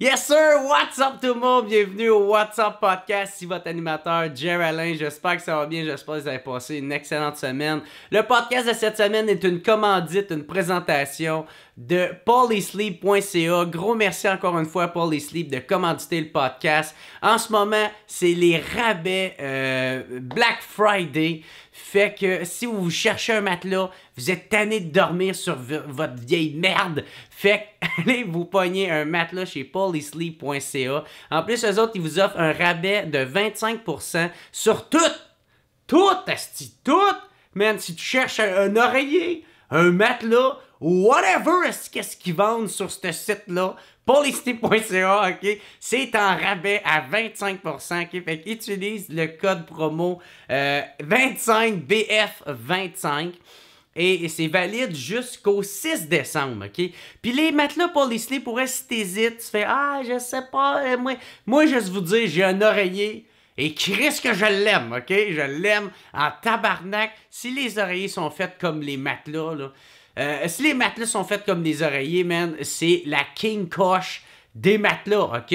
Yes sir, what's up tout le monde, bienvenue au What's Up Podcast, Si votre animateur Jer Alain, j'espère que ça va bien, j'espère que vous avez passé une excellente semaine. Le podcast de cette semaine est une commandite, une présentation de polysleep.ca. Gros merci encore une fois à Polysleep de commanditer le podcast. En ce moment, c'est les rabais euh, Black Friday. Fait que si vous cherchez un matelas vous êtes tanné de dormir sur votre vieille merde. Fait allez vous pogner un matelas chez polysleep.ca. En plus, eux autres, ils vous offrent un rabais de 25% sur tout. Tout, asti, tout. Man, si tu cherches un, oreiller, un matelas, whatever, qu'est-ce qu'ils vendent sur ce site-là, polysleep.ca, OK? C'est un rabais à 25%, OK? Fait utilise le code promo 25BF25. Euh, et, c'est valide jusqu'au 6 décembre, OK? Puis les matelas polysleep, pour si hésites, tu fais « Ah, je sais pas, euh, moi, moi je vous dire, j'ai un oreiller. » Et Chris que je l'aime, OK? Je l'aime en tabarnak. Si les oreillers sont faits comme les matelas, là, euh, si les matelas sont faits comme des oreillers, man, c'est la king coche des matelas, OK?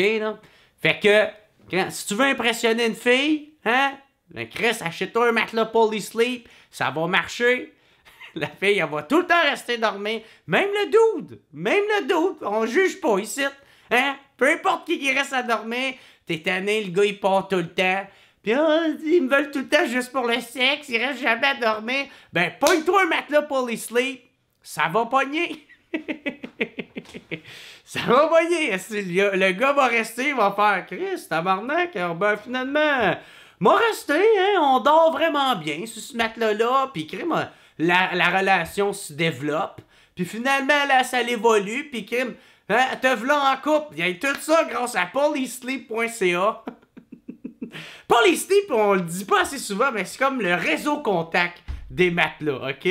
Fait que, si tu veux impressionner une fille, hein? Ben, Chris, achète-toi un matelas Sleep, ça va marcher. La fille, elle va tout le temps rester dormir. Même le dude, même le dude, on juge pas ici. Hein? Peu importe qui, reste à dormir, t'es tanné, le gars, il part tout le temps. Puis oh, ils me veulent tout le temps juste pour le sexe, ils reste jamais à dormir. Ben, pogne-toi un matelas pour les sleep. Ça va pogner. ça va pogner. Le gars va rester, il va faire Chris, tabarnak. Alors, euh, ben, finalement, m'a rester, hein, on dort vraiment bien sur ce matelas-là. Puis, crime, la, relation se développe. Puis finalement, là, ça évolue Puis Kim, hein, te v'là en couple. Il y a tout ça grâce à polysleep.ca. polysleep, on le dit pas assez souvent, mais c'est comme le réseau contact des matelas, OK?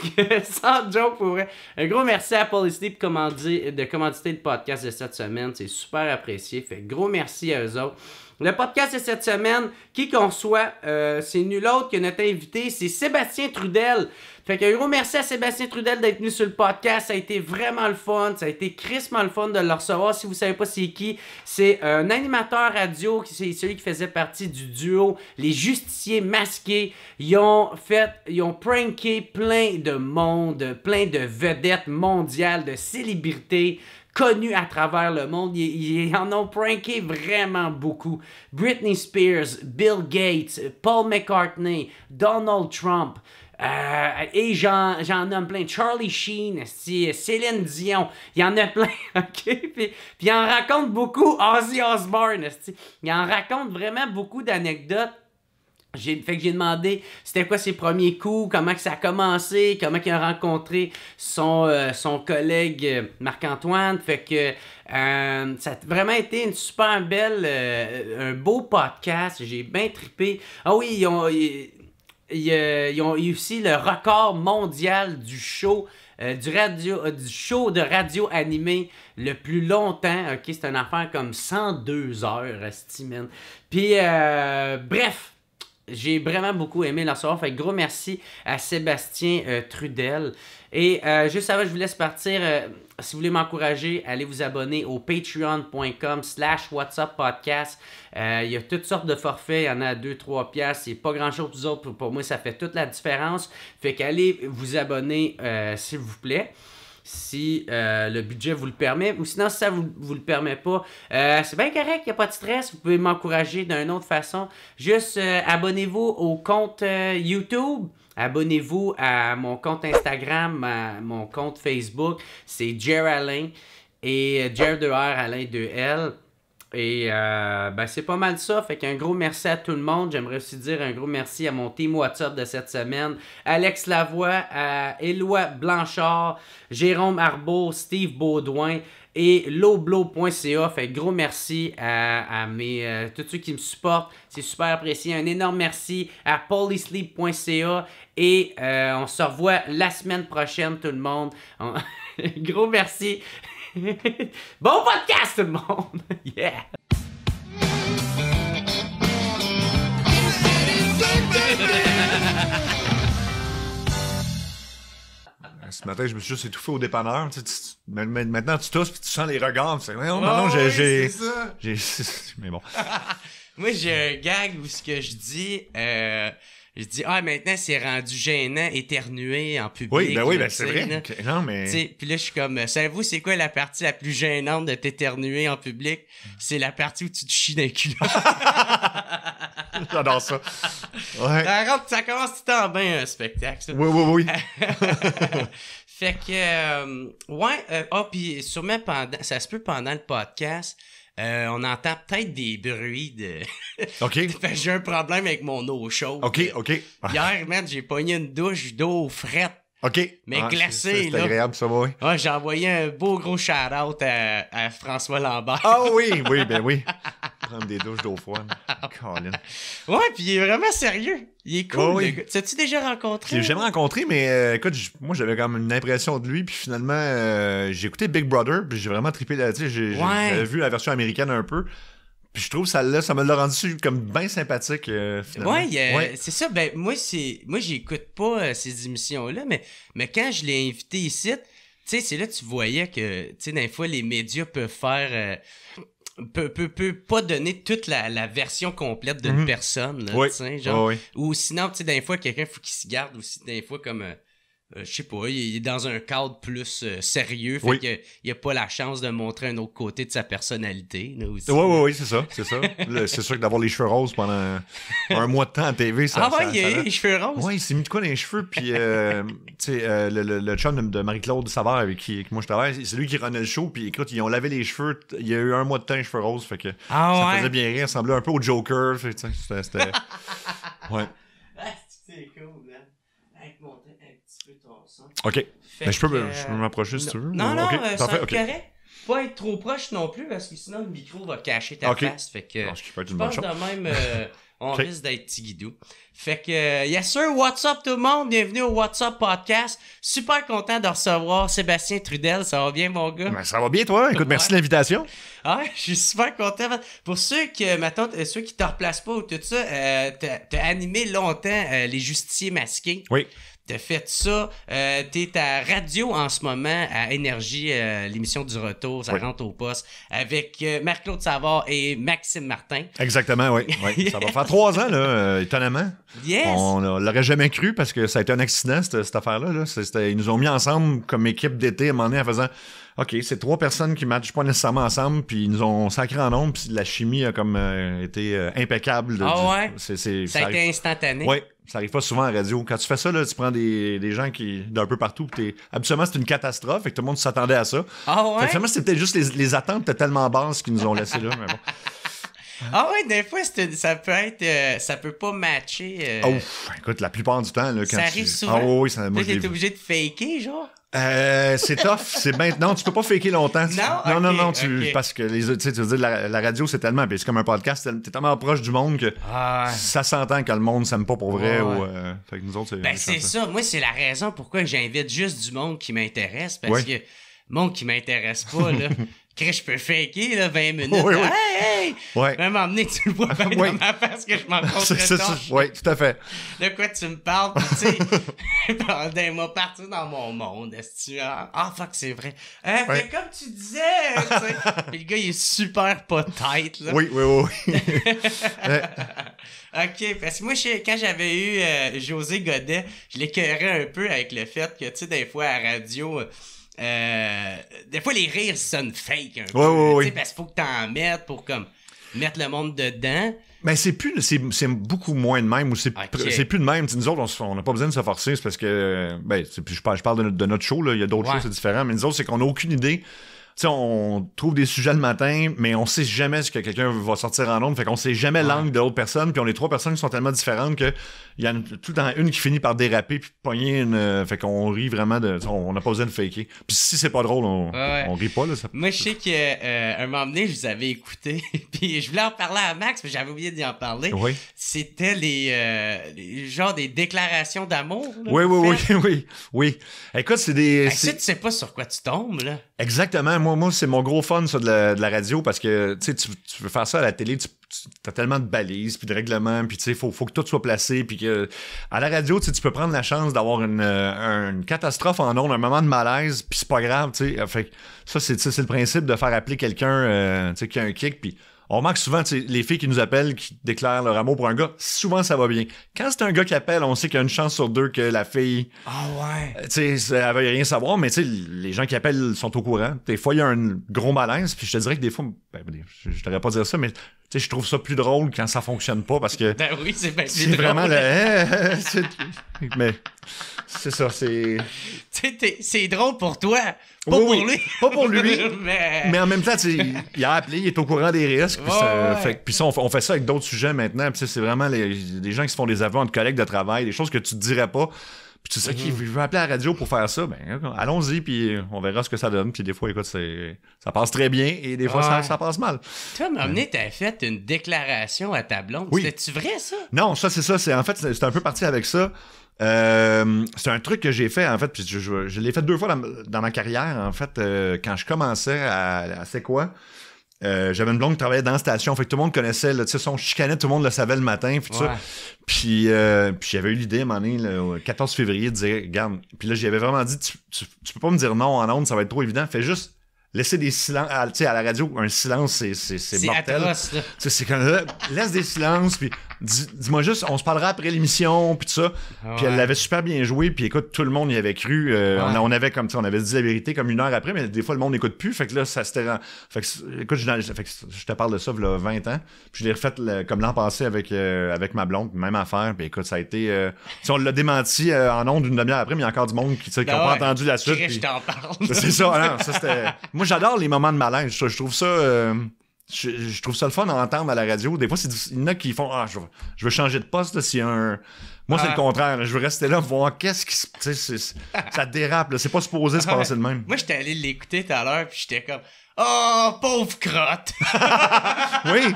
Sans joke, pour Un gros merci à Polysleep de commander le podcast de cette semaine. C'est super apprécié. Fait gros merci à eux autres. Le podcast de cette semaine, qui qu'on soit, euh, c'est nul autre que notre invité, c'est Sébastien Trudel. Fait qu'un gros merci à Sébastien Trudel d'être venu sur le podcast. Ça a été vraiment le fun. Ça a été crissement le fun de le recevoir. Si vous savez pas c'est qui, c'est un animateur radio qui c'est celui qui faisait partie du duo Les Justiciers Masqués. Ils ont fait, ils ont pranké plein de monde, plein de vedettes mondiales, de célébrités connu à travers le monde. Ils, en ont pranké vraiment beaucoup. Britney Spears, Bill Gates, Paul McCartney, Donald Trump. Euh, et j'en, j'en nomme plein. Charlie Sheen, Céline Dion, il y en a plein, ok? Puis, puis il en raconte beaucoup. Ozzy Osbourne, il en raconte vraiment beaucoup d'anecdotes j'ai, fait que j'ai demandé c'était quoi ses premiers coups, comment que ça a commencé, comment qu'il a rencontré son, euh, son collègue euh, Marc-Antoine. Fait que euh, ça a vraiment été une super belle, un beau podcast. J'ai bien trippé. Ah oui, ils ont, ils, ont eu aussi le record mondial du show. du, radio, du show de radio animé le plus longtemps. OK, c'est une affaire comme 102 heures, semaine. Puis, bref, j'ai vraiment beaucoup aimé la soirée. Fait gros merci à Sébastien euh, Trudel. Et euh, juste avant, je vous laisse partir. Euh, si vous voulez m'encourager, allez vous abonner au patreon.com slash WhatsApp Podcast. Il y a toutes sortes de forfaits. Il y en a 2-3 piastres. C'est pas grand-chose pour autres. Pour, moi, ça fait toute la différence. Fait qu'allez vous abonner, s'il vous plaît si euh, le budget vous le permet, ou sinon si ça vous, vous le permet pas, euh, c'est bien correct, il n'y a pas de stress, vous pouvez m'encourager d'une autre façon. Juste euh, abonnez-vous au compte YouTube. Abonnez-vous à mon compte Instagram, à mon compte Facebook, c'est Jer Alain et Jer de Alain de L. Et euh, ben, c'est pas mal ça. Fait qu'un gros merci à tout le monde. J'aimerais aussi dire un gros merci à mon team WhatsApp de cette semaine. Alex Lavoie, à Éloi Blanchard, Jérôme Arbeau, Steve Baudouin et Loblo.ca. Fait gros merci à, mes, euh, tous ceux qui me supportent. C'est super apprécié. Un énorme merci à polysleep.ca. Et euh, on se revoit la semaine prochaine, tout le monde. gros merci. bon podcast tout le monde! Yeah! Ce matin, je me suis juste étouffé au dépanneur. maintenant, tu tousses puis tu sens les regards. non, non, oh, j'ai. mais bon. Moi, j'ai un gag où ce que je dis. Euh, je dis, ah, maintenant, c'est rendu gênant, éternué en public. Oui, ben oui, ben c'est vrai. Okay. Non, mais. Puis là, je suis comme, savez-vous, c'est quoi la partie la plus gênante de t'éternuer en public? C'est la partie où tu te chies d'un cul. J'adore ça. Ouais. Ça, rentre, ça commence tout en bien, un spectacle. Oui, oui, oui. fait que, euh, ouais, euh, ah, oh, puis sûrement pendant, ça se peut pendant le podcast euh, on entend peut-être des bruits de. OK. j'ai un problème avec mon eau chaude. OK, OK. Hier, man, j'ai pogné une douche d'eau frette OK. Mais ah, glacé, là. agréable, ça, j'ai envoyé un beau gros shout-out à, à, François Lambert. Ah oui, oui, ben oui. Prendre des douches d'eau froide. Colin. Ouais, puis il est vraiment sérieux. Il est cool. Ah T'as-tu déjà rencontré? J'ai jamais rencontré, mais euh, écoute, moi, j'avais quand même une impression de lui. Puis finalement, euh, j'ai écouté Big Brother, puis j'ai vraiment trippé là sais J'ai vu la version américaine un peu. Puis je trouve ça là, ça me l'a rendu comme bien sympathique. Euh, oui, ouais, c'est ça. Ben moi c'est, moi j'écoute pas euh, ces émissions là, mais mais quand je l'ai invité ici, tu sais c'est là que tu voyais que tu sais des fois les médias peuvent faire euh, Peut, pas donner toute la, version complète d'une mhm. personne. genre, Ou sinon, tu sais, d'un fois, quelqu'un faut qu'il se garde aussi, des fois, comme. Euh, je sais pas, il est dans un cadre plus euh, sérieux, fait qu'il a pas la chance de montrer un autre côté de sa personnalité. Oui, oui, oui, c'est ça, c'est ça. c'est sûr que d'avoir les cheveux roses pendant un mois de temps à TV, ça... Ah ouais, il y a les cheveux roses? Oui, il s'est mis de quoi dans les cheveux, puis euh, le, le, le, chum de Marie-Claude Savard, avec qui moi je travaille, c'est lui qui renait le show, puis écoute, ils ont lavé les cheveux, il y a eu un mois de temps les cheveux roses, fait que ah ça faisait bien rire, il ressemblait un peu au Joker, c'était... ouais. Ah, c'est cool, OK. mais ben, je peux, m'approcher si tu veux. Non, non, euh, ça Pas être trop proche non plus, parce que sinon le micro va cacher ta face. Fait que, je, pense de même, euh, on risque d'être tiguidou. Fait que, euh, yes sir, what's up tout le monde? Bienvenue au What's Up Podcast. Super content de recevoir Sébastien Trudel. Ça va bien, mon gars? Ben, ça va bien, toi? Écoute, merci de l'invitation. Ah, je suis super content. Pour ceux, ceux qui ne te replacent pas ou tout ça, t'as animé longtemps Les Justiciers Masqués. Oui. T'as fait ça. Euh, t'es à radio en ce moment, à Énergie, euh, l'émission du retour, ça rentre au poste, avec euh, Marc-Claude Savard et Maxime Martin. Exactement, oui. ça va faire trois ans, étonnamment. Yes. On l'aurait jamais cru parce que ça a été un accident, cette, affaire-là. Ils nous ont mis ensemble comme équipe d'été à un moment donné en faisant OK, c'est trois personnes qui ne matchent pas nécessairement ensemble, puis ils nous ont sacré en nombre, puis la chimie a comme été impeccable. ah ouais? ça, a été instantané. Oui, ça arrive pas souvent en radio. Quand tu fais ça, là, tu prends des, des gens qui d'un peu partout. Absolument, Habituellement, c'est une catastrophe et tout le monde s'attendait à ça. Ah ouais? peut-être juste les, les attentes étaient tellement basses qu'ils nous ont laissé là. Ah ouais, des fois, ça peut être. Euh, ça peut pas matcher. Oh, écoute, la plupart du temps, quand ça arrive ah souvent. Ah ça moi, j'ai obligé de faker, genre. Euh, c'est tough, c'est maintenant. Tu peux pas faker longtemps. Non, non, non, parce que les tu veux dire, la, radio, c'est tellement, c'est comme un podcast, t'es tellement proche du monde que ah, ça s'entend que le monde s'aime pas pour vrai. ou, euh, fait nous autres, c'est. Ben, c'est ça. Moi, c'est la raison pourquoi j'invite juste du monde qui m'intéresse, parce que monde qui m'intéresse pas, là. Chris, je peux faker là, 20 minutes. Hey, hey! Ouais. Même emmener, tu le vois bien dans ma face que je m'en contre Oui, tout à fait. De quoi tu me parles, tu sais. un mois, partout dans mon monde. Est-ce que tu... Ah, fuck, c'est vrai. Hein, comme tu disais, tu sais. le gars, il est super pas tête, là. Oui, oui, oui. OK, parce que moi, quand j'avais eu euh, José Godet, je l'écœurais un peu avec le fait que, tu sais, des fois, à la radio... Euh, des fois, les rires sonnent fake un peu. Parce qu'il faut que t'en mettes pour comme mettre le monde dedans. Mais ben, c'est plus c'est, beaucoup moins de même ou c'est, plus de même. nous autres, on n'a pas besoin de se forcer. parce que ben, je, parle, de notre, de notre show, il y a d'autres choses, c'est différent. Mais nous autres, c'est qu'on n'a aucune idée on trouve des sujets le matin, mais on sait jamais ce que quelqu'un va sortir en nombre. Fait qu'on sait jamais l'angle de l'autre personne. Puis on est trois personnes qui sont tellement différentes que il y en a tout une qui finit par déraper puis pogner une. Euh, fait qu'on rit vraiment de. On n'a pas besoin de faker. Puis si c'est pas drôle, on, ne rit pas. Là, Moi, je sais que euh, un moment donné, je vous avais écouté. puis je voulais en parler à Max, mais j'avais oublié d'y en parler. C'était euh, les, genre des déclarations d'amour. Oui, oui, oui, oui, Écoute, c'est des. Ben, si sais pas sur quoi tu tombes, là. Exactement moi, c'est mon gros fun, de la, radio, parce que tu, tu veux faire ça à la télé, tu as tellement de balises puis de règlements puis tu faut, que tout soit placé puis à la radio tu peux prendre la chance d'avoir euh, une, catastrophe en ondes un moment de malaise puis c'est pas grave tu sais ça c'est le principe de faire appeler quelqu'un euh, qui a un kick puis on remarque souvent les filles qui nous appellent, qui déclarent leur amour pour un gars, souvent ça va bien. Quand c'est un gars qui appelle, on sait qu'il y a une chance sur deux que la fille. Ah ouais. Euh, tu sais, elle veut rien savoir, mais tu sais, les gens qui appellent sont au courant. Des fois, il y a un gros malaise, puis je te dirais que des fois, ben, je, ne pas dire ça, mais tu sais, je trouve ça plus drôle quand ça fonctionne pas parce que. Ben oui, c'est bien C'est vraiment le. Hein, mais c'est ça, c'est. c'est drôle pour toi, pas pour lui. Pas pour lui. mais... en même temps, il a appelé, il est au courant des risques. Puis, ça, on, fait ça avec d'autres sujets maintenant. Puis c'est vraiment les, gens qui se font des aveux entre collègues de travail, des choses que tu te dirais pas. Puis tu sais qui mm-hmm. veut appeler à la radio pour faire ça, ben hein, allons-y, puis on verra ce que ça donne. Puis des fois, écoute, ça passe très bien et des fois, ça, ah. passe mal. Toi, tu euh. t'as fait une déclaration à ta blonde. Oui. tu vrai, ça? Non, ça, c'est ça. en fait, c'est un peu parti avec ça. Euh, c'est un truc que j'ai fait, en fait, puis je, l'ai fait deux fois dans, ma carrière, en fait, euh, quand je commençais à, à C'est quoi? Euh, j'avais une blonde qui travaillait dans la station. Fait que tout le monde connaissait là, son chicanet, tout le monde le savait le matin. Puis, euh, j'avais eu l'idée, à un moment le 14 février, de dire Regarde, puis là, j'avais vraiment dit tu, tu, peux pas me dire non en ondes, ça va être trop évident. Fais juste laisser des silences. À, à la radio, un silence, c'est mortel. C'est comme euh, Laisse des silences, puis dis-moi juste, on se parlera après l'émission, puis tout ça. Puis elle l'avait super bien joué, puis écoute, tout le monde y avait cru. Euh, on, avait comme, on avait dit la vérité comme une heure après, mais des fois, le monde n'écoute plus. Fait que là, ça s'était. Fait que, écoute, je, te parle de ça, a 20 ans. Puis je l'ai refait comme l'an passé avec, euh, avec ma blonde, même affaire. Puis écoute, ça a été. Euh, on l'a démenti euh, en ondes une demi-heure après, mais il y a encore du monde qui n'a ben pas entendu la suite. Je t'en parle. C'est ça, non, ça c'était. Moi, j'adore les moments de malaise. je trouve ça. Je, trouve ça le fun d'entendre à la radio. Des fois, il y en a qui font Ah, je veux, changer de poste s'il y un. Moi, c'est le ah. contraire. Je veux rester là, voir qu'est-ce qui se. Ça dérape, C'est pas supposé se passer de même. Moi, j'étais allé l'écouter tout à l'heure, puis j'étais comme. Oh, pauvre crotte! oui,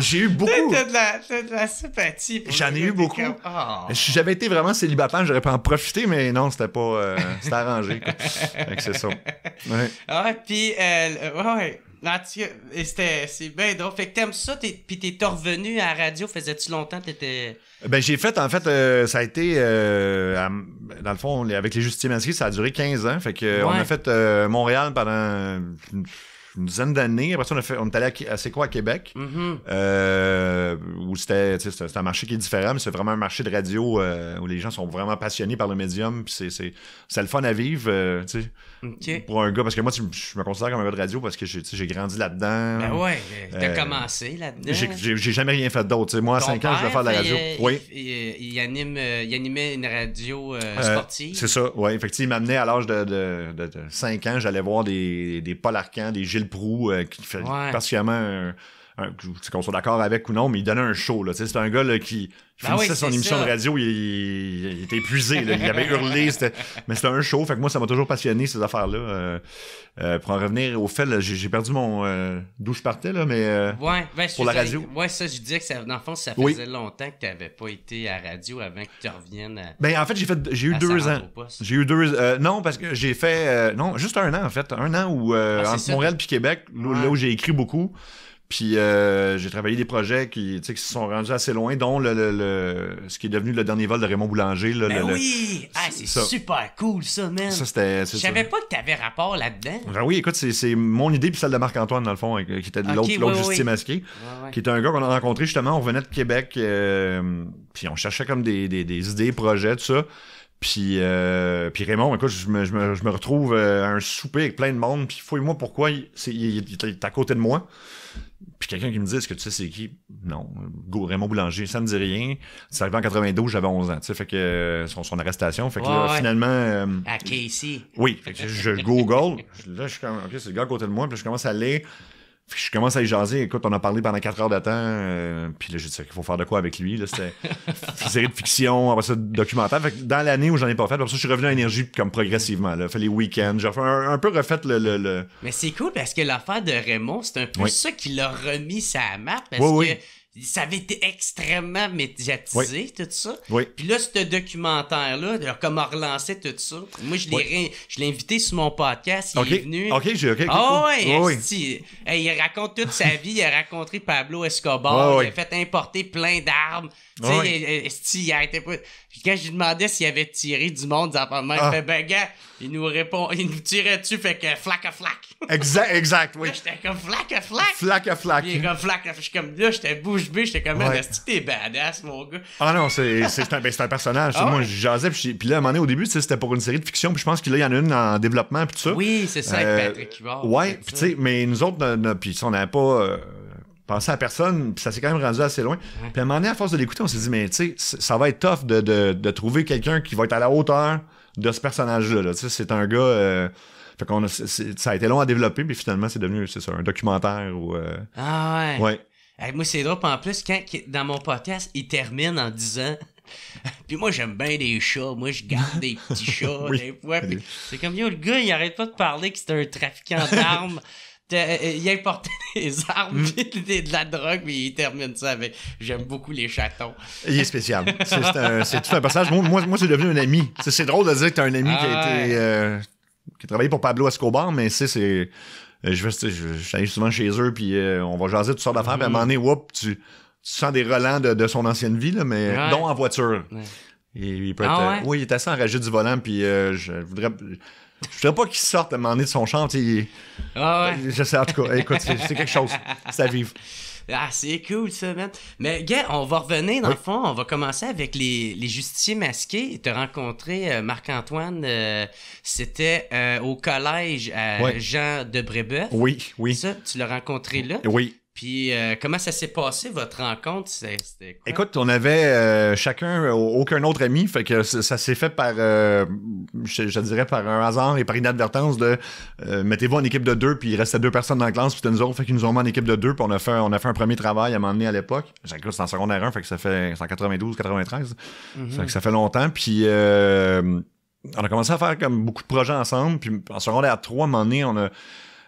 j'ai eu beaucoup. T'as de, la, de la sympathie. J'en ai eu beaucoup. Oh. Si j'avais été vraiment célibataire, j'aurais pu en profiter, mais non, c'était pas. Euh, c'était arrangé. c'est ça. Ouais. Ah, puis, euh, ouais, ah, c'était c'est bien drôle. Fait que t'aimes ça, t'es, puis t'es revenu à la radio. Faisais-tu longtemps t'étais... Ben j'ai fait, en fait, euh, ça a été, euh, dans le fond, avec les Justiciers Masqués, ça a duré 15 ans. Fait que euh, on a fait Montréal pendant une, dizaine d'années. Après ça, on, a est allé à, C'est quoi à Québec, mm-hmm. où c'était, c'est un marché qui est différent, mais c'est vraiment un marché de radio où les gens sont vraiment passionnés par le médium. Puis c'est, c'est, c'est le fun à vivre, tu sais. Pour un gars, parce que moi, je me considère comme un gars de radio parce que j'ai grandi là-dedans. Ben ouais, euh, t'as commencé là-dedans. J'ai jamais rien fait d'autre. Moi, à 5 ans, je voulais faire de la radio. Il, oui. Il, anime, euh, il animait une radio euh, sportive. C'est ça, oui. Effectivement, il m'amenait à l'âge de, de, 5 ans, j'allais voir des, des Paul Arcand, des Gilles Proux, qui faisaient particulièrement qu'on soit d'accord avec ou non, mais il donnait un show. c'était un gars qui ben finissait son émission de radio, il, était épuisé, il avait hurlé. Mais c'était un show, fait que moi, ça m'a toujours passionné, ces affaires-là. Euh, euh, pour en revenir au fait, j'ai perdu mon... Euh, d'où je partais, là, mais ouais, ben, pour la radio. Ouais, ça, je disais que ça, dans le fond, ça faisait longtemps que tu n'avais pas été à radio avant que tu reviennes à, Ben, en fait, j'ai fait eu, deux ans. J'ai eu deux... non, parce que j'ai fait... non, juste un an, en fait. Un an où, ah, entre Montréal puis Québec, là où j'ai écrit beaucoup... Puis euh, j'ai travaillé des projets qui, qui, se sont rendus assez loin, dont le, ce qui est devenu le dernier vol de Raymond Boulanger. Là, ben oui! Ah, c'est super cool, ça, man! Ça, c'était... Je savais pas que t'avais rapport là-dedans. Ben oui, écoute, c'est mon idée puis celle de Marc-Antoine, dans le fond, hein, qui était de l'autre oui, masqué, qui était un gars qu'on a rencontré, justement, on revenait de Québec, euh, puis on cherchait comme des, des, des idées, projets, tout ça. Puis, euh, Raymond, écoute, je me, je me, retrouve euh, à un souper avec plein de monde, puis fouille-moi pourquoi il est à côté de moi. Puis quelqu'un qui me dit, est-ce que tu sais c'est qui? Non. Raymond Boulanger, ça ne dit rien. Ça arrivait en 92, j'avais 11 ans. Tu sais, fait que euh, son, son arrestation. Fait que là, finalement. Euh, à Casey. Oui. Fait que je, Google. là, je suis OK, c'est le gars à côté de moi. Puis je commence à aller je commence à y jaser. Écoute, on a parlé pendant 4 heures de temps. Euh, puis là, j'ai dit qu'il faut faire de quoi avec lui. C'était série de fiction, après ça, documentaire. Fait dans l'année où j'en ai pas fait, après ça, je suis revenu à l'énergie comme progressivement. Là. Fait les week-ends. J'ai un, peu refait le. le, Mais c'est cool parce que l'affaire de Raymond, c'est un peu ça qui l'a remis sa map. Parce que ça avait été extrêmement médiatisé, tout ça. Puis là, ce documentaire-là, comme a relancé tout ça. Moi, je l'ai, invité sur mon podcast. Il est venu. OK, j'ai OK. Ah ouais, il raconte toute sa vie. Il a rencontré Pablo Escobar. il a fait importer plein d'armes euh, euh, il, pas. Quand je lui demandais s'il avait tiré du monde, il même ah. fait ben, gars, il nous répond, il nous tirait dessus, fait que flac à flac. Exact, exact, oui. J'étais comme flac à flac. Flac à flac. Puis comme là, j'étais bouche bée, j'étais comme, ouais. est badass, mon gars? Ah non, c'est un, ben, un personnage. Ah Moi, je jasais, puis, là, à un moment donné, au début, c'était pour une série de fiction, puis je pense qu'il y en a une en développement, puis tout ça. Oui, c'est ça, euh, Patrick Huard. Ouais, puis tu sais, mais nous autres, puis on n'avait pas pensé à personne, puis ça s'est quand même rendu assez loin. Puis à un moment donné, à force de l'écouter, on s'est dit, mais tu sais, ça va être tough de, trouver quelqu'un qui va être à la hauteur de ce personnage-là. Là. C'est un gars. Euh, fait qu'on ça a été long à développer, puis finalement, c'est devenu, c'est ça, un documentaire ou. Euh, ah ouais. Ouais. moi, c'est drôle. En plus, quand dans mon podcast, il termine en disant. puis moi, j'aime bien les chats. Moi, je garde des petits chats. des fois. C'est comme, yo, le gars, il arrête pas de parler que c'est un trafiquant d'armes. Euh, euh, il a porté des armes, hmm. de la drogue, mais il termine ça avec J'aime beaucoup les chatons. Il est spécial. C'est tout un passage. Moi, moi, c'est devenu un ami. C'est drôle de dire que t'as un ami qui a ah, été. Euh, qui travaillé pour Pablo Escobar, mais c'est. Je, je, je, souvent chez eux, puis on va jaser toutes sortes d'affaires, Mais puis à un moment hmm. donné, tu, sens des relents de, son ancienne vie, là, mais dont en voiture. Ah, oui, il est assez enragé du volant, puis je voudrais. Je voudrais pas qu'il sorte à un de son champ. Il... Ah, ouais. Je sais, en tout cas, écoute, c'est quelque chose. Ça vive. Ah, c'est cool ça, man. Mais gars, on va revenir dans le fond. On va commencer avec les, les justiciers masqués. Tu as rencontré euh, Marc-Antoine, euh, c'était euh, au collège Jean de Brébeuf. Oui, oui. tu l'as rencontré là. Oui. Puis euh, comment ça s'est passé votre rencontre C'était quoi? Écoute, on avait euh, chacun euh, aucun autre ami, fait que ça, s'est fait par, je, dirais par un hasard et par inadvertance de mettez-vous en équipe de deux, puis il restait deux personnes dans la classe, puis nous autres, fait qu'ils nous ont mis en équipe de deux, puis on a fait on a fait un premier travail à un à l'époque. J'ai c'est en secondaire 1, fait que ça fait 192, 93, mhm. fait que ça fait longtemps, puis on a commencé à faire comme beaucoup de projets ensemble, puis en secondaire 3, à un moment on a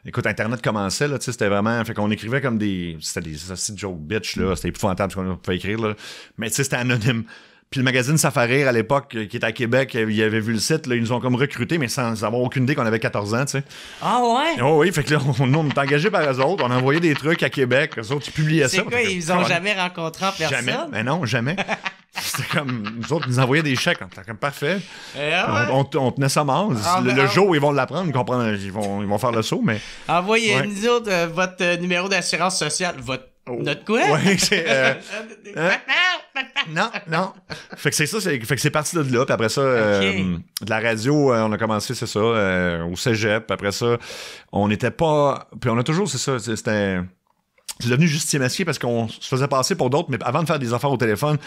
Écoute, Internet commençait, là, tu sais, c'était vraiment. Fait qu'on écrivait comme des. C'était des sites joke bitch, là. C'était épouvantable ce qu'on pouvait écrire, là. Mais tu sais, c'était anonyme. Puis le magazine Safarir à l'époque, euh, qui était à Québec, euh, il avait vu le site, là, ils nous ont comme recrutés, mais sans avoir aucune idée qu'on avait 14 ans, tu sais. Ah ouais? Oh oui, fait que là, on, on est engagé par eux autres, on a envoyé des trucs à Québec, eux autres, ils publiaient ça. C'est quoi, ils ont jamais rencontré en personne? Jamais, mais ben non, jamais. c'était comme, nous autres, nous envoyaient des chèques. Hein. C'était comme parfait. Eh, ah on, tenait ça mince. Ah, le, ben, ah. jour où ils vont l'apprendre, ils, vont, ils vont faire le saut. mais... Envoyez-nous autres euh, votre euh, numéro d'assurance sociale, votre oh. Notre quoi? Oui, euh, hein? non, non. Fait que c'est ça, fait que c'est parti de là. Puis après ça, de la radio, on a commencé, c'est ça, au cégep. Puis après ça, on n'était pas. Puis on a toujours, c'est ça, c'était c'est devenu s'y masqué parce qu'on se faisait passer pour d'autres, mais avant de faire des affaires au téléphone,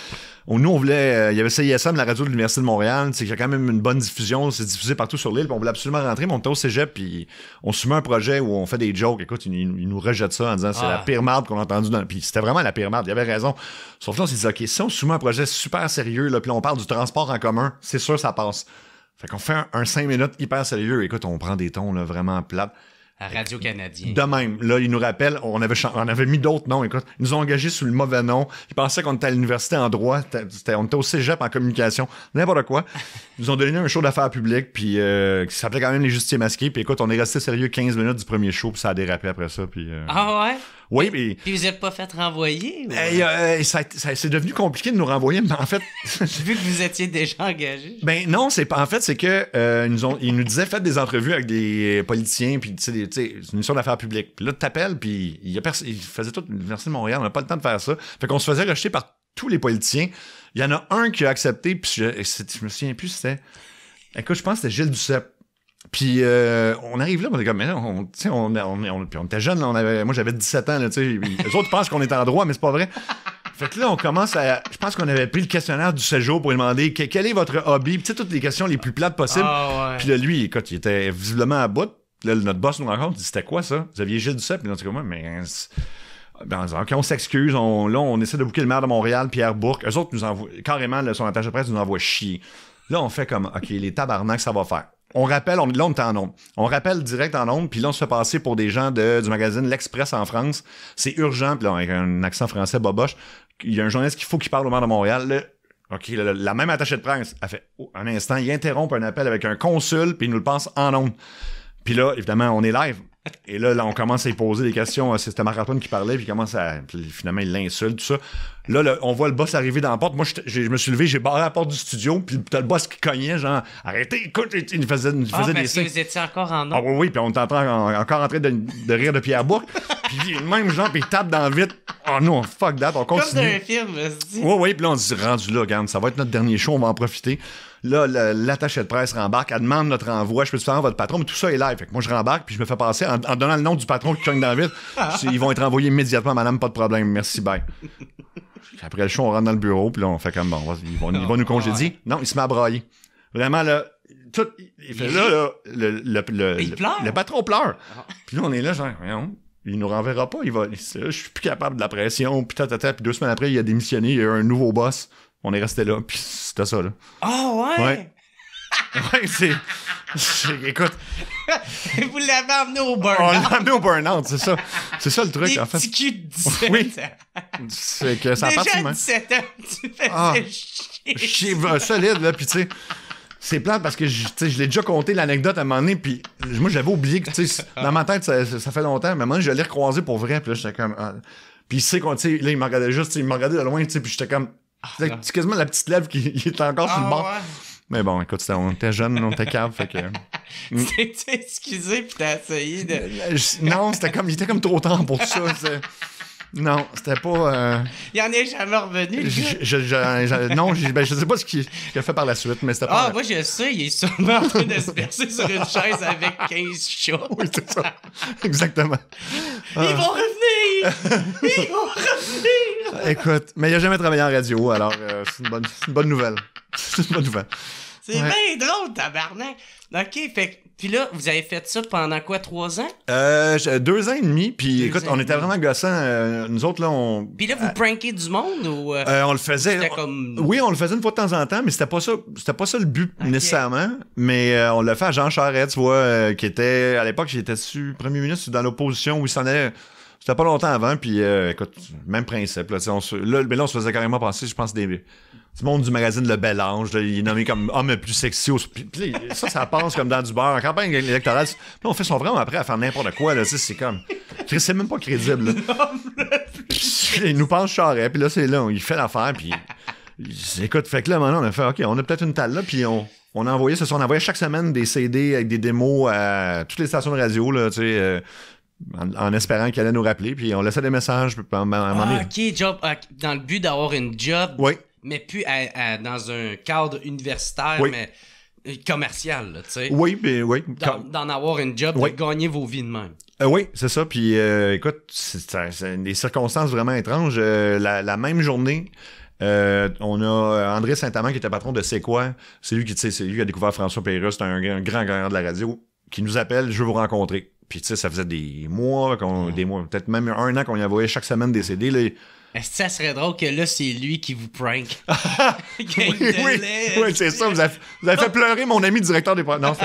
nous, on voulait. Euh, il y avait CISM, la radio de l'Université de Montréal, c'est qu'il y a quand même une bonne diffusion, c'est diffusé partout sur l'île, on voulait absolument rentrer, mais on était au cégep, puis on soumet un projet où on fait des jokes. Écoute, ils, nous rejettent ça en disant c'est la ah. pire merde qu'on a entendue. Puis c'était vraiment la pire merde, il y avait raison. Sauf que là, on s'est dit, OK, si on soumet un projet super sérieux, là, puis on parle du transport en commun, c'est sûr, ça passe. Fait qu'on fait un, 5 minutes hyper sérieux. Écoute, on prend des tons là, vraiment plates. Radio-Canadien. De même, là, ils nous rappellent, on avait, on avait mis d'autres noms, écoute. Ils nous ont engagés sous le mauvais nom. Ils pensaient qu'on était à l'université en droit, on était au cégep en communication, n'importe quoi. Ils nous ont donné un show d'affaires publiques, puis ça euh, qui s'appelait quand même Les Justiciers Masqués. Puis écoute, on est resté sérieux 15 minutes du premier show, puis ça a dérapé après ça. Puis, euh, Ah ouais? Oui, mais. vous n'êtes pas fait renvoyer? Hein? Euh, ça, c'est devenu compliqué de nous renvoyer, mais en fait. Vu que vous étiez déjà engagé. Ben non, c'est pas. En fait, c'est que euh, nous ont, ils nous disaient faites des entrevues avec des euh, politiciens, puis tu sais, c'est une mission d'affaires publiques. Puis là, tu t'appelles, puis il y a personne. Ils faisaient tout l'Université de Montréal, on n'a pas le temps de faire ça. Fait qu'on se faisait rejeter par tous les politiciens. Il y en a un qui a accepté, puis je, je me souviens plus, c'était. Écoute, je pense que c'était Gilles Duceppe puis euh, on arrive là, on est comme, mais là, on, on, on, on, on était jeunes, là, on avait, moi j'avais 17 ans, là, tu sais, les autres pensent qu'on est en droit, mais c'est pas vrai. Fait que là, on commence à. Je pense qu'on avait pris le questionnaire du séjour pour lui demander quel est votre hobby, tu sais, toutes les questions les plus plates possibles. Ah, puis là, lui, écoute, il était visiblement à bout. notre boss nous rencontre, il dit c'était quoi ça Vous aviez du Duceppe, puis on dit comme mais. Ben, on s'excuse, on, là, on essaie de bouquer le maire de Montréal, Pierre Bourque. Eux autres nous envoient, carrément, là, son attache de presse nous envoie chier. Là, on fait comme, OK, les tabarnaks, ça va faire on rappelle, on, là, est en onde. On rappelle direct en onde, puis là, on se fait passer pour des gens de, du magazine L'Express en France. C'est urgent, puis là, avec un accent français boboche, il y a un journaliste qu'il faut qu'il parle au maire de Montréal. Là, OK, la, même attachée de presse a fait oh, un instant, il interrompt un appel avec un consul, puis il nous le passe en nombre Puis là, évidemment, on est live. Et là, on commence à y poser des questions. Euh, C'était Marathon qui parlait, puis commence à. finalement, il l'insulte, tout ça. Là, on voit le boss arriver dans la porte. Moi, je, me suis levé, j'ai barré la porte du studio, puis t'as le boss qui cognait, genre, arrêtez, écoute, il faisait, il ah, faisait des signes. vous étiez encore en Ah oui, oui, puis on t'entend encore en train de, de rire de Pierre Bourque. puis même genre, puis il tape dans vite. Oh ah, non, fuck that, on continue. Comme dans un film, je Oui, oui, puis là, on se dit, rendu là, regarde, ça va être notre dernier show, on va en profiter. Là, l'attaché de presse rembarque, elle demande notre envoi, je peux faire votre patron, mais tout ça est live. Fait moi, je rembarque, puis je me fais passer en, donnant le nom du patron qui cogne dans la ville. Ils vont être envoyés immédiatement, madame, pas de problème, merci, bye. Après le show, on rentre dans le bureau, puis là, on fait comme bon, ils vont, nous congédier. Non, il se met à brailler. Vraiment, là, tout, il fait là, le, le, le, patron pleure. Ah. Puis là, on est là, genre, il nous renverra pas, il va, je suis plus capable de la pression, puis puis deux semaines après, il a démissionné, il y a eu un nouveau boss on est resté là, puis c'était ça, là. Ah oh, ouais? Ouais. c'est. Écoute. Vous l'avez amené au burn-out. On l'a amené au burn-out, c'est ça. C'est ça le truc, en fait. de 17 oui. C'est que ça Déjà de 17 ans, tu ah, chier. Chier bah, solide, là, puis tu sais. C'est plate parce que je, je l'ai déjà conté l'anecdote à un moment donné, puis moi j'avais oublié que ah. dans ma tête ça, fait longtemps, mais moi je l'ai recroisé pour vrai, puis là j'étais comme. Pis ah. Puis il sait qu'on, tu sais, là il me regardait juste, il me regardait de loin, tu sais, puis j'étais comme ah, c'est moi quasiment la petite lèvre qui, était est encore sur le ah, bord. Mais bon, écoute, on était jeunes, on était cave, fait que. Mm. T'es excusé, pis t'as essayé de. Euh, euh, non, c'était comme, il était comme trop tard pour ça. Non, c'était pas. Euh... Il en est jamais revenu. je, non, je ben, sais pas ce qu'il a fait par la suite, mais c'était ah, pas. Ah, moi je sais, il est sûrement en train de se percer sur une chaise avec 15 chats. Oui, c'est ça. Exactement. Ils vont revenir! Ils vont revenir! Écoute, mais il a jamais travaillé en radio, alors euh, c'est une, bonne, nouvelle. C'est une bonne nouvelle. C'est bien drôle, tabarnak. OK, fait puis là, vous avez fait ça pendant quoi, trois ans? Euh, deux ans et demi. Puis écoute, on était vraiment gossants. Euh, nous autres, là, on... Puis là, vous prankez du monde ou... on le faisait. Comme... Oui, on le faisait une fois de temps en temps, mais c'était pas ça c'était pas ça le but nécessairement. Mais on l'a fait à Jean Charest, tu vois, qui était... À l'époque, j'étais su premier ministre dans l'opposition où il s'en allait... C'était pas longtemps avant, puis euh, écoute, même principe. Là, on se, là, on se faisait carrément penser, je pense, des. Du monde du magazine Le Bel Ange, il est nommé comme homme le plus sexy. ça, ça passe comme dans du beurre. En campagne électorale, on fait son vraiment après à faire n'importe quoi. Là, c'est comme. C'est même pas crédible. il nous pense charret, puis là, c'est là, il fait l'affaire, puis. Écoute, fait que là, maintenant, on a fait, OK, on a peut-être une table, là, puis on, a envoyé, ce on envoyait chaque semaine des CD avec des démos à toutes les stations de radio, là, tu sais, euh, en, espérant qu'elle allait nous rappeler. Puis on laissait des messages. pendant un ah, dans le but d'avoir une job, mais plus dans un cadre universitaire, mais euh, commercial, Oui, oui. D'en avoir une job, et gagner vos vies de même. Euh, oui, c'est ça. Puis euh, écoute, c'est des circonstances vraiment étranges. La, même journée, on a André Saint-Amand qui était patron de C'est quoi. C'est lui qui, c'est lui qui a découvert François Pérusse, c'est un, grand gagnant de la radio, qui nous appelle, je veux vous rencontrer. Puis tu sais, ça faisait des mois, qu'on, mm. des mois, peut-être même un an qu'on y envoyait chaque semaine des CD. Là. est ça serait drôle que là, c'est lui qui vous prank? oui, oui, c'est ça. Vous avez, vous avez, fait pleurer mon ami directeur des... Non,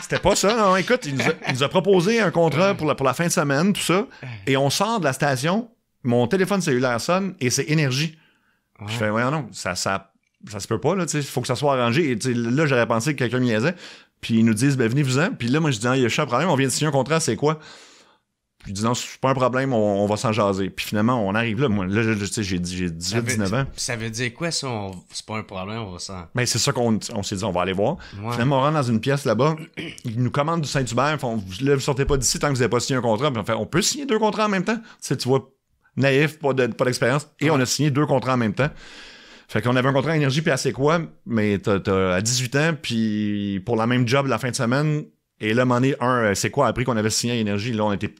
c'était pas ça. Non, écoute, il nous a, proposé un contrat pour la, pour la fin de semaine, tout ça. Et on sort de la station, mon téléphone cellulaire sonne et c'est énergie. Je fais, ouais, non, ça, ça, ça se peut pas, là, tu sais, faut que ça soit arrangé. Et là, j'aurais pensé que quelqu'un aisait. Puis ils nous disent, ben venez-vous-en. Puis là, moi, je dis, non, il y a un problème, on vient de signer un contrat, c'est quoi? Puis ils disent, non, c'est pas un problème, on, va s'en jaser. Puis finalement, on arrive là. Moi, là, j'ai 18, 19 ans. Ça veut dire quoi, ça? On... C'est pas un problème, on va s'en. Ben, c'est ça qu'on on, s'est dit, on va aller voir. Finalement, on rentre dans une pièce là-bas. Ils nous commandent du Saint-Hubert. Font, là, vous sortez pas d'ici tant que vous avez pas signé un contrat. Puis on fait, on peut signer deux contrats en même temps. Tu tu vois, naïf, pas d'expérience. et on a signé deux contrats en même temps. Fait qu'on avait un contrat énergie, puis c'est quoi, mais t'as à 18 ans, puis pour la même job la fin de semaine, et là, monnaie un, euh, c'est quoi, après qu'on avait signé à énergie, là, on était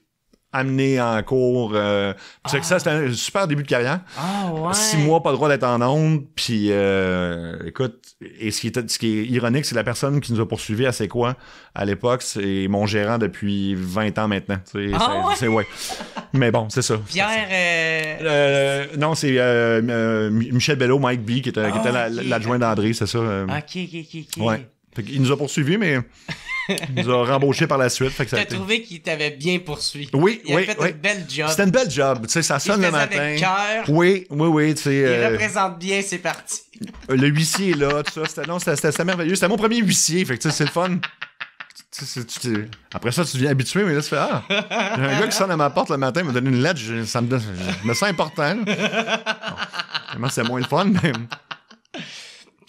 amené en cours. Euh, que ça, ah. c'était un super début de carrière. Ah, Six mois, pas le droit d'être en onde. Puis, euh, écoute, et ce qui, est, ironique, c'est la personne qui nous a poursuivis à C'est quoi à l'époque, c'est mon gérant depuis 20 ans maintenant. Ah, c'est, ouais. Mais bon, c'est ça. Pierre. Euh, euh, non, c'est Michel Bello, Mike B, qui était, l'adjoint d'André, c'est ça. ok, ok, ok. Il nous a poursuivis, mais. Il nous a rembauché par la suite. Fait que été... trouvé qu'il t'avait bien poursuivi. Oui, Il oui, a fait oui. une belle job. C'était une belle job. Tu sais, ça sonne le matin. Avec cœur. Oui, oui, oui. Tu sais, Il euh, représente bien ses parties. Le huissier est là, tout ça. C'était, non, c'était, merveilleux. C'était mon premier huissier. Fait que tu sais, c'est le fun. Tu sais, Après ça, tu deviens habitué, mais là, tu fais Ah, j'ai un gars qui sonne à ma porte le matin, il me donne une lettre, je, ça me, donne... me sens important. Bon. c'est moins le fun, même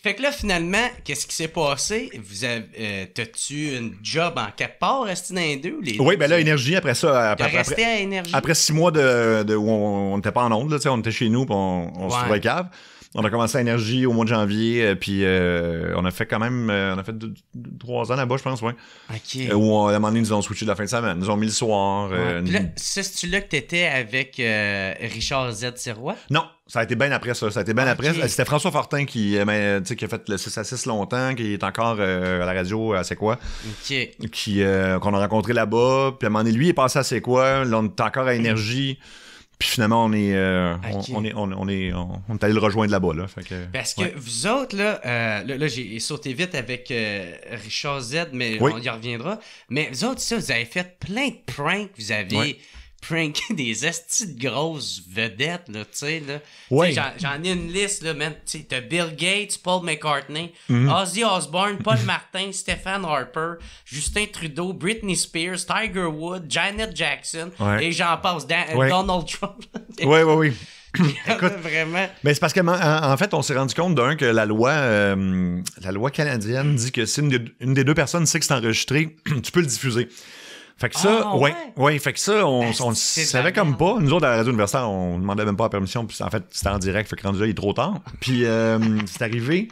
fait que là, finalement, qu'est-ce qui s'est passé? Vous avez, euh, t'as-tu une job en quatre parts, resté dans les deux? oui, ben là, énergie, après ça. Après, resté à énergie. Après six mois de, de où on n'était pas en onde, là, on était chez nous, on, on se trouvait cave. On a commencé à énergie au mois de janvier, euh, puis euh, on a fait quand même, on a fait deux, trois ans là-bas, je pense, ouais. où on, à un moment donné, ils nous ont switché la fin de semaine, ils nous ont mis le soir. cest Puis là, c'est-tu là que t'étais avec Richard Z. Sirois? Non, ça a été bien après ça. Ça a été bien ah, après. C'était François Fortin qui, euh, ben, euh, a fait le 6 à 6 longtemps, qui est encore euh, à la radio à C'est quoi. Qui, qu'on a rencontré là-bas. Puis à un moment donné, lui, il est passé à C'est quoi. Là, on est encore à Énergie. Puis finalement, on est, on, est, on, est, on, allé le rejoindre là-bas. Parce que vous autres, là, là, j'ai sauté vite avec Richard Z, mais on y reviendra. Mais vous autres, ça, vous avez fait plein de pranks. Vous avez pranker des estis de grosses vedettes, là, tu sais, là. J'en ai une liste, là, même, Tu as Bill Gates, Paul McCartney, mhm. Ozzy Osbourne, Paul Martin, Stephen Harper, Justin Trudeau, Britney Spears, Tiger Wood, Janet Jackson, et j'en passe. Euh, Donald Trump. oui, oui, oui. Écoute, vraiment. Mais c'est parce qu'en en, fait, on s'est rendu compte d'un que la loi, euh, la loi canadienne dit que si une des deux personnes sait que c'est enregistré, tu peux le diffuser. Fait que ça, ah, ouais, ouais, fait que ça, on, ben, savait comme pas. Nous autres, à la radio universitaire, on demandait même pas la permission. Puis en fait, c'était en direct, fait que rendu là, il est trop tard. Puis euh, c'est arrivé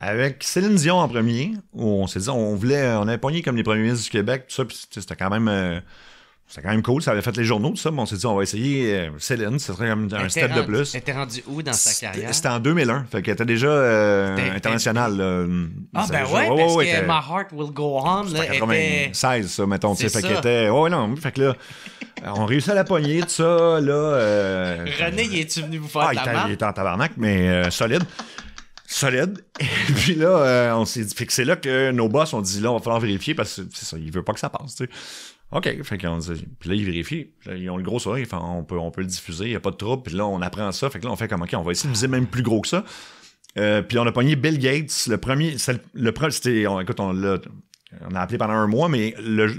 avec Céline Dion en premier, où on s'est dit, on voulait, on avait pogné comme les premiers ministres du Québec, tout ça, puis c'était quand même... Euh, c'est quand même cool, ça avait fait les journaux, tout ça, mais on s'est dit, on va essayer euh, Céline, ce serait comme un step de plus. Elle était rendue où dans sa carrière? C'était en 2001, fait qu'elle était déjà euh, internationale. ah, ben ouais, parce que My Heart Will Go On, là, 96, ça, mettons, tu sais, fait qu'elle était... Ouais, non, fait que là, on réussit à la poignée tout ça, là... Euh, René, il est-tu venu vous faire ah, il était en tabarnak, mais euh, solide. Solide. Et puis là, on s'est dit... Fait que c'est là que nos boss ont dit, là, on va falloir vérifier, parce que, ça, il veut pas que ça passe, tu sais. OK. puis là, ils vérifient. Ils ont le gros sourire. on, peut, on peut le diffuser. Il n'y a pas de trouble. Puis là, on apprend ça. Fait que là, on fait comme OK, on va essayer de viser même plus gros que ça. Euh, puis on a pogné Bill Gates, le premier. Le, c'était, on, écoute, on l'a. a appelé pendant un mois, mais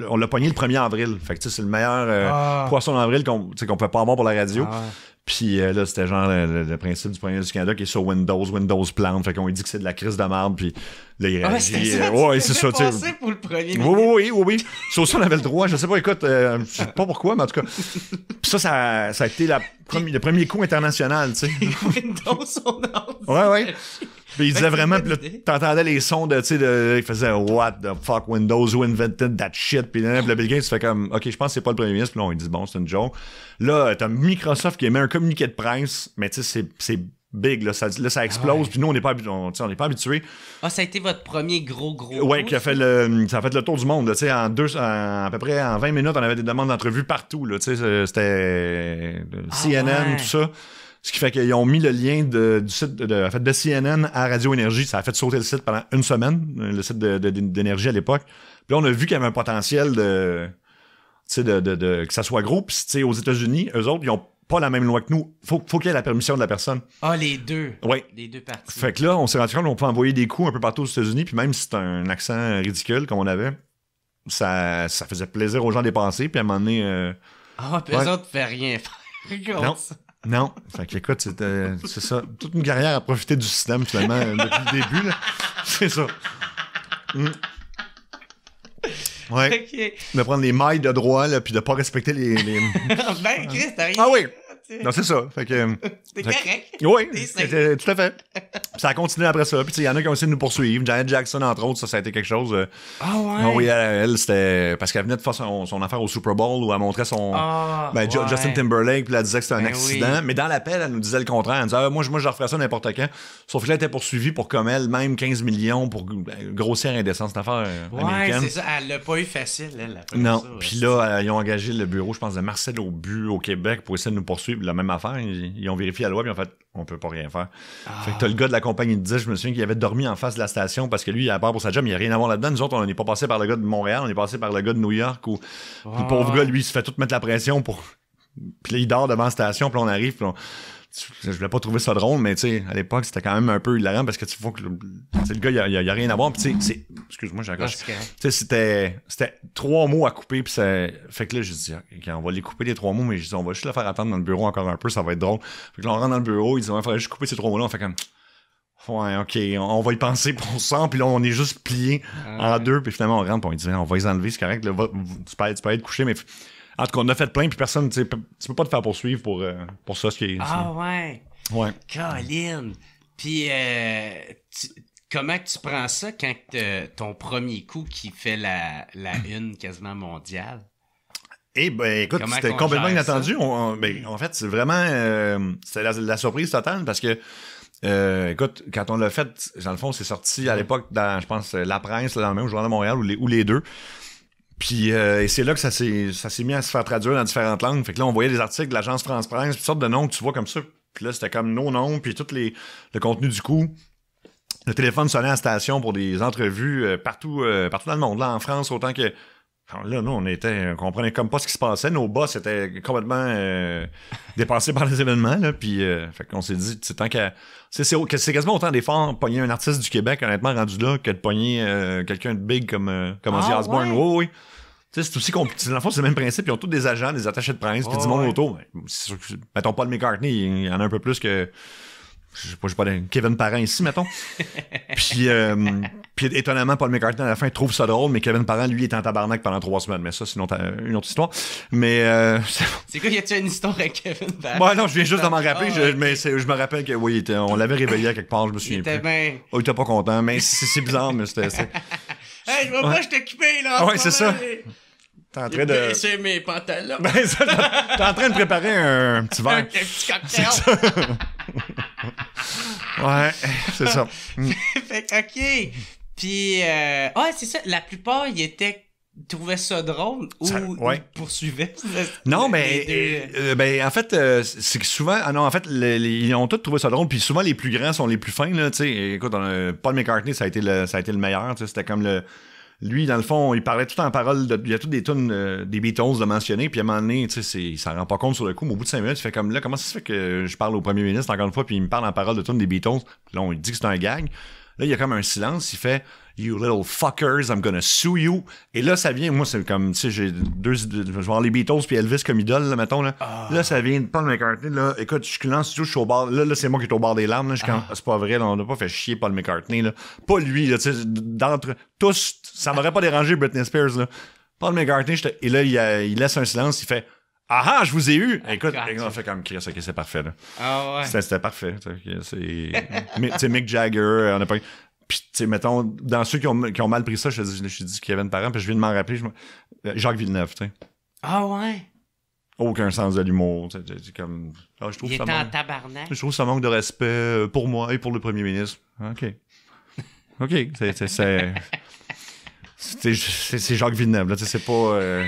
on l'a pogné le 1er avril. Fait que c'est le meilleur euh, ah. poisson d'avril qu'on ne peut pas avoir pour la radio. Ah. Puis euh, là, c'était genre le, principe du premier du Canada qui est sur Windows, Windows plant Fait qu'on lui dit que c'est de la crise de merde. Puis là, il ah euh, ouais, c'est ça. Tu pour le premier. Oui, oui, oui. oui, Sauf ça, on avait le droit. Je sais pas, écoute, euh, je sais pas pourquoi, mais en tout cas. Puis ça, ça, a été le premier coup international, tu sais. Windows, on a. Ouais, ouais. Puis il disait vraiment, tu t'entendais les sons de, tu sais, de, il faisait What the fuck Windows who invented that shit. Puis là, le Bill se fait comme, ok, je pense que c'est pas le premier ministre. Puis là, on dit bon, c'est une joke. Là, t'as Microsoft qui émet un communiqué de presse, mais tu sais, c'est big. Là, ça, ça explose. Ah puis nous, on n'est pas, est pas habitués. Ah, ça a été votre premier gros, gros. Ouais, qui a fait le, ça a fait le tour du monde. Tu sais, en deux, à peu près en 20 minutes, on avait des demandes d'entrevue partout. Tu sais, c'était euh, ah CNN, tout ça. Ce qui fait qu'ils ont mis le lien du site de, de CNN à Radio Énergie. Ça a fait sauter le site pendant une semaine, euh, le site d'énergie à l'époque. Puis là, on a vu qu'il y avait un potentiel de, de, que ça soit gros. Puis aux États-Unis, eux autres, ils ont pas la même loi que nous. Faut, faut qu'il y ait la permission de la personne. Ah, les deux. Oui. Les deux parties. Fait que là, on s'est rendu compte qu'on peut envoyer des coups un peu partout aux États-Unis, puis même si c'est un accent ridicule comme on avait, ça, ça faisait plaisir aux gens dépensés, puis à un moment donné. Euh, ah, puis eux autres, ne rien faire. non. Non. Fait c'est ça. Toute une carrière à profiter du système, finalement, euh, depuis le début, C'est ça. Mm. Ouais. Okay. De prendre les mailles de droit, là, puis de pas respecter les. les... ben, Chris, t'as Ah oui! Non, c'est ça. Fait que. Euh, correct. Oui. tout à fait. ça a continué après ça. Puis, il y en a qui ont essayé de nous poursuivre. Janet Jackson, entre autres, ça, a été quelque chose. Euh. Ah ouais. oui, elle, c'était. Parce qu'elle venait de faire son, affaire au Super Bowl où elle montrait son. Ah, ben, Justin Timberlake, puis elle disait que c'était un ben accident. Mais dans l'appel, elle nous disait le contraire. Elle disait, ah, moi, moi, je referais ça n'importe quand. Sauf qu'elle était poursuivie pour, comme elle, même 15 millions pour ben, grossière indécence, cette affaire euh, ouais, c'est ça. Elle l'a pas eu facile, elle, après Non. Puis là, ils ont engagé le bureau, je pense, de Marcel Aubu au Québec pour essayer de nous poursuivre la même affaire. Ils, ont vérifié la loi, puis en fait, on peut pas rien faire. Ah. Fait que t'as le gars de la compagnie de 10, je me souviens qu'il avait dormi en face de la station parce que lui, à part pour sa job, il n'y a rien à voir là-dedans. Nous autres, on n'est pas passé par le gars de Montréal, on est passé par le gars de New York où le ah. pauvre gars, lui, il se fait tout mettre la pression pour. Puis là, il dort devant la station, puis on arrive, puis on je voulais pas trouver ça drôle, mais tu sais, à l'époque, c'était quand même un peu hilarant parce que tu vois que le, le gars, il n'y a, rien à voir. Puis tu sais, Excuse-moi, j'accroche. Ah, tu sais, c'était, trois mots à couper. Puis ça Fait que là, je dis, ok, on va les couper les trois mots, mais je dis, on va juste le faire attendre dans le bureau encore un peu, ça va être drôle. Fait que là, on rentre dans le bureau, ils disent, il faudrait juste couper ces trois mots-là. On fait comme. Ouais, ok, on va y penser pour ça, puis là, on est juste plié ah, en deux, puis finalement, on rentre, puis on dit, on va les enlever, c'est correct, tu, peux être, tu être couché, mais en tout cas, on a fait plein, puis personne, tu peux pas te faire poursuivre pour, euh, pour ça. Ce qui est, ah ouais. Ouais. Colin. Puis, euh, comment tu prends ça quand ton premier coup qui fait la, une quasiment mondiale? Eh ben, écoute, c'était complètement inattendu. Ben, en fait, c'est vraiment euh, la, surprise totale parce que écoute, quand on l'a fait, dans le fond, c'est sorti à mm-hmm. l'époque dans, je pense, La Presse, le même Journal de Montréal les, ou les deux. Puis euh, et c'est là que ça s'est, ça s'est mis à se faire traduire dans différentes langues. Fait que là, on voyait des articles de l'agence France-Presse, toutes sortes de noms que tu vois comme ça. Puis là, c'était comme nos noms, puis tout les, le contenu du coup. Le téléphone sonnait à station pour des entrevues euh, partout, euh, partout dans le monde, là, en France autant que Là, nous, on était, on comprenait comme pas ce qui se passait. Nos boss étaient complètement euh, dépassés par les événements. Là, puis, euh, qu'on s'est dit, c'est tant qu'à. C'est, c'est, quasiment autant d'efforts pogner un artiste du Québec, honnêtement, rendu là, que de pogner euh, quelqu'un de big comme, comme Ozzy ah, Oui, c'est aussi compliqué. Dans fond, c'est le même principe. Ils ont tous des agents, des attachés de presse, oh, puis du ah, monde ouais. Mettons, Paul McCartney, il y en a un peu plus que je sais pas, pas Kevin Parent ici, mettons. puis, euh, puis, étonnamment, Paul McCartney, à la fin, trouve ça drôle, mais Kevin Parent, lui, est en tabarnak pendant trois semaines. Mais ça, c'est une autre, euh, histoire. Mais. Euh, c'est quoi, y a-tu une histoire avec Kevin Parent Ouais, non, je viens juste de m'en ah, rappeler. je, mais je me rappelle que, oui, on l'avait réveillé à quelque part, je me souviens. Il était bien. Oh, il était pas content, mais c'est bizarre, mais c'était. hey, je vois pas, je t'occupais, là. Ouais, c'est ça. T'es en train de. C'est mes pantalons. Ben, t'es en train de préparer un, petit verre. Un petit cocktail. ouais, c'est ça. Mm. fait OK. Puis, euh... c'est ça. La plupart, ils étaient trouvaient ça drôle ou ils poursuivaient non mais euh, euh, euh, ben, en fait c'est que souvent ah non en fait ils ont tous trouvé ça drôle puis souvent les plus grands sont les plus fins là tu sais écoute Paul McCartney ça a été ça a été le meilleur c'était comme le lui, dans le fond, il parlait tout en parole. De, il y a toutes des tonnes euh, des Beatles de mentionner. Puis à un moment donné, tu sais, il s'en rend pas compte sur le coup. Mais au bout de cinq minutes, il fait comme là, comment ça se fait que je parle au premier ministre encore une fois, puis il me parle en parole de tonnes des Beatles. là, on dit que c'est un gag. Là, il y a comme un silence. Il fait You little fuckers, I'm gonna sue you. Et là, ça vient, moi, c'est comme, tu sais, j'ai deux, je vais les Beatles puis Elvis comme idole, là, mettons, là. Ah. Là, ça vient Paul McCartney, là. Écoute, je lance tout, je suis au bord, là, c'est moi qui suis au bord des larmes, ah. c'est pas vrai, on n'a pas fait chier Paul McCartney, là. Pas lui, là, tu sais, d'entre tous, ça m'aurait pas dérangé Britney Spears, là. Paul McCartney, et là, il, laisse un silence, il fait, ah ah, je vous ai eu! Ah, écoute, on fait comme Chris, c'est parfait. Là. Ah ouais. C'était, parfait. C'est, Mick Jagger, on a pas puis, tu sais, mettons, dans ceux qui ont, qui ont, mal pris ça, je lui dis, dit une Parent, puis je viens de m'en rappeler, euh, Jacques Villeneuve, tu sais. Ah ouais? Aucun sens de l'humour. comme. Ah, je trouve Il ça en tabarnak. Je trouve ça manque de respect euh, pour moi et pour le premier ministre. OK. OK. C'est. C'est Jacques Villeneuve, C'est pas. Euh,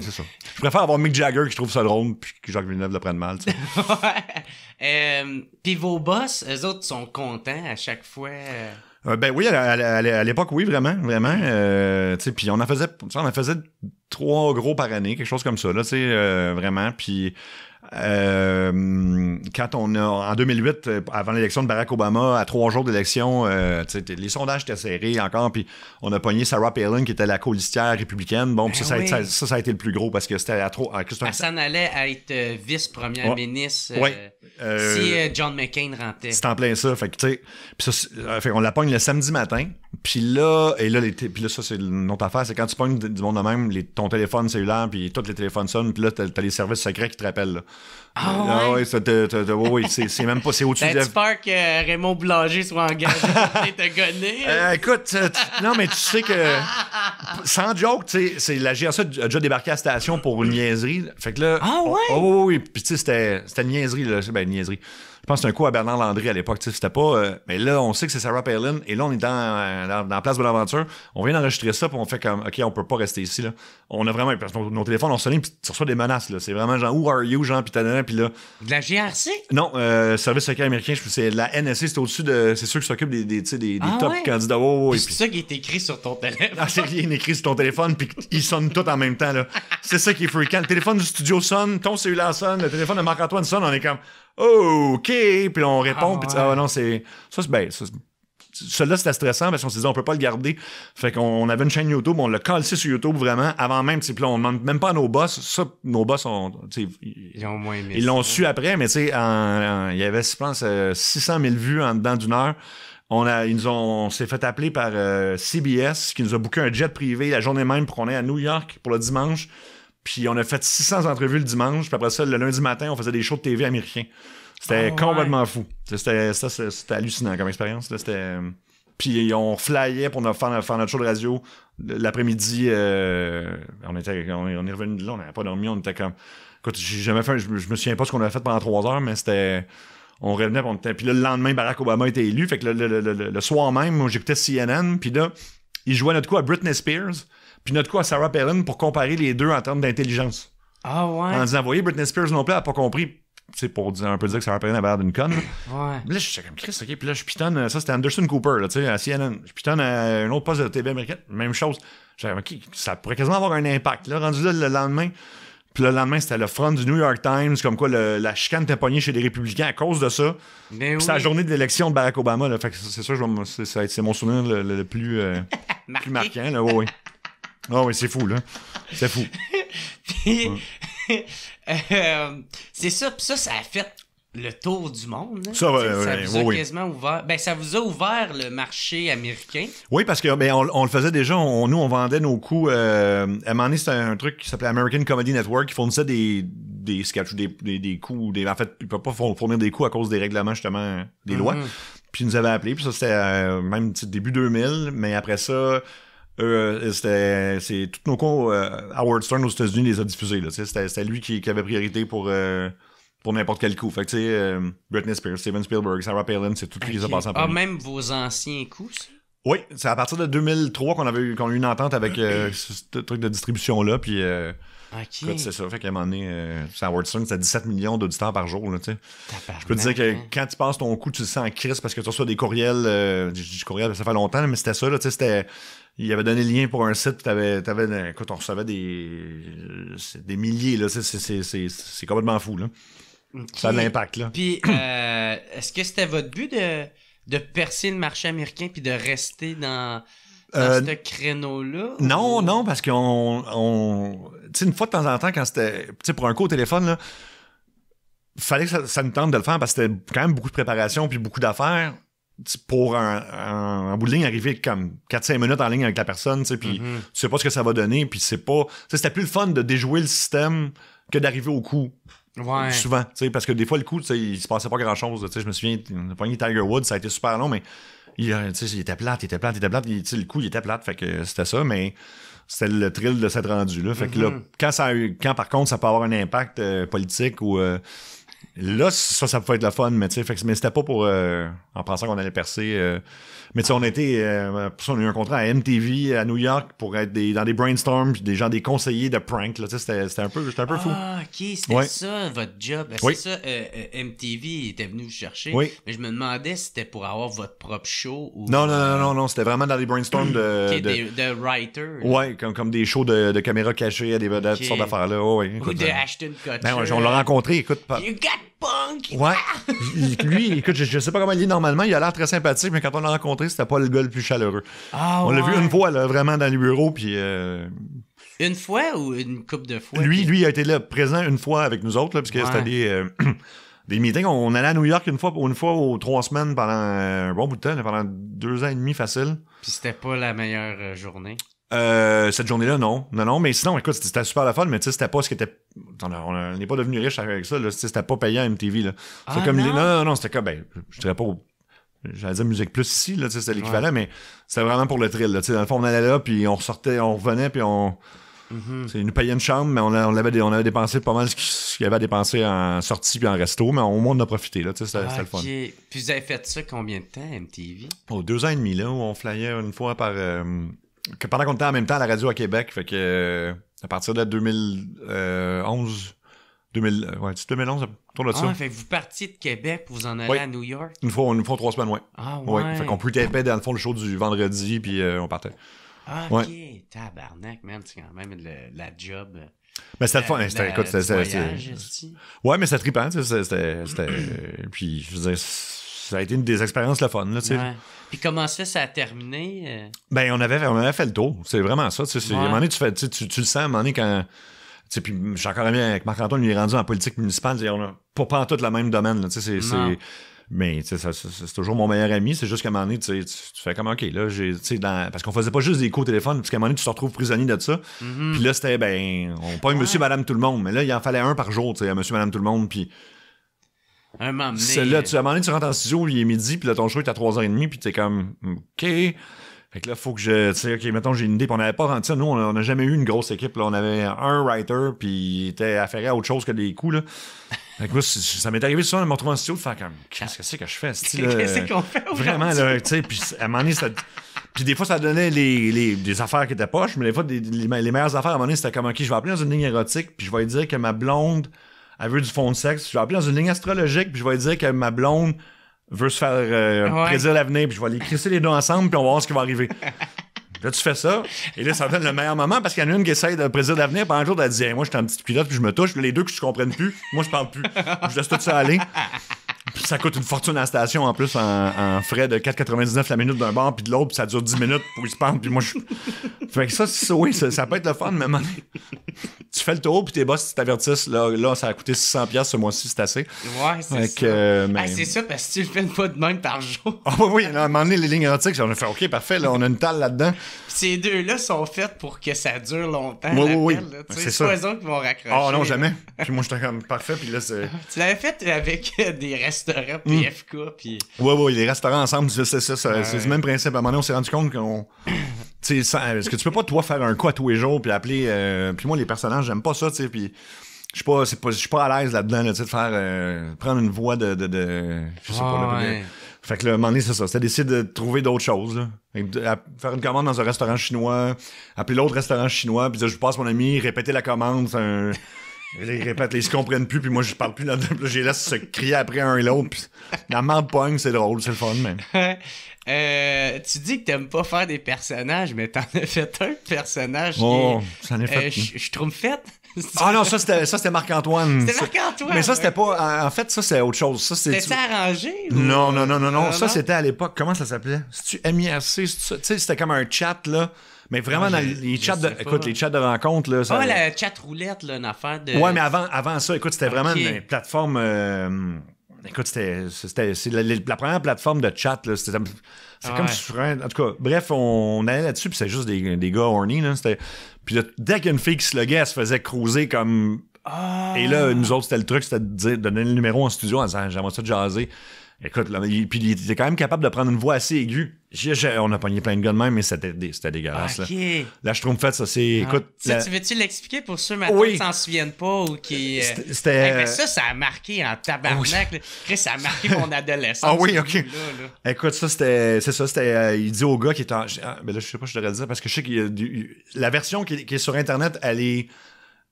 c'est ça. Je préfère avoir Mick Jagger qui trouve ça drôle puis que Jacques Villeneuve le prenne mal. ouais. Euh, puis vos boss, eux autres sont contents à chaque fois. Euh? Euh, ben oui, à, l'époque, oui, vraiment, vraiment. puis on en faisait, on en faisait trois gros par année, quelque chose comme ça, là, tu sais, vraiment. Puis euh, quand on a, en 2008, euh, avant l'élection de Barack Obama, à trois jours d'élection, euh, les sondages étaient serrés encore, puis on a pogné Sarah Palin, qui était la colistière républicaine. Bon, ben ça, ça, a, ça, a été le plus gros parce que c'était à trop. Ça allait à être euh, vice-première ministre. Euh, euh, si euh, John McCain rentrait. C'est en plein ça. Fait que, tu sais, euh, on la pogne le samedi matin. Puis là, et là, là, ça, c'est une autre affaire. C'est quand tu pognes du monde de même, ton téléphone cellulaire, puis tous les téléphones sonnent, puis là, t'as, as les services secrets qui te rappellent. Là. Ah, ah ouais? c'est, ouais, c'est, même pas... C'est au-dessus ben, de... J'espère que euh, Raymond Boulanger soit engagé pour te gonner. Euh, écoute, non, mais tu sais que... Sans joke, tu sais, la GRC a déjà débarqué à la station pour une niaiserie. Fait que là... Ah ouais? Oh, oui, oui. Puis tu sais, c'était, c'était une niaiserie, là. Ben, une niaiserie. Je pense que un coup à Bernard Landry à l'époque. C'était pas. Euh, mais là, on sait que c'est Sarah Palin. Et là, on est dans, dans, Place de l'Aventure. On vient d'enregistrer ça. Puis on fait comme OK, on peut pas rester ici. Là. On a vraiment. Parce que nos, téléphones, on sonne. Puis tu reçois des menaces. Là. C'est vraiment genre Who are you, genre Puis Puis là. De la GRC? Non, euh, Service secret américain. Je c'est la NSC. C'est au-dessus de. C'est ceux qui s'occupent des, des, des top candidats. c'est ça qui est écrit sur ton téléphone. Ah, c'est écrit sur ton téléphone. Puis ils sonnent tous en même temps. Là. C'est ça qui est fréquent. Le téléphone du studio sonne, ton cellulaire sonne, le téléphone de Marc-Antoine sonne, on est comme OK, puis on répond, ah, puis ah non, c'est. Ça, c'est bien ça, là c'était stressant parce qu'on s'est dit, on peut pas le garder. Fait qu'on avait une chaîne YouTube, on l'a calé sur YouTube vraiment avant même. Puis là, on demande même pas à nos boss. Ça, nos boss, ont, ils l'ont su après, mais tu sais, il y avait, je pense, 600 euh, 000 vues en dedans d'une heure. On, ils nous ont, s'est fait appeler par euh, CBS qui nous a booké un jet privé la journée même pour qu'on aille à New York pour le dimanche. Puis on a fait 600 entrevues le dimanche. Puis après ça, le lundi matin, on faisait des shows de TV américains. C'était ah, complètement fou. C'était, ça, c'était hallucinant comme expérience. C'était... Puis on flyait pour faire, notre show de radio. L'après-midi, euh, on, était, on, est revenu de là, on n'avait pas dormi. On était comme. Écoute, j'ai jamais Je, me souviens pas ce qu'on avait fait pendant trois heures, mais c'était. On revenait, on puis le lendemain, Barack Obama était élu. Fait que le, soir même, j'écoutais CNN. Puis là, il jouait notre coup à Britney Spears. Puis notre coup à Sarah Palin pour comparer les deux en termes d'intelligence. Ah ouais. En disant, voyez, Britney Spears non plus, elle n'a pas compris. C'est pour dire, un peu dire que Sarah Palin avait l'air d'une conne. Ouais. là, je suis comme Chris, ok. Puis là, je pitonne, euh, ça c'était Anderson Cooper, là, tu sais, à CNN. Je pitonne à un autre poste de TV américaine, même chose. ok, ça pourrait quasiment avoir un impact. Là, rendu là le lendemain. Puis le lendemain, c'était le front du New York Times, comme quoi la chicane était pognée chez les républicains à cause de ça. Mais c'est la journée de l'élection de Barack Obama. Là, fait que c'est ça, c'est mon souvenir le, plus, euh, marquant. Là, ah oui, c'est fou, là. C'est fou. Euh, c'est ça, puis ça, ça a fait le tour du monde. Hein. Ça, ça, vous a quasiment ouvert. Ben, ça vous a ouvert le marché américain. Oui, parce que ben, on, le faisait déjà. On, nous, on vendait nos coups. Euh, à un moment donné, c'était un truc qui s'appelait American Comedy Network qui fournissait des, des sketchs des, des, coups. en fait, ils ne peuvent pas fournir des coups à cause des règlements, justement, des lois. Mm-hmm. Puis ils nous avaient appelés. Puis ça, c'était euh, même début 2000. Mais après ça, euh, c'était c'est tous nos cours Howard euh, Stern aux États-Unis les a diffusés c'était, lui qui, avait priorité pour euh, pour n'importe quel coup. Fait que tu sais euh, Britney Spears, Steven Spielberg, Sarah Palin, c'est tout okay. qui s'est passé en ah, premier. Ah même vos anciens coups. Oui, c'est à partir de 2003 qu'on avait qu'on a eu une entente avec ce truc de distribution là puis c'est ça. Fait qu'à un moment donné, Howard Stern, c'est 17 millions d'auditeurs par jour. je peux te dire que hein. quand tu passes ton coup, tu le sens en crise parce que tu reçois des courriels. Euh, dis courriel, ça fait longtemps, mais c'était ça. c'était il avait donné le lien pour un site, puis t'avais, t'avais, écoute, on recevait des, des milliers, là, c'est, c'est, c'est, c'est complètement fou, là. Ça a de l'impact, là. Puis, euh, est-ce que c'était votre but de, percer le marché américain, puis de rester dans, euh, ce créneau-là? Non, non, parce qu'on, tu sais, une fois de temps en temps, quand c'était, tu sais, pour un coup au téléphone, là, fallait que ça, ça, nous tente de le faire parce que c'était quand même beaucoup de préparation puis beaucoup d'affaires pour un, en bout de ligne arriver comme 4-5 minutes en ligne avec la personne, tu sais, puis mhm. tu sais pas ce que ça va donner, puis c'est pas. C'était plus le fun de déjouer le système que d'arriver au coup. Ouais. Souvent, tu sais, parce que des fois, le coup, tu sais, il se passait pas grand chose. Tu sais, je me souviens, on a pogné Tiger Woods, ça a été super long, mais il, euh, il était plate, il était plate, il était plate. tu sais, le coup, il était plate, fait que c'était ça, mais c'était le thrill de cette rendu là Fait que là, mhm. quand, ça, quand par contre, ça peut avoir un impact euh, politique ou. Euh, Là, ça, ça pouvait être la fun, mais tu sais, mais c'était pas pour. Euh, en pensant qu'on allait percer. Euh, mais tu sais, on était, euh, on a eu un contrat à MTV à New York pour être dans des brainstorms, des gens, des conseillers de prank. Là, c'était, c'était un peu, c'était un peu fou. Ah, ok, c'était ça votre job. Ben, c'est ça, euh, euh MTV était venu vous chercher. Oui. Mais je me demandais si c'était pour avoir votre propre show ou. Non, non, non, euh, non, non c'était vraiment dans des brainstorms de. Okay, de... writers. Ouais, comme, comme des shows de, de caméras cachées à des vedettes, sortes d'affaires-là. Oh, oui, écoute, ou de euh, Ashton ben Kutcher. Non, on l'a rencontré, écoute. Pas... You got Ouais. Lui, écoute, je, sais pas comment il est normalement, il a l'air très sympathique, mais quand on l'a rencontré, c'était pas le gars le plus chaleureux. Ah, on l'a vu une fois, là, vraiment dans les bureaux, puis. Euh, une fois ou une coupe de fois? Lui, lui a été là, présent une fois avec nous autres, là, parce c'était euh, des. meetings. On allait à New York une fois, une fois aux trois semaines pendant un bon bout de temps, pendant deux ans et demi facile. Puis c'était pas la meilleure euh, journée. Euh, cette journée-là, non. Non, non, mais sinon, écoute, c'était super la fun, mais tu sais, c'était pas ce qui était. On n'est pas devenu riche avec ça, là. C'était pas payant MTV, là. Ah, comme non? non, non, non, c'était comme, ben, je dirais pas j'allais dire musique plus ici là c'était l'équivalent mais c'était vraiment pour le thrill là dans le fond on allait là puis on sortait on revenait puis on mm ils nous payaient une chambre mais on, avait, on dépensé pas mal ce qu'il y avait à dépenser en sortie puis en resto mais au moins on a profité là c'était le fun puis vous avez fait ça combien de temps MTV oh, deux ans et demi là où on flyait une fois par euh, que pendant qu'on était en même temps à la radio à Québec, fait que euh, à partir de 2011, 2000, euh, euh, ouais, 2011, tourne là-dessus. fait vous partiez de Québec pour vous en aller à New York? Une fois, une trois semaines, ouais. Ah, ouais. ouais. Fait qu'on taper dans le fond le show du vendredi, puis on partait. Ah, ok. Tabarnak, c'est quand même le, la job. Mais c'était le fun. Hein, c'était, écoute, c'était, Ouais, mais c'était trippant, tu C'était, puis, ça a été une des expériences le fun, là, tu puis comment ça, ça a terminé? Euh? Ben, on avait, on fait le tour. C'est vraiment ça. Tu À un moment donné, tu, fais, tu, tu, le sens à un moment donné quand. Tu sais, encore ami avec Marc-Antoine, il est rendu en politique municipale. On n'a pas, en tout le même domaine. mais c'est toujours mon meilleur ami. C'est juste qu'à un moment donné, tu, fais comme OK, là, Parce qu'on faisait pas juste des coups au téléphone, Puis qu'à un moment donné, tu te retrouves prisonnier de ça. Mm-hmm. Puis là, c'était ben, on pas eu monsieur, madame, tout le monde. Mais là, il en fallait un par jour, tu sais, monsieur, madame, tout le monde. Puis un moment donné. là, tu, euh, à un moment donné, tu rentres en studio, il est midi, puis là, ton show est à 3h30, puis t'es comme, OK. Fait que là, faut que je, tu sais, OK, mettons, j'ai une idée, puis on n'avait pas rentré Nous, on n'a jamais eu une grosse équipe, là. On avait un writer, puis il était affairé à autre chose que des coups, là. Fait que moi, ça m'est arrivé souvent de me retrouver en studio, de faire comme, qu'est-ce que c'est que je fais, euh, Qu'est-ce qu'on fait Vraiment, là, tu sais, puis à un moment donné, ça. Puis des fois, ça donnait les, les, des affaires qui étaient poches, mais des fois, les, meilleures affaires, à un moment donné, c'était comme, OK, je vais appeler dans une ligne érotique, puis je vais dire que ma blonde elle veut du fond de sexe. Je vais appeler dans une ligne astrologique, puis je vais dire que ma blonde veut se faire euh, prédire l'avenir, puis je vais aller crisser les deux ensemble, puis on va voir ce qui va arriver. Là, tu fais ça, et là, ça être le meilleur moment parce qu'il y en a une qui essaie de prédire l'avenir pendant un jour, elle dit Moi, je suis un petit pilote, puis je me touche, les deux que je ne plus, moi, je parle plus. Je laisse tout ça aller ça coûte une fortune à la station en plus en, frais de 4,99 la minute d'un bar puis de l'autre, puis ça dure 10 minutes pour ils se pendent. Puis moi, je. Fait que ça, ça oui, ça, peut être le fun, mais man, tu fais le tour puis tes boss t'avertissent. Là, là, ça a coûté 600$ ce mois-ci, c'est assez. Ouais, c'est ça. Euh, ah, c'est ça parce que tu le fais pas de même par jour. Ah, oui, à un moment donné, les lignes érotiques, on a fait OK, parfait, là, on a une talle là-dedans. ces deux-là sont faites pour que ça dure longtemps. Oui, ben, C'est ça. qui vont raccrocher. Ah oh, non, jamais. puis moi, j'étais comme parfait, puis là, c'est. Tu l'avais fait avec euh, des restes Hmm. puis Ouais, ouais, les restaurants ensemble, c'est ça, c'est le même principe. À un moment donné, on s'est rendu compte qu'on... Tu sais, est-ce que tu peux pas, toi, faire un quoi tous les jours, puis appeler... Euh, puis moi, les personnages, j'aime pas ça, tu sais, puis... Je suis pas, pas, pas à l'aise là-dedans, tu de faire... Euh, prendre une voix de... Je sais pas, ah, Fait que là, à un moment donné, c'est ça. C'était d'essayer de trouver d'autres choses. Faire une commande dans un restaurant chinois, appeler l'autre restaurant chinois, puis je passe mon ami, répéter la commande. C'est un ils répètent, ils se comprennent plus, puis moi, je parle plus. Là, je J'ai laisse se crier après un et l'autre. la merde pogne, c'est drôle, c'est le fun, même. Euh, tu dis que t'aimes pas faire des personnages, mais t'en as fait un personnage. Oh, fait. je trouve fait. Ah non, ça c'était, ça, c'était Marc-Antoine. C'était Marc-Antoine. Mais ça c'était pas. En fait, ça c'est autre chose. Ça, c'était arrangé ou... Non, non, non, non, non. ça c'était à l'époque. Comment ça s'appelait Si tu MIRC Tu sais, c'était comme un chat, là. Mais vraiment, ah, dans les chats de, écoute, les chats de rencontre. Là, Ah, la chat roulette, là, une affaire de. Ouais, mais avant, avant ça, écoute, c'était vraiment une plateforme. Euh, écoute, c'était la, la, première plateforme de chat. C'était c'est comme ouais. En tout cas, bref, on, allait là-dessus, puis c'était juste des, des, gars horny. Là, puis dès qu'une fille qui se loguait, elle se faisait cruiser comme. Ah. Et là, nous autres, c'était le truc, c'était de, donner le numéro en studio en disant J'aimerais ça jaser. Écoute, là, il, puis il était quand même capable de prendre une voix assez aiguë. on a pogné plein de gars de même, mais c'était, c'était dégueulasse. Là. je trouve fait ça, c'est. Ah. Écoute. Ça, tu veux-tu l'expliquer pour ceux maintenant qui s'en souviennent pas ou qui. C'était. Euh, mais euh, ça, ça a marqué en tabarnak. Oui. ça a marqué mon adolescence. Ah oui, ok. Écoute, ça, c'était. C'est ça, c'était. Euh, il dit au gars qui est en. Ah, ben là, je sais pas, je devrais dire parce que je sais que la version qui est sur Internet, elle est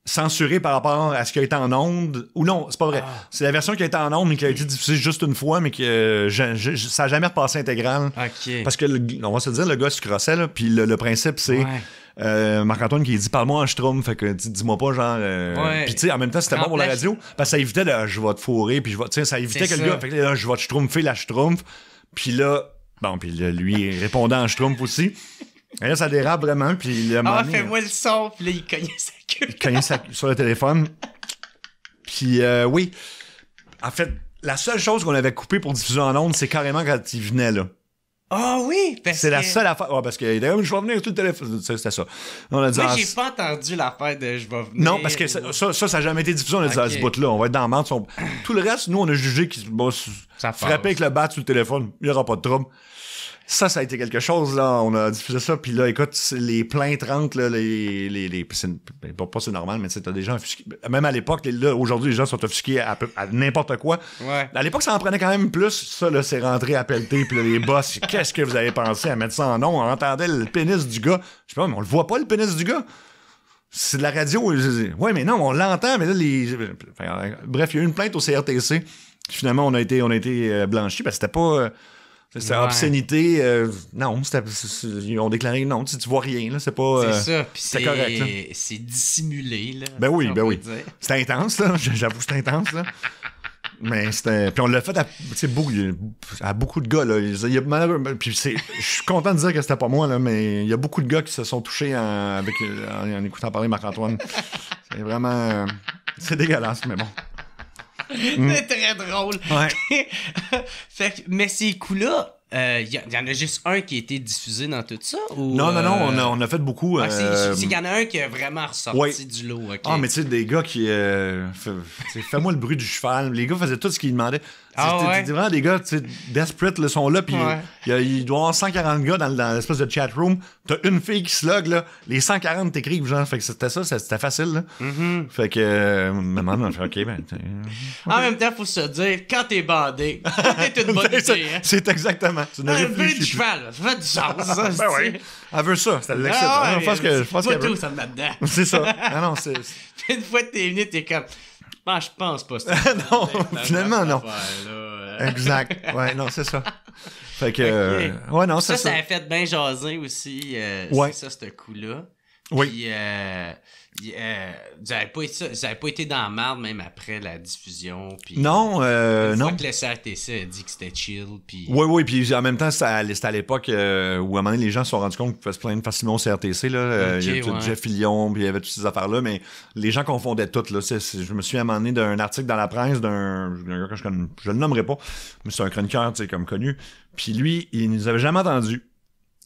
censuré par rapport à ce qui a été en onde ou non c'est pas vrai ah. c'est la version qui a été en onde mais qui a été diffusée juste une fois mais que euh, ça n'a jamais repassé intégral parce que on va se dire le gars se crossait là, puis le, principe c'est euh, Marc-Antoine qui dit parle-moi en schtroumpf fait que dis-moi pas genre euh, puis tu sais en même temps c'était bon pour la radio parce que ça évitait de je vais te fourrer puis je vais ça évitait que le gars fait que là, je vais te schtroumpfer la schtroumpf puis là bon puis lui répondant en schtroumpf aussi ça dérape vraiment, puis Ah, fais-moi le son, puis il cognait sa queue. il cognait sa sur le téléphone. Puis euh, oui, en fait, la seule chose qu'on avait coupée pour diffuser en ondes, c'est carrément quand il venait, là. Ah oui! C'est la seule affaire. parce que d'ailleurs, je vais venir tout le téléphone. C'était ça. On a dit, ah, j'ai pas entendu l'affaire de je vais venir. non, parce que ça, ça, ça, jamais été diffusé. On a dit, à ah, ce bout-là, on va être dans la monde Tout le reste, nous, on a jugé qu'il avec le bat sur le téléphone. Il n'y aura pas de trouble. Ça, ça a été quelque chose, là. On a diffusé ça. Puis là, écoute, les plaintes rentrent, là, les. les, ben, pas, c'est normal, mais tu t'as des gens Même à l'époque, là, aujourd'hui, les gens sont offusqués à, n'importe quoi. À l'époque, ça en prenait quand même plus. Ça, là, c'est rentré à pelleter. Puis les boss, qu'est-ce que vous avez pensé à mettre ça en nom? On entendait le pénis du gars. Je sais pas, mais on le voit pas, le pénis du gars c'est de la radio. Ouais, mais non, on l'entend, mais là, les. bref, il y a eu une plainte au CRTC. Finalement, on a été, on a euh, blanchi parce c'était pas. Euh, c'est obscénité. Euh, non, ils ont déclaré non, tu, tu vois rien. C'est pas. c'est euh, ça, c'est correct. C'est dissimulé. Là, ben oui, ben oui. C'était intense, là. J'avoue, c'est intense, là. Mais c'était. Puis on l'a fait à, beaucoup, à beaucoup de gars. Là. Il y a... Puis je suis content de dire que c'était pas moi, là, mais il y a beaucoup de gars qui se sont touchés en écoutant parler Marc-Antoine. C'est vraiment. Euh, c'est dégueulasse, mais bon. Mm. c'est très drôle. fait que, mais ces coups-là, il euh, y, en a juste un qui a été diffusé dans tout ça? non, non, non, on, a, euh, on a, fait beaucoup. Ah, Il euh, y en a un qui a vraiment ressorti du lot. ok Ah, mais tu sais, des gars qui. Fais-moi le bruit du cheval. Les gars faisaient tout ce qu'ils demandaient. Ah ouais? dis vraiment des gars, tu sais, desperate, le sont là, puis il, doit y avoir 140 gars dans, l'espèce de chat room. T'as une fille qui se là, les 140 t'écrivent, genre. Fait que c'était ça, c'était facile, là. Mm-hmm. Fait que, euh, maman, on fait, OK, ben. Okay. En même temps, faut se dire, quand t'es bandé, t'es une bonne idée, hein. C'est exactement. Tu ne réfléchis cheval, ça fait du sens, ça. ben oui. Elle veut ça, c'est ah l'excite. Ah, je pense que. pas tout, ça C'est ça. Ah non, c'est. Une fois que t'es venu, t'es comme. Ben, je pense pas. non, finalement, non. exact. Ouais, non, c'est ça. Fait que. Euh, ouais, non, c'est ça, ça. ça. a fait bien jaser aussi. Euh, ouais. Ça, ce coup-là. Oui. Puis, euh, euh, pas été ça, pas été dans la marde même après la diffusion puis non euh, non que le CRTC a dit que c'était chill puis oui oui puis en même temps c'était à l'époque euh, où à un moment donné les gens se sont rendus compte qu'ils pouvaient se plaindre facilement au CRTC là il y avait tout Jeff Fillion puis il y avait toutes ces affaires là mais les gens confondaient toutes là je me suis amené d'un article dans la presse d'un gars que je, je le nommerai pas mais c'est un chroniqueur tu sais comme connu puis lui il nous avait jamais entendu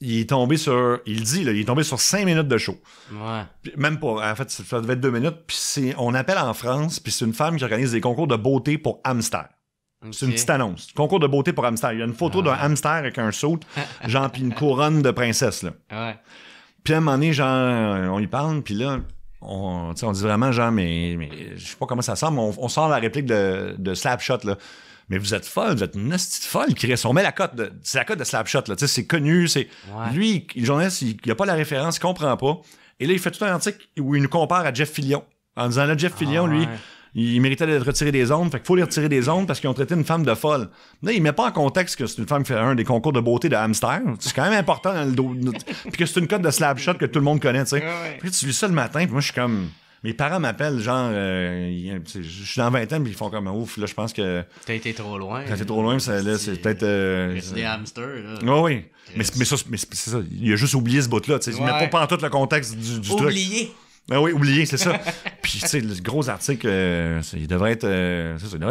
il est tombé sur, il dit, là, il est tombé sur cinq minutes de show. même pas, en fait, ça devait être deux minutes. Puis c'est, on appelle en France, puis c'est une femme qui organise des concours de beauté pour hamster. C'est une petite annonce. Concours de beauté pour hamster. Il y a une photo d'un hamster avec un saut, genre, puis une couronne de princesse, là. Puis à un moment donné, genre, on y parle, puis là, on, dit vraiment, genre, mais, mais je sais pas comment ça semble, on, on sort la réplique de, de Slapshot, là mais vous êtes folle, vous êtes une petite folle, Chris. On met la cote, c'est la cote de Slapshot, là, c'est connu, c'est. Lui, le journaliste, il a pas la référence, il comprend pas. Et là, il fait tout un article où il nous compare à Jeff Fillion, en disant là, Jeff ah, Filion, lui, il méritait d'être retiré des ondes, fait faut les retirer des ondes parce qu'ils ont traité une femme de folle. Là, il met pas en contexte que c'est une femme qui fait un des concours de beauté de hamster. C'est quand même important dans le Puis que c'est une cote de slap shot que tout le monde connaît, tu sais. Puis tu lis ça le matin, puis moi, je suis comme. Mes parents m'appellent, genre, euh, euh, je suis dans 20 ans, puis ils font comme ouf. Là, je pense que. T'as été trop loin. T'as été trop loin, c'est peut-être. Euh, c'est des hamsters, là. oui, oui. Mais, mais, ça, c'est ça. Il a juste oublié ce bout-là. tu sais. Ouais. pas en tout le contexte du, du truc. Oublié. Ah oui, oublié, c'est ça. puis, tu sais, le gros article, euh, il, devrait être,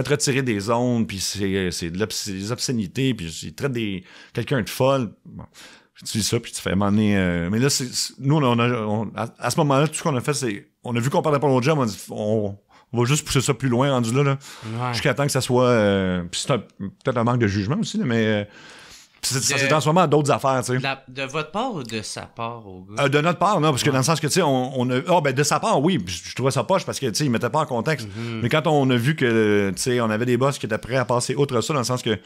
retiré des ondes, puis c'est, c'est des obscénités, puis il traite des, quelqu'un de folle. Bon, tu dis ça, puis tu fais m'en mais là, nous, on a, à, ce moment-là, tout ce qu'on a fait, c'est on a vu qu'on parlait pas longtemps jam, on, dit, on, va juste pousser ça plus loin, rendu là, là ouais. jusqu'à temps que ça soit. Euh, c'est peut-être un manque de jugement aussi, là, mais. Euh, en ça s'est transformé d'autres affaires, tu sais. de votre part ou de sa part au gars? Euh, de notre part, non, parce que dans le sens que, tu sais, on, on, a. oh, ben, de sa part, oui, je, je trouvais ça poche parce que, tu sais, il mettait pas en contexte. Mm-hmm. Mais quand on a vu que, tu sais, on avait des boss qui étaient prêts à passer outre ça, dans le sens que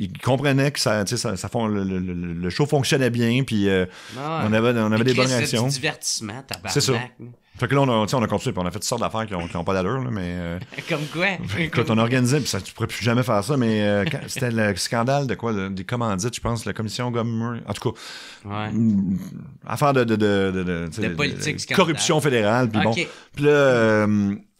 ils comprenaient que ça, ça, ça le, le, le, show fonctionnait bien, puis euh, ah on avait, on avait des bonnes réactions. C'est divertissement, C'est ça. Fait que là, on a, construit, a puis on a fait toutes sortes d'affaires qui n'ont pas d'allure, mais. Euh, Comme quoi? Quand on a organisé, puis ça, tu pourrais plus jamais faire ça, mais euh, c'était le scandale de quoi? des commandites, je pense, la commission Gomme. En tout cas, Ouais. Mm, affaire de, de, corruption fédérale. Puis bon, puis là, euh,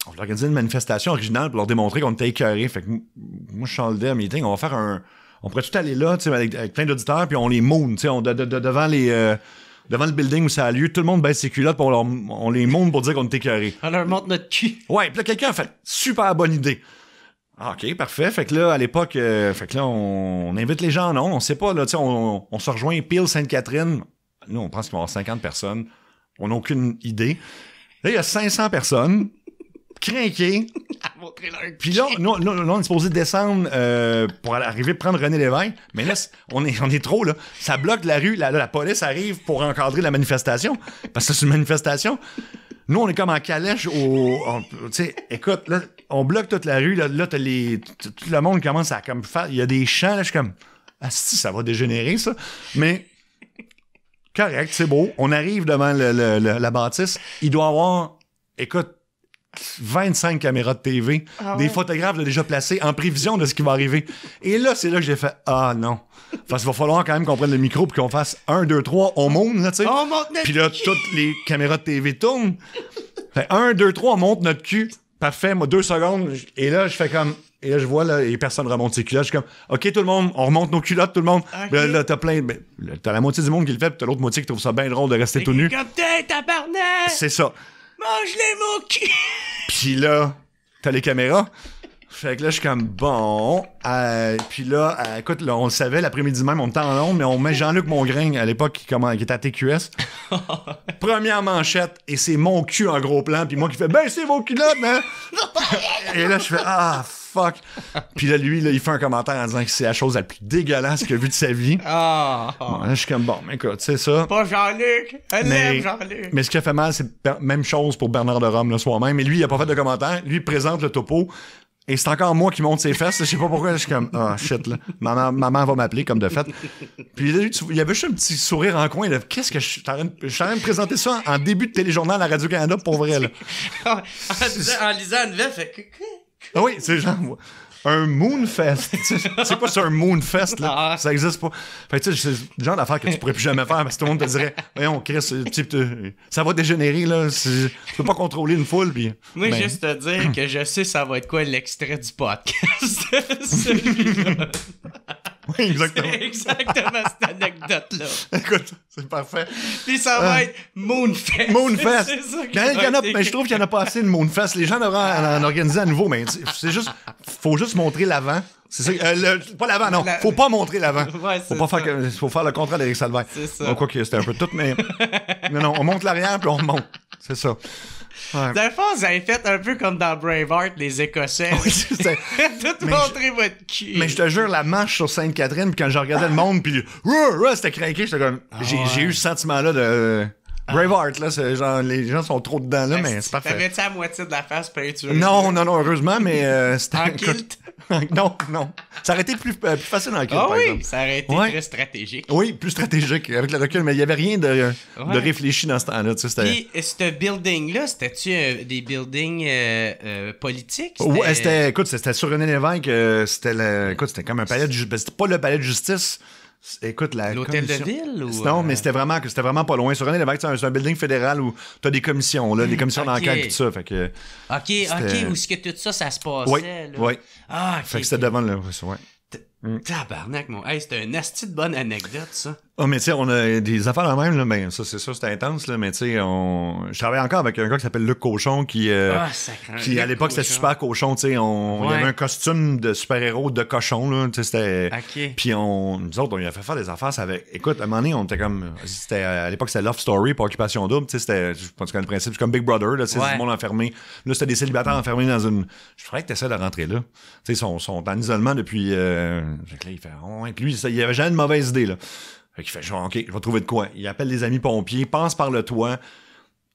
on a organisé une manifestation originale pour leur démontrer qu'on était écœurés. Fait que moi, je suis en à meeting, on va faire un... On pourrait tout aller là, tu sais, avec, plein d'auditeurs, puis on les moon, tu sais, on, devant les devant le building où ça a lieu, tout le monde baisse ses culottes, pour on les monte pour dire qu'on est écœuré. On leur montre notre cul. Ouais, puis là, quelqu'un a fait super bonne idée. Ah, ok, parfait. Fait que là, à l'époque, euh, fait que là, on, invite les gens, non? On sait pas, là, on, on se rejoint pile Sainte-Catherine. Nous, on pense qu'il va y avoir 50 personnes. On n'a aucune idée. Là, il y a 500 personnes craqué. Puis là, nous, nous, nous, on est supposé descendre euh, pour arriver prendre René Lévesque. Mais là, on est, on trop, là. Ça bloque la rue. la police arrive pour encadrer la manifestation. Parce que c'est une manifestation. Nous, on est comme en calèche au. Tu sais, écoute, là, on bloque toute la rue. Là, là t'as les. Tout le monde commence à comme faire. Il y a des chants, là, je suis comme. Ah, si, ça va dégénérer, ça. Mais. Correct, c'est beau. On arrive devant la bâtisse. Il doit avoir. Écoute, 25 caméras de TV, ah des photographes l'ont déjà placés en prévision de ce qui va arriver. Et là, c'est là que j'ai fait Ah non. Parce qu'il va falloir quand même qu'on prenne le micro puis qu'on fasse 1, 2, 3, on monte, là, tu sais. On Puis là, toutes les caméras de TV tournent. Fait 1, 2, 3, on monte notre cul. Parfait, moi, deux secondes. Et là, je fais comme. Et là, je vois, là, et personne remonte ses culottes. Je suis comme, OK, tout le monde, on remonte nos culottes, tout le monde. Là, t'as plein. T'as la moitié du monde qui le fait, puis t'as l'autre moitié qui trouve ça bien drôle de rester tout nu. C'est ça mange-les Puis là, t'as les caméras. Fait que là, je suis comme bon. Pis euh, puis là, euh, écoute, on le savait, l'après-midi même, on était en Londres, mais on met Jean-Luc Mongrain à l'époque qui, était à TQS. Première manchette, et c'est mon cul en gros plan, puis moi qui fais ben c'est vos culottes, hein? et là, je fais ah, fuck. Puis là, lui, là, il fait un commentaire en disant que c'est la chose la plus dégueulasse qu'il a vue de sa vie. Ah. je suis comme, bon, mais écoute, c'est ça. Pas Jean-Luc. Mais, Jean-Luc. Mais ce qui a fait mal, c'est même chose pour Bernard de Rome, le soi-même. Mais lui, il a pas fait de commentaire. Lui, il présente le topo. Et c'est encore moi qui monte ses fesses. Je sais pas pourquoi. Je suis comme, ah, shit, là. Maman, va m'appeler, comme de fait. Puis là, il y avait juste un petit sourire en coin. Qu'est-ce que je suis en train de présenter ça en début de téléjournal à Radio-Canada pour vrai, là. en, lisant, en une veste, ah oui, c'est genre un moonfest. c'est quoi c'est un moonfest là? Ça existe pas. Fait tu sais, c'est le genre d'affaire que tu pourrais plus jamais faire parce que tout le monde te dirait Voyons, Chris, ça va dégénérer là. Tu peux pas contrôler une foule. Puis, Moi, ben. juste te dire que je sais ça va être quoi l'extrait du podcast. Oui, exactement. exactement cette anecdote-là. Écoute, c'est parfait. Puis ça va euh, être Moonfest. Moonfest. je trouve qu'il n'y en a pas assez de Moonfest. Les gens devraient en, en ah. organiser à nouveau, mais c'est juste, faut juste montrer l'avant. C'est ça, euh, pas l'avant, non. Faut pas montrer l'avant. faut pas faire faut faire le contraire d'Éric Salvaire. C'est ça. quoi que c'était un peu tout, mais, non, non, on monte l'arrière puis on monte. C'est ça. Ouais. Dans le fond, vous avez fait un peu comme dans Braveheart, les Écossais. Tout montrer votre cul. Mais je te jure, la marche sur Sainte-Catherine, puis quand j'ai regardais le monde, puis c'était craqué, j'étais comme. Ah j'ai eu ce sentiment-là de. Euh, ah. Braveheart, là, c'est genre, les gens sont trop dedans, là, mais c'est parfait. T'avais-tu la moitié de la face peinture? Non, non, non, heureusement, mais euh, c'était... en non, non. Ça aurait été plus, euh, facile en Ah oui, ça aurait été très stratégique. Oui, plus stratégique, avec le recul, mais il n'y avait rien de, réfléchi dans ce temps-là, tu c'était... Puis, euh, ce building-là, c'était-tu des buildings politiques? Ouais, c'était, écoute, c'était sur René Lévesque, c'était, c'était comme un palais de justice. Ben, c'était pas le palais de justice, Écoute, la L'hôtel de ville ou... Non, mais euh? c'était vraiment, c'était vraiment pas loin. Sur René Lévesque, c'est un, building fédéral où t'as des commissions, là, des commissions d'enquête et tout ça. Fait que OK, OK, où est-ce que tout ça, ça se passait? Oui, là. oui. Ah, Fait que c'était devant, là. Ouais. Tabarnak, mon. Hey, c'était une asti bonne anecdote, ça. Ah, mais tu sais, on a des affaires la même, là, ben, ça, c'est sûr, c'était intense, là, mais tu sais, on... je travaillais encore avec un gars qui s'appelle Luc Cochon, qui, euh, ah, qui à l'époque, c'était super cochon, tu sais, on... il avait un costume de super-héros de cochon, là, tu sais, c'était... Puis on... nous autres, on lui a fait faire des affaires, ça avait... Écoute, à un moment donné, on était comme... C'était, à l'époque, c'était Love Story pas Occupation Double, tu sais, c'était, je pense que le principe, c'est comme Big Brother, là, tu sais, tout le monde enfermé. Là, c'était des célibataires enfermés dans une... Je croyais que t'essaies de rentrer là. Tu sais, ils sont, en isolement depuis... Euh... là, il fait... Oh, lui, il il avait jamais de mauvaise idée, là. Fait fait genre, OK, je vais trouver de quoi. Il appelle des amis pompiers, passe par le toit,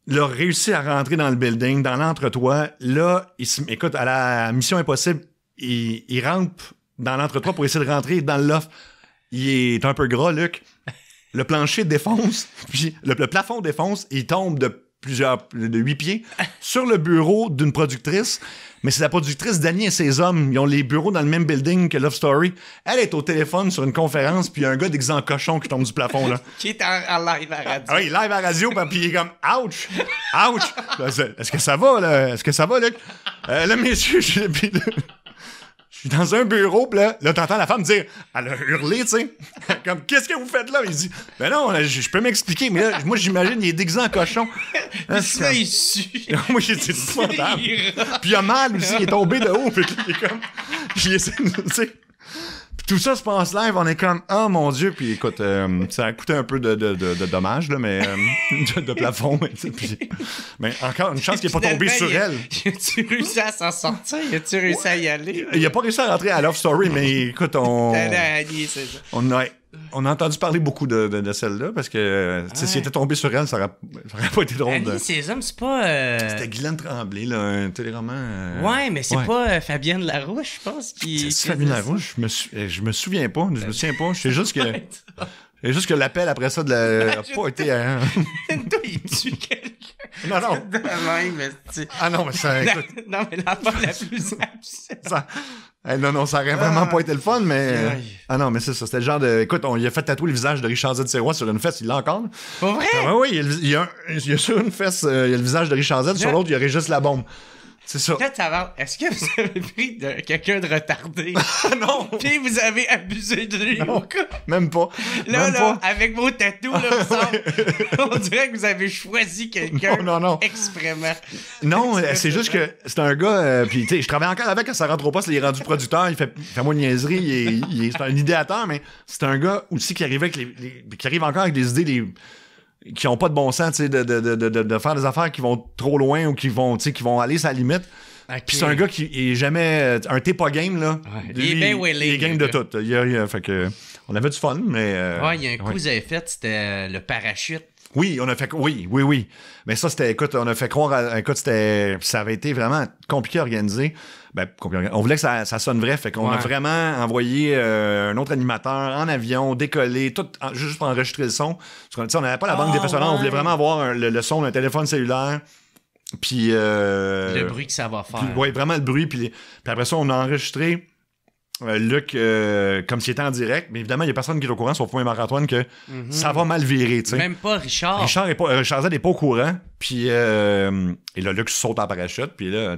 leur réussit à rentrer dans le building, dans l'entretoit. Là, il se, écoute, à la mission impossible, il, il rampe dans l'entretoit pour essayer de rentrer dans le loft. Il est un peu gras, Luc. Le plancher défonce, puis le, plafond défonce, il tombe de de huit pieds, sur le bureau d'une productrice. Mais c'est la productrice d'Annie et ses hommes. Ils ont les bureaux dans le même building que Love Story. Elle est au téléphone sur une conférence, puis il y a un gars d'exemple cochon qui tombe du plafond, là. qui est en, live à radio. Ah oui, live à radio, ben, puis il est comme Ouch! Ouch! Ben, est-ce que ça va, là? Est-ce que ça va, Luc? monsieur là, dans un bureau, pis là, là t'entends la femme dire, elle a hurlé, tu sais. Comme, qu'est-ce que vous faites là? Il dit, ben non, je, peux m'expliquer, mais là, moi, j'imagine, il est déguisé en cochon. Là, hein, il suit moi, j'étais grave Puis il a mal aussi, il est tombé de haut, pis il est comme, il essaie de, tu sais. Tout ça se passe live, on est comme, oh mon Dieu. Puis écoute, euh, ça a coûté un peu de, de, de, dommages, là, mais euh, de, plafond. mais encore, une chance qu'il n'est pas tombé sur elle. Y a-tu réussi à s'en sortir? Y a-tu réussi à y aller? Il a pas réussi à rentrer à Love Story, mais écoute, on. on a on a entendu parler beaucoup de, celle-là parce que euh, si s'il était tombé sur elle, ça n'aurait pas été drôle. De... ces hommes, c'est pas. Euh, c'était Guylaine Tremblay, là, un téléroman. Euh... Ouais, mais c'est pas euh, Fabienne Larouche, je pense. C'est Fabienne Larouche, je me, me souviens pas, je me souviens pas. Je juste que. C'est juste que l'appel après ça de la... a pas été. Toi, hein. il tue quelqu'un. Non, non. De mais ah non, mais ça. Écoute... Non, mais la la plus absurde. Ça... non, non, ça aurait vraiment ah. pas été le fun, mais. Ah non, mais c'est ça. C'était le genre de. Écoute, on a fait tatouer le visage de Richard Z. Serrois sur une fesse, il l'a encore. pour vrai? Ah, oui, il y a, il y a sur une fesse, euh, il y a le visage de Richard Z, sur l'autre, il y aurait juste la bombe. C'est ça. Peut-être avant, est-ce que vous avez pris de, quelqu'un de retardé? Ah, non! Puis vous avez abusé de lui. même pas. Là, là, avec vos tatous, là, on, dirait que vous avez choisi quelqu'un non, non, Non, euh, c'est juste que c'est un gars, euh, puis tu sais, je travaille encore avec, ça rentre au poste, il est rendu producteur, il fait, fait de une niaiserie, il est, un idéateur, mais c'est un gars aussi qui arrive, avec qui arrive encore avec des idées, des qui ont pas de bon sens, de, de, de, de, faire des affaires qui vont trop loin ou qui vont, qui vont aller sa limite. Puis c'est un gars qui est jamais. Euh, un t pas game, là. il est bien Il est game de tout. Il, fait que, on avait du fun, mais. Euh, il y a un coup que vous avez fait, c'était le parachute. Oui, on a fait. Oui, oui, oui. Mais ça, c'était. Écoute, on a fait croire. écoute, c'était. Ça avait été vraiment compliqué à organiser. Ben, on voulait que ça, sonne vrai. Fait qu'on a vraiment envoyé euh, un autre animateur en avion, décollé, tout, juste pour enregistrer le son. On qu'on n'avait pas la banque ah, des On voulait vraiment avoir le, son d'un téléphone cellulaire. Puis. Euh, le bruit que ça va faire. Oui, vraiment le bruit. puis après ça, on a enregistré euh, Luc, euh, comme s'il était en direct, mais évidemment, il y a personne qui est au courant, sauf point et Marc-Antoine, que mhm. ça va mal virer. sais. Même pas Richard. Richard, est n'est euh, pas au courant. Puis, et là, Luc saute en parachute. Puis là,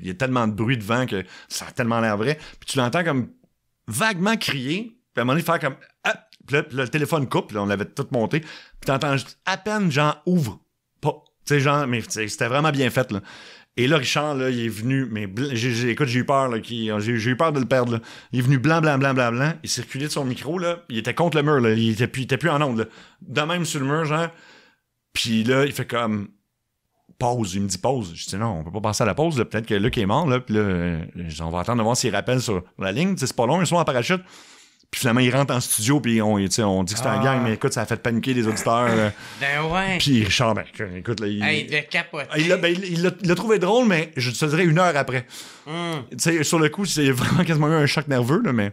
il y a tellement de bruit de vent que ça a tellement l'air vrai. Puis tu l'entends comme vaguement crier. Puis à un moment donné, faire comme. Ah! Puis là, le téléphone coupe. on l'avait tout monté. Puis t'entends à peine, genre, ouvre. Pas. Tu sais, genre, mais c'était vraiment bien fait. Là. Et là, Richard, là, il est venu, mais j'écoute, écoute, j'ai eu peur, j'ai, eu peur de le perdre. Il est venu blanc, blanc, blanc, blanc, blanc. Il circulait de son micro, là. Il était contre le mur, Il était, plus en onde, De même sur le mur, genre. Puis là, il fait comme pause. Il me dit pause. Je dis non, on peut pas passer à la pause, Peut-être que Luc est mort, là. Puis là, euh, on va attendre de voir s'il rappelle sur la ligne. c'est pas long, ils sont en parachute. Puis finalement, il rentre en studio, puis on, on dit que c'est un ah. gang, mais écoute, ça a fait paniquer les auditeurs. ben ouais. Puis Richard, ben écoute, là, il. Hey, il devait ben, Il l'a trouvé drôle, mais je te dirais une heure après. Hmm. Tu sais, sur le coup, c'est vraiment quasiment eu un choc nerveux, là, mais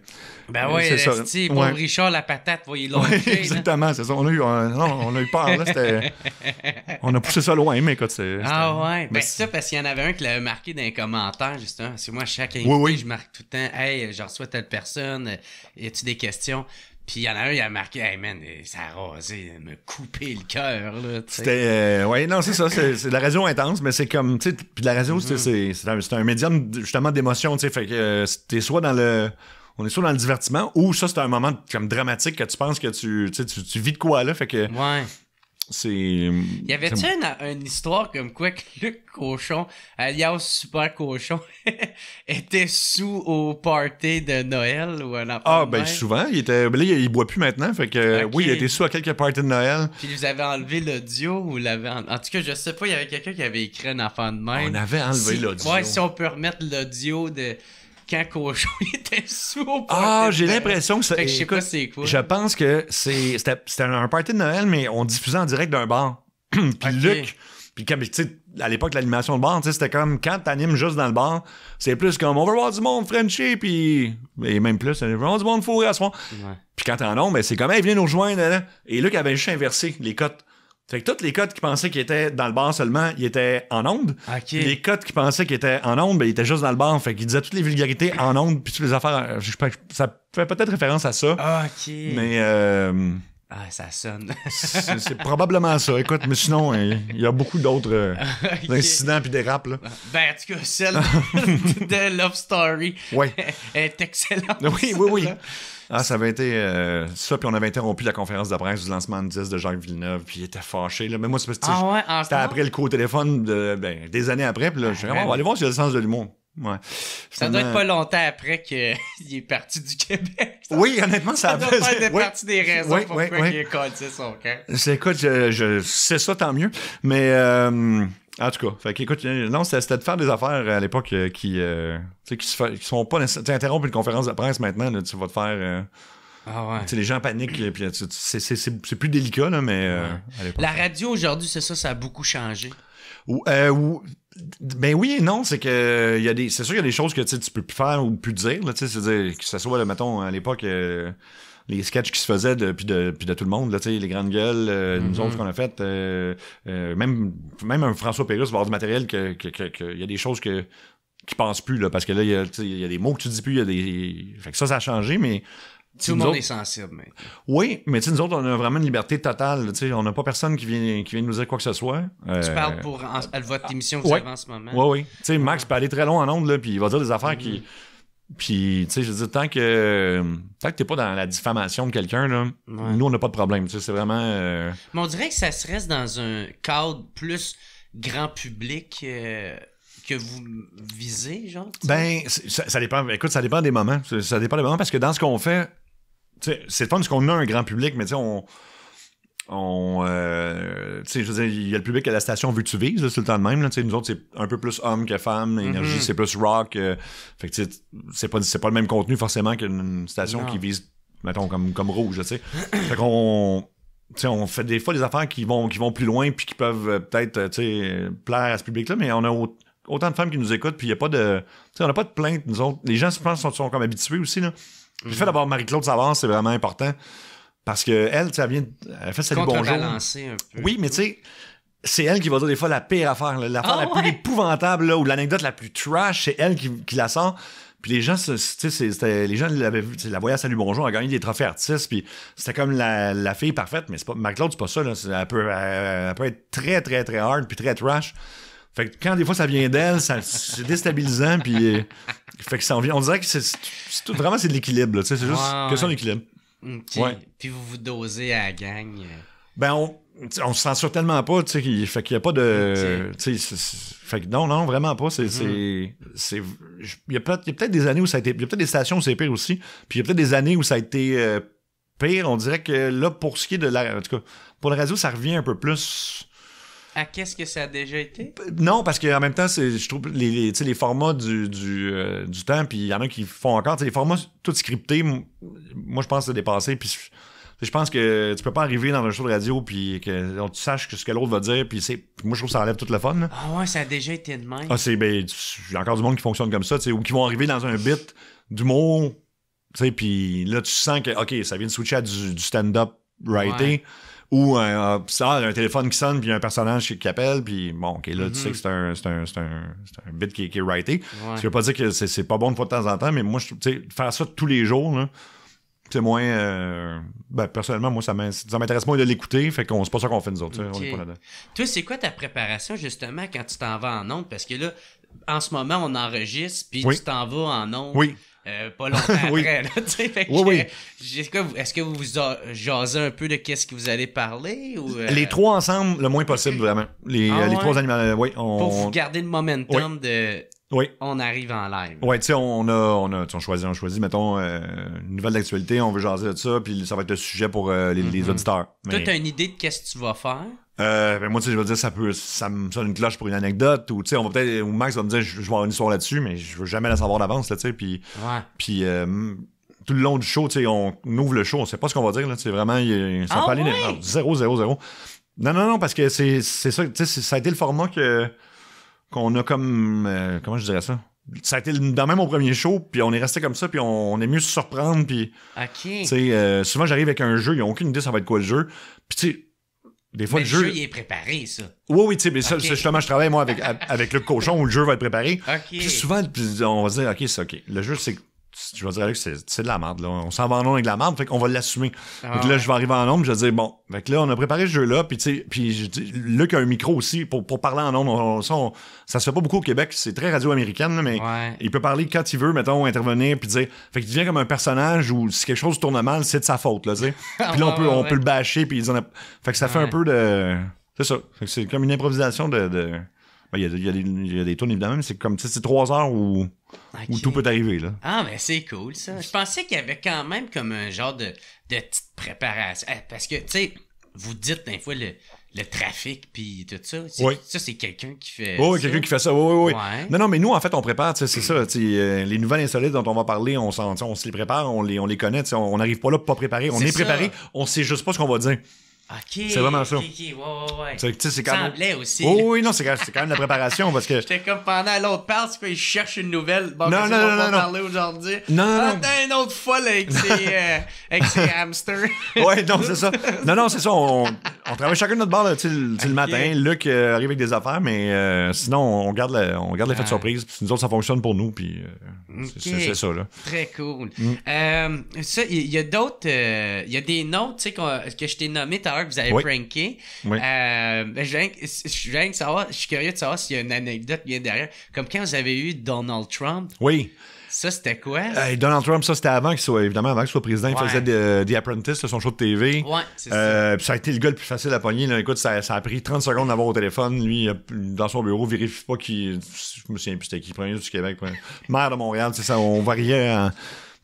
ben euh, oui, c'est Pour ouais. Richard, la patate, va y Exactement, c'est ça. On a eu, un... non, on a eu peur. Là, on a poussé ça loin, mais écoute, c'est. Ah ouais, ben, c'est ça parce qu'il y en avait un qui l'avait marqué dans les commentaires, justement. Parce que moi, chaque invité, oui, oui. je marque tout le temps Hey, je reçois telle personne, euh, y a-tu des questions? Puis il y en a un, il a marqué, hey man, euh, ça a rasé, me couper le cœur, là. C'était, Oui, ouais, non, c'est ça, c'est la radio intense, mais c'est comme, tu sais, puis la radio, mhm. c'est c'est un, médium justement d'émotion, tu sais, fait que t'es soit dans le on est soit dans le divertiment ou ça, c'est un moment comme dramatique que tu penses que tu, tu, tu vis de quoi là. Fait que. Ouais. C'est. Y avait-tu une, histoire comme quoi que Luc Cochon, alias Super Cochon, était sous au party de Noël ou un Ah, ben souvent. Il était. Ben là, il boit plus maintenant. Fait que oui, il était sous à quelques parties de Noël. Puis vous avez enlevé l'audio ou l'avez. En... en tout cas, je sais pas, il y avait quelqu'un qui avait écrit un enfant de main On avait enlevé l'audio. Ouais, si on peut remettre l'audio de quand Cochon était sous Ah, j'ai l'impression que c'est. Je sais pas c'est quoi. Je pense que c'est, c'était, un party de Noël, mais on diffusait en direct d'un bar. puis Luc. Puis tu sais, à l'époque, l'animation de bar, c'était comme quand t'animes juste dans le bar, c'est plus comme on va voir du monde Frenchy, puis. Et même plus, on va voir du monde fourré à ce moment. Puis quand t'en as, ben, c'est comme, hey, viens nous rejoindre. Hein. Et Luc avait juste inversé les cotes. Fait que tous les cotes qui pensaient qu'ils étaient dans le bar seulement, ils étaient en onde. Les cotes qui pensaient qu'ils étaient en onde, ben, ils étaient juste dans le bar. Fait qu'ils disaient toutes les vulgarités en onde, puis toutes les affaires. Euh, je, ça fait peut-être référence à ça. Ah, OK. Mais. Euh, ah, ça sonne. c'est probablement ça. Écoute, mais sinon, il y a beaucoup d'autres euh, incidents puis des raps. Là. Ben, en tout cas, celle de Love Story est excellente. Oui, oui, oui. Ah, ça avait été euh, ça, puis on avait interrompu la conférence de presse du lancement de 10 de Jacques Villeneuve, puis il était fâché. Là. Mais moi, c'est ah ouais, c'était après le coup au téléphone, de, ben, des années après, puis là, je suis oh, on va aller voir si a le sens de l'humour. Ouais. Ça doit être pas longtemps après qu'il est parti du Québec. Oui, honnêtement, ça, ça doit être être partie des raisons pour pourquoi il est collé son camp. C'est écoute, je, c'est ça, tant mieux. Mais euh, en tout cas, fait écoute, euh, non, c'était de faire des affaires à l'époque euh, qui, euh, Tu qui sont pas Tu interrompes une conférence de presse maintenant, tu vas te faire. ah ouais. Les gens paniquent, c'est plus délicat, là, mais. La radio aujourd'hui, c'est ça, ça a beaucoup changé. Ou, ben oui et non, c'est que y a des. C'est sûr qu'il y a des choses que tu peux plus faire ou plus dire. C'est-à-dire que ça soit, là, mettons, à l'époque les sketchs qui se faisaient depuis de, tout le monde, là, les grandes gueules, euh, nous mhm. autres qu'on a fait, euh, euh, même, même un François Pérusse va avoir du matériel que, que, y a des choses que qui pense plus, là, parce que là, il y, a des mots que tu dis plus, il y a des. Fait ça, ça a changé, mais. Tout le monde est sensible, mais. Oui, mais nous autres, on a vraiment une liberté totale. On n'a pas personne qui vient, qui nous dire quoi que ce soit. Tu parles pour votre ah, émission en ce moment. Oui, oui. Max ah. peut aller très long en ondes, puis il va dire des affaires mhm. qui puis, tu sais, je veux dire, tant que, tant que t'es pas dans la diffamation de quelqu'un, là, nous, on n'a pas de problème. Tu sais, c'est vraiment. Euh, mais on dirait que ça se reste dans un cadre plus grand public. Euh, que vous visez, genre? Ben, ça, dépend. Écoute, ça dépend des moments. Ça, dépend des moments parce que dans ce qu'on fait, tu sais c'est fun ce qu'on a un grand public, mais tu sais, on, on, euh, il y a le public à la station que tu vises, c'est le temps de même. Là, nous autres, c'est un peu plus homme que femme. L'énergie, mhm. c'est plus rock. Euh. fait que c'est pas, le même contenu forcément qu'une station qui vise, mettons, comme, comme rouge. fait qu'on. on fait des fois des affaires qui vont, qui vont plus loin puis qui peuvent euh, peut-être plaire à ce public-là, mais on a autant de femmes qui nous écoutent, puis il a pas de. on n'a pas de plainte, nous autres. Les gens, je pense, sont, sont comme habitués aussi. Là. Le fait mhm. d'avoir Marie-Claude Savard, c'est vraiment important. Parce que elle, ça vient. Elle fait salut bonjour. un peu. Oui, mais tu sais, c'est elle qui va dire des fois la pire affaire, l'affaire la ah plus épouvantable, ou l'anecdote la plus trash, c'est elle qui, la sent. Puis les gens, tu c'était, les gens la voyaient à Salut Bonjour, a gagné des trophées artistes, puis c'était comme la, fille parfaite, mais c'est pas, McLeod, c'est pas ça, là, elle, peut, être très, très, très hard, puis très trash. Fait que quand des fois ça vient d'elle, c'est déstabilisant, puis euh, fait que ça en vient, on dirait que c'est, vraiment c'est de l'équilibre, c'est juste ça, question équilibre. Puis vous vous dosez à la euh. Ben, on, on se censure tellement pas, tu fait qu'il n'y a pas de... Fait que non, non, vraiment pas. C'est, mm-hmm. Il y a peut-être des années où ça a été... Il y a peut-être des stations où c'est pire aussi. Puis il y a peut-être des années où ça a été euh, pire. On dirait que là, pour ce qui est de la... En tout cas, pour le radio, ça revient un peu plus à qu'est-ce que ça a déjà été? Non, parce qu'en même temps, je trouve les, les, formats euh, du, temps, puis il y en a qui font encore. Les formats tout scriptés, moi je pense que c'est dépassé. Puis je pense que tu peux pas arriver dans un show de radio puis que tu saches ce que l'autre va dire. Puis moi je trouve que ça enlève tout le fun. Ah ouais, ça a déjà été de même. Ah, ben, y a encore du monde qui fonctionne comme ça, ou qui vont arriver dans un bit d'humour. Puis là, tu sens que, OK, ça vient de switcher à du, stand-up writing ou un, ah, un téléphone qui sonne, puis un personnage qui, appelle, puis bon, OK, là, tu mhm. sais que c'est un, un, un, bit qui, qui est writé. Ouais. veut pas dire que c'est pas bon de fois de temps en temps, mais moi, tu sais, faire ça tous les jours, là, c'est moins. Euh, ben, personnellement, moi, ça m'intéresse moins de l'écouter. Fait qu'on c'est pas ça qu'on fait nous autres. Toi, c'est quoi ta préparation justement quand tu t'en vas en ondes? Parce que là, en ce moment, on enregistre, puis tu t'en vas en ondes. Oui. Euh, pas longtemps oui. après. Là, oui, Est-ce que vous vous jasez un peu de qu'est-ce que vous allez parler? Euh? Les trois ensemble, le moins possible, vraiment. Les, ah les trois animaux, oui. Pour vous garder le momentum de oui. On arrive en live. Ouais, tu sais, on a, on a, on choisit, on choisit, mettons, euh, une nouvelle d'actualité, on veut jaser de ça, puis ça va être le sujet pour euh, les, mm-hmm. auditeurs. Mais... Toi, t'as une idée de qu'est-ce que tu vas faire? Euh, ben moi, tu sais, je vais dire, ça peut, ça me sonne une cloche pour une anecdote, ou tu sais, on va peut-être, ou Max va me dire, je, vais avoir une histoire là-dessus, mais je veux jamais la savoir d'avance, là, tu sais, puis. Ouais. Puis, euh, tout le long du show, tu sais, on, ouvre le show, on sait pas ce qu'on va dire, là, tu sais, vraiment, il, ça ah, peut aller oui? 0, 0, Non, non, non, parce que c'est ça, tu sais, ça a été le format que qu'on a comme. Euh, comment je dirais ça? Ça a été dans même mon premier show, puis on est resté comme ça, puis on, est mieux se surprendre. Puis, Tu sais, euh, souvent, j'arrive avec un jeu, ils n'ont aucune idée ça va être quoi le jeu. Puis, tu sais, des fois, le, jeu. Le jeu, il est préparé, ça. Oui, oui, tu sais, mais ça, justement, je travaille, moi, avec, le cochon où le jeu va être préparé. Puis souvent, on va dire, OK, c'est OK. Le jeu, c'est je vais dire c'est de la merde. Là. On s'en va en nom avec de la merde, fait qu'on va l'assumer. donc ah là, je vais arriver en nombre, je vais dire bon, fait que là, on a préparé ce jeu-là, puis tu sais, puis Luc a un micro aussi pour, parler en nombre. ça, se fait pas beaucoup au Québec, c'est très radio-américaine, mais il peut parler quand il veut, mettons, intervenir, puis dire. Fait qu'il devient comme un personnage où si quelque chose tourne mal, c'est de sa faute, là, tu sais. Puis là, on peut, on peut le bâcher, puis en a... Fait que ça fait un peu de. C'est ça. C'est comme une improvisation de... Ben, il y, a des tours évidemment, mais c'est comme, c'est trois heures où, tout peut arriver. Ah, mais c'est cool, ça. Je pensais qu'il y avait quand même comme un genre de, petite préparation. Eh, parce que, tu sais, vous dites des fois le, trafic puis tout ça. Ça, c'est quelqu'un qui fait. Oh, oui, quelqu'un qui fait ça. Oui, oui, oui. Non, non, mais nous, en fait, on prépare. C'est ça. Euh, les nouvelles insolites dont on va parler, on, on se les prépare, on les, on les connaît. On n'arrive pas là pour pas préparer. On est, est préparé, on sait juste pas ce qu'on va dire c'est vraiment ça. OK, Ouais, C'est quand même... aussi. Oh, oui, non, c'est quand, même la préparation parce que. J'étais comme pendant l'autre parle, c'est quoi, cherche une nouvelle. Bon, non, non, non, non, non. parler aujourd'hui. Non, non. Ah, une autre fois, avec ces euh, avec ses hamsters. ouais, non, c'est ça. Non, non, c'est ça. On, travaille chacun de notre bord, tu okay. le matin. Luc euh, arrive avec des affaires, mais euh, sinon, on garde, la, on garde l'effet ah. de surprise. Puis nous autres, ça fonctionne pour nous, puis c'est ça, là. Très cool. Mm. ça, il y, a d'autres. Il y a des noms, tu sais, que je t'ai nommé tout à l'heure que vous avez pranké. je, suis curieux de savoir s'il y a une anecdote bien derrière. Comme quand vous avez eu Donald Trump. Oui. Ça, c'était quoi? Euh, Donald Trump, ça, c'était avant qu'il soit, évidemment, avant qu'il soit président. Il faisait The euh, Apprentice, son show de TV. Ouais, c'est ça. Euh, ça a été le gars le plus facile à pogner. Écoute, ça, a pris 30 secondes d'avoir au téléphone. Lui, dans son bureau, vérifie pas qu'il. Je me souviens plus c'était qui, premier du Québec. Maire de Montréal, c'est ça. On variait en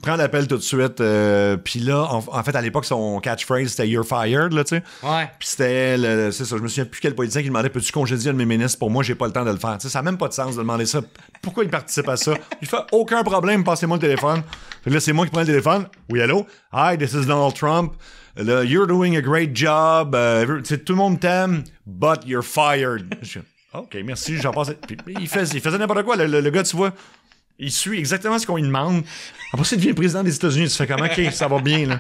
prends l'appel tout de suite. Euh, puis là, en, fait, à l'époque, son catchphrase, c'était You're fired, là, tu sais. Ouais. Puis c'était, c'est ça, je me souviens plus quel politicien qui demandait Peux-tu congédier un de mes ministres Pour moi, j'ai pas le temps de le faire. Tu sais, ça n'a même pas de sens de demander ça. Pourquoi il participe à ça Il fait aucun problème, passez-moi le téléphone. Fait que là, c'est moi qui prends le téléphone. Oui, allô Hi, this is Donald Trump. you're doing a great job. C'est euh, tout le monde t'aime, but you're fired. OK, merci, j'en passe. il, fait, il faisait n'importe quoi, le gars, tu vois. Il suit exactement ce qu'on lui demande. Après, il devient président des États-Unis. Tu fais comme, OK, ça va bien, là.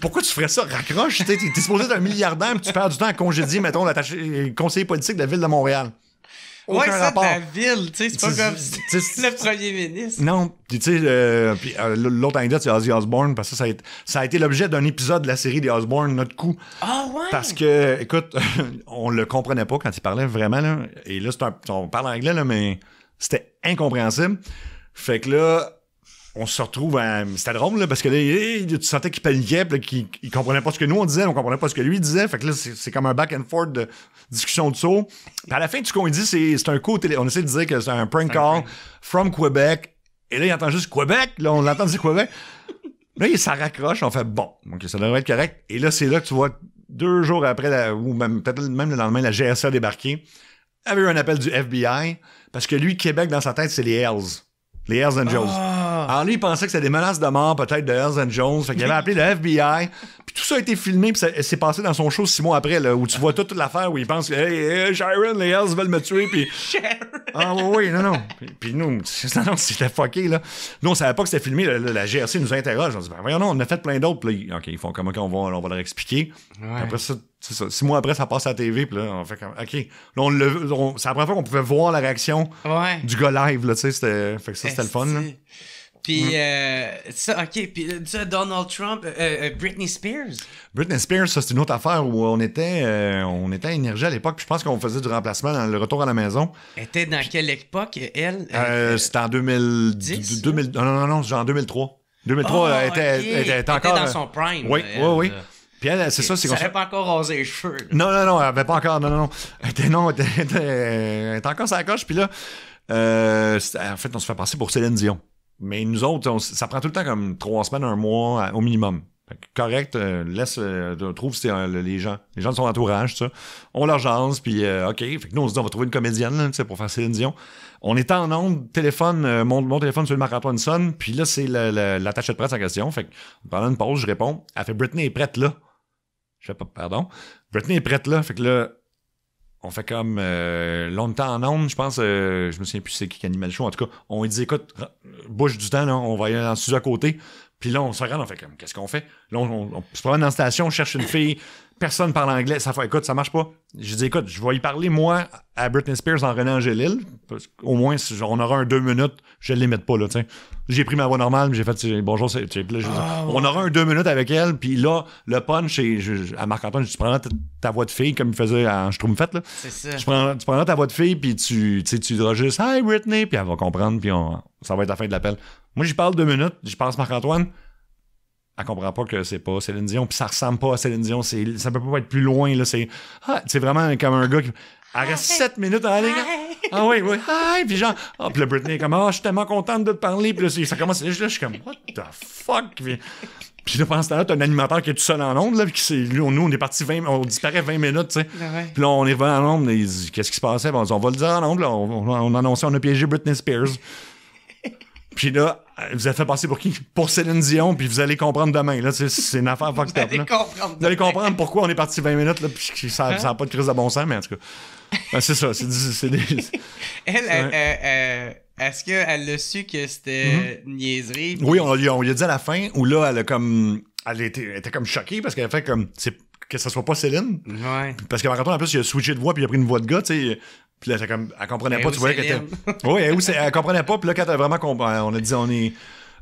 pourquoi tu ferais ça? Raccroche, tu es, disposé d'un milliardaire, tu perds du temps à congédier, mettons, l'attaché euh, conseiller politique de la ville de Montréal. ouais, ça, ta la ville, tu c'est pas comme le premier ministre. Non, tu sais, euh, l'autre anecdote, c'est Ozzy Osbourne, parce que ça, ça a été, l'objet d'un épisode de la série des Osbourne, Notre coup. Ah ouais? Parce que, écoute, on le comprenait pas quand il parlait vraiment, là. Et là, un, on parle anglais, là, mais c'était incompréhensible. Fait que là, on se retrouve à. C'était drôle, parce que là, tu sentais qu'il paniquait, qu'il comprenait pas ce que nous on disait, on comprenait pas ce que lui disait. Fait que là, c'est comme un back and forth de discussion de saut. à la fin, tout ce qu'on dit, c'est un coup télé. On essaie de dire que c'est un prank call from Québec. Et là, il entend juste Québec. Là, on l'entend dire Québec. Là, il, s'en raccroche. On fait bon. Donc, ça devrait être correct. Et là, c'est là que tu vois, deux jours après, ou même peut-être même le lendemain, la GSA débarqué avait eu un appel du FBI parce que lui, Québec, dans sa tête, c'est les Hells. Les Hells Angels. Ah. Ah. Alors lui, il pensait que c'était des menaces de mort, peut-être, de Hells and Jones. Fait qu'il avait appelé le FBI. Puis tout ça a été filmé, puis c'est passé dans son show six mois après, là, où tu vois toute, l'affaire où il pense que hey, Sharon, les Hells veulent me tuer. Puis. ah oui, non, non. Puis, nous, non, c'était fucké, là. Nous, on savait pas que c'était filmé. La, GRC nous interroge. On dit, ben, non, on a fait plein d'autres. Puis là, OK, ils font comment on va, on va leur expliquer. Après ça, c'est Six mois après, ça passe à la TV, puis là, on fait comme, OK. Là, on le, c'est la première fois qu'on pouvait voir la réaction du gars live, là, tu sais. Fait que ça, c'était le fun, là. Puis mm-hmm. euh, ça, ok. Puis ça, Donald Trump, euh, euh, Britney Spears. Britney Spears, ça c'est une autre affaire où on était, on était à à l'époque. Puis je pense qu'on faisait du remplacement dans le retour à la maison. Elle était dans quelle époque elle C'était en 2010. 2000, hein? non non non, genre en 2003. 2003, ah, elle, était, était, encore. était dans son prime. Oui, oui, oui. Puis elle, c'est ça, c'est Ça n'avait pas encore rasé les cheveux. Non, non, non, elle n'avait pas encore. Non, non, non. Elle était, non, elle était, était encore sa coche. Puis là, en fait, on se fait passer pour Céline Dion. Mais nous autres, ça prend tout le temps comme trois semaines, un mois au minimum. Fait que correct, euh, laisse, euh, trouve euh, les gens, les gens de son entourage, ça. On leur jase, puis OK. Fait que nous, on se dit, on va trouver une comédienne là, pour faire Céline Dion. On est en onde, téléphone, mon, mon, téléphone sur le Marc-Antoine puis là, c'est la l'attaché de presse en question. Fait que pendant une pause, je réponds. Elle fait Britney est prête là. Je fais pas, pardon. Britney est prête là. Fait que là, on fait comme euh, longtemps en ondes, je pense, euh, je me souviens plus c'est qui qui show. En tout cas, on dit écoute, bouge du temps, là, on va aller dans le à côté. Puis là, on se regarde, on fait comme qu'est-ce qu'on fait? Là, on, se promène en station, on cherche une fille personne parle anglais. Ça fait, écoute, ça marche pas. Je dis, écoute, je vais y parler, moi, à Britney Spears en René Angélil. au moins, on aura un deux minutes, je ne l'émette pas, là, tu J'ai pris ma voix normale, j'ai fait, bonjour, ah, on aura un deux minutes avec elle, puis là, le punch, à Marc-Antoine, tu prends ta, voix de fille, comme il faisait en Schtroumpfette, là. C'est ça. Tu prends, ta voix de fille, puis tu, tu diras juste, hi Britney, puis elle va comprendre, puis ça va être la fin de l'appel. Moi, j'y parle deux minutes, je pense Marc-Antoine elle comprend pas que c'est pas Céline Dion, puis ça ressemble pas à Céline Dion, ça peut pas être plus loin, là, c'est, ah, vraiment comme un gars qui, elle reste 7 minutes en aller, ah oui, oui, ah puis genre, ah, puis le Britney est comme, ah, je suis tellement contente de te parler, puis là, ça commence, je suis comme, what the fuck, puis, là, pendant ce temps-là, t'as un animateur qui est tout seul en ombre, là, puis c'est, nous, on est parti 20, on disparaît 20 minutes, tu sais. Ben puis là, on est revenu en ombre, qu'est-ce qui se passait? on va le dire en ombre, on, on, annoncé on a piégé Britney Spears. Puis là, euh, vous êtes fait passer pour qui Pour Céline Dion, puis vous allez comprendre demain. Là, c'est une affaire fucked up. Vous allez comprendre. Vous allez comprendre pourquoi on est parti 20 minutes, là, puis ça n'a hein? pas de crise de bon sens, mais en tout cas. Ben, c'est ça, c'est des. elle, est elle, ce qu'elle a su que c'était mhm. niaiserie? Oui, on, lui a dit à la fin, où là, elle a comme. Elle était, comme choquée parce qu'elle a fait comme. Que ça soit pas Céline. Ouais. Parce qu'en en plus, il a switché de voix puis il a pris une voix de gars, tu sais. Puis là, comme, elle comprenait ben pas, tu vois, qu'elle était. Oui, elle, comprenait pas. Puis là, quand elle a vraiment compris, euh, on a dit, on est.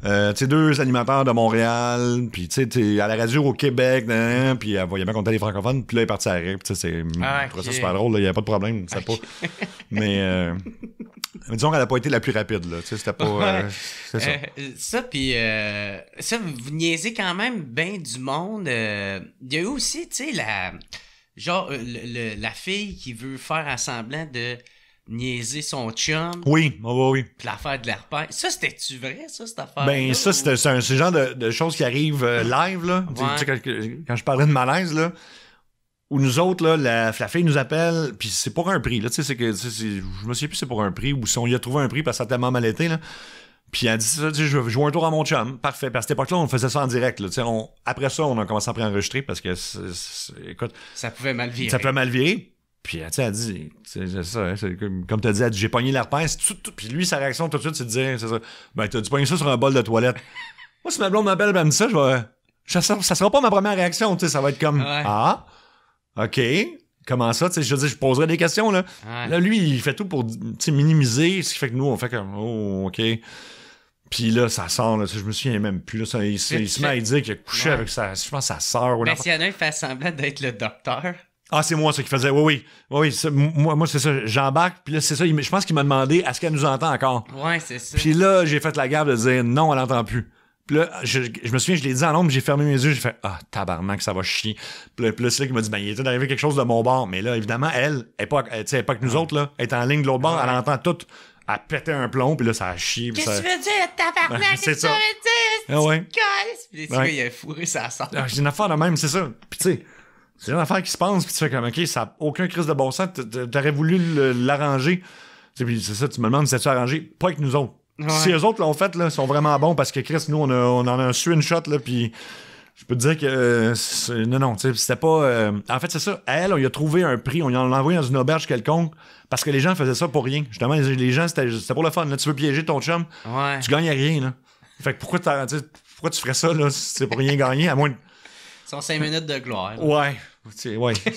Euh, tu sais, deux animateurs de Montréal, puis tu sais, à la radio au Québec, puis elle voyait bien qu'on était les francophones, puis là, il est parti à RIP, tu c'est ah, super drôle, il n'y a pas de problème, pas. Euh, mais disons qu'elle n'a pas été la plus rapide, là, tu sais, c'était pas. c'est ça. ça, puis ça, vous niaisez quand même bien du monde. Il y a eu aussi, tu sais, la. Genre, euh, le, la fille qui veut faire à semblant de niaiser son chum. Oui, oui, oui. Puis l'affaire de l'herpès. Ça, c'était-tu vrai, ça, cette affaire? Ben, ça, c'était c'est un ce genre de, de, choses qui arrivent euh, live, là. Tu sais, quand, je parlais de malaise, là. Où nous autres, là, la, fille nous appelle, puis c'est pour un prix. Là, tu sais, c'est que, je me souviens plus c'est pour un prix, ou si on y a trouvé un prix parce que ça a tellement mal été. Là. Puis elle dit ça, tu sais, je vais jouer un tour à mon chum. Parfait. Puis à cette époque-là, on faisait ça en direct. tu sais, on, après ça, on a commencé à préenregistrer parce que, écoute. Ça pouvait mal virer. Ça pouvait mal virer. Puis tu sais, elle dit, c'est ça, hein, comme, tu as dit, j'ai pogné l'herpès. Puis lui, sa réaction tout de suite, c'est de dire, c'est ça, ben, t'as dû pogner ça sur un bol de toilette. Moi, si ma blonde m'appelle, ben, dit ça, je vais. Ça, ne sera pas ma première réaction, tu sais, ça va être comme, ah, OK comment ça, tu sais, je veux je poserai des questions, là. Là, lui, il fait tout pour, minimiser, ce qui fait que nous, on fait comme, oh, OK. Puis là, ça sort, là, je me souviens même plus. Là, il, se met à dire qu'il a couché avec sa, je pense, sa sœur. Ben, Mais s'il y en a un qui fait semblant d'être le docteur. Ah, c'est moi, ça qui faisait. Oui, oui. Oui, moi, c'est ça. J'embarque. Puis là, c'est ça. je pense qu'il m'a demandé est-ce qu'elle nous entend encore. Oui c'est ça. Puis là, j'ai fait la gaffe de dire non, elle n'entend plus. Puis là, je, me souviens, je l'ai dit en l'ombre, j'ai fermé mes yeux, j'ai fait Ah, tabarnak, ça va chier. Puis là, c'est là qu'il m'a dit Ben, il était arrivé quelque chose de mon bord. Mais là, évidemment, elle, elle pas, pas que nous autres, là. Elle est en ligne de l'autre bord, elle entend tout à péter un plomb, puis là, ça a chié. Qu'est-ce que tu veux dire, tabarnak? Qu'est-ce que tu veux dire? Ah ouais. Puis les ouais. il a fourré sa sort. Ah, j'ai une affaire de même, c'est ça. Puis tu sais, c'est une affaire qui se passe, puis tu fais comme, OK, ça n'a aucun Chris de bon sens, t'aurais voulu l'arranger. Puis c'est ça, tu me demandes si tu arrangé, pas avec nous autres. Si eux autres l'ont fait, là, sont vraiment bons parce que Chris, nous, on, a, on en a un swing shot, là, puis je peux te dire que euh, non non c'était pas euh, en fait c'est ça elle on lui a trouvé un prix on a envoyé dans une auberge quelconque parce que les gens faisaient ça pour rien justement les gens c'était pour le fun là tu veux piéger ton chum tu gagnes rien là fait que pourquoi, tu ferais ça là c'est pour rien gagner à moins son 5 minutes de gloire. Oui. Ouais. Ouais, c'est,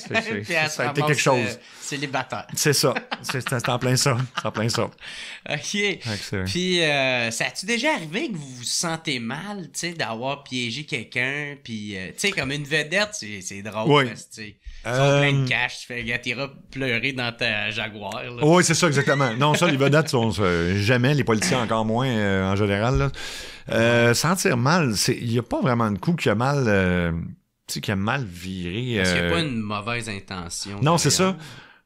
ça a été quelque chose. C'est euh, célibataire. C'est ça. C'est, en plein ça. C'est en plein ça. OK. Puis, euh, ça a-tu déjà arrivé que vous vous sentez mal, tu sais, d'avoir piégé quelqu'un? Puis, euh, tu sais, comme une vedette, c'est, drôle. Oui. tu ils sont plein de cash. Tu fais, t'iras pleurer dans ta Jaguar. Oui, c'est ça, exactement. non, ça, les vedettes sont jamais, les policiers encore moins en général. sentir mal, il n'y a pas vraiment de coup qui a mal qui a mal viré. Parce qu'il n'y a euh, pas une mauvaise intention. Non, c'est ça.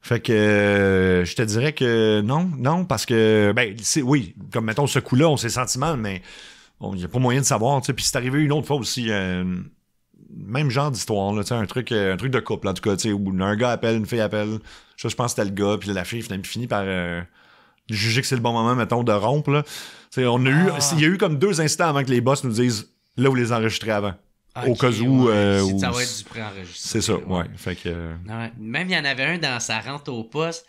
Fait que euh, je te dirais que non, non, parce que, ben, oui, comme mettons ce coup-là, on s'est senti mais il n'y a pas moyen de savoir, tu Puis c'est arrivé une autre fois aussi, euh, même genre d'histoire, tu un truc, un truc de couple, en tout cas, où un gars appelle, une fille appelle. je pense que c'était le gars, puis la fille finalement finit par juger que c'est le bon moment, mettons, de rompre, on a eu, ah. il y a eu comme deux instants avant que les boss nous disent là où les enregistrez avant. Ah, au cas où. Euh, ça va être du enregistré. C'est ça, ouais. Fait que... Euh, même il y en avait un dans sa rente au poste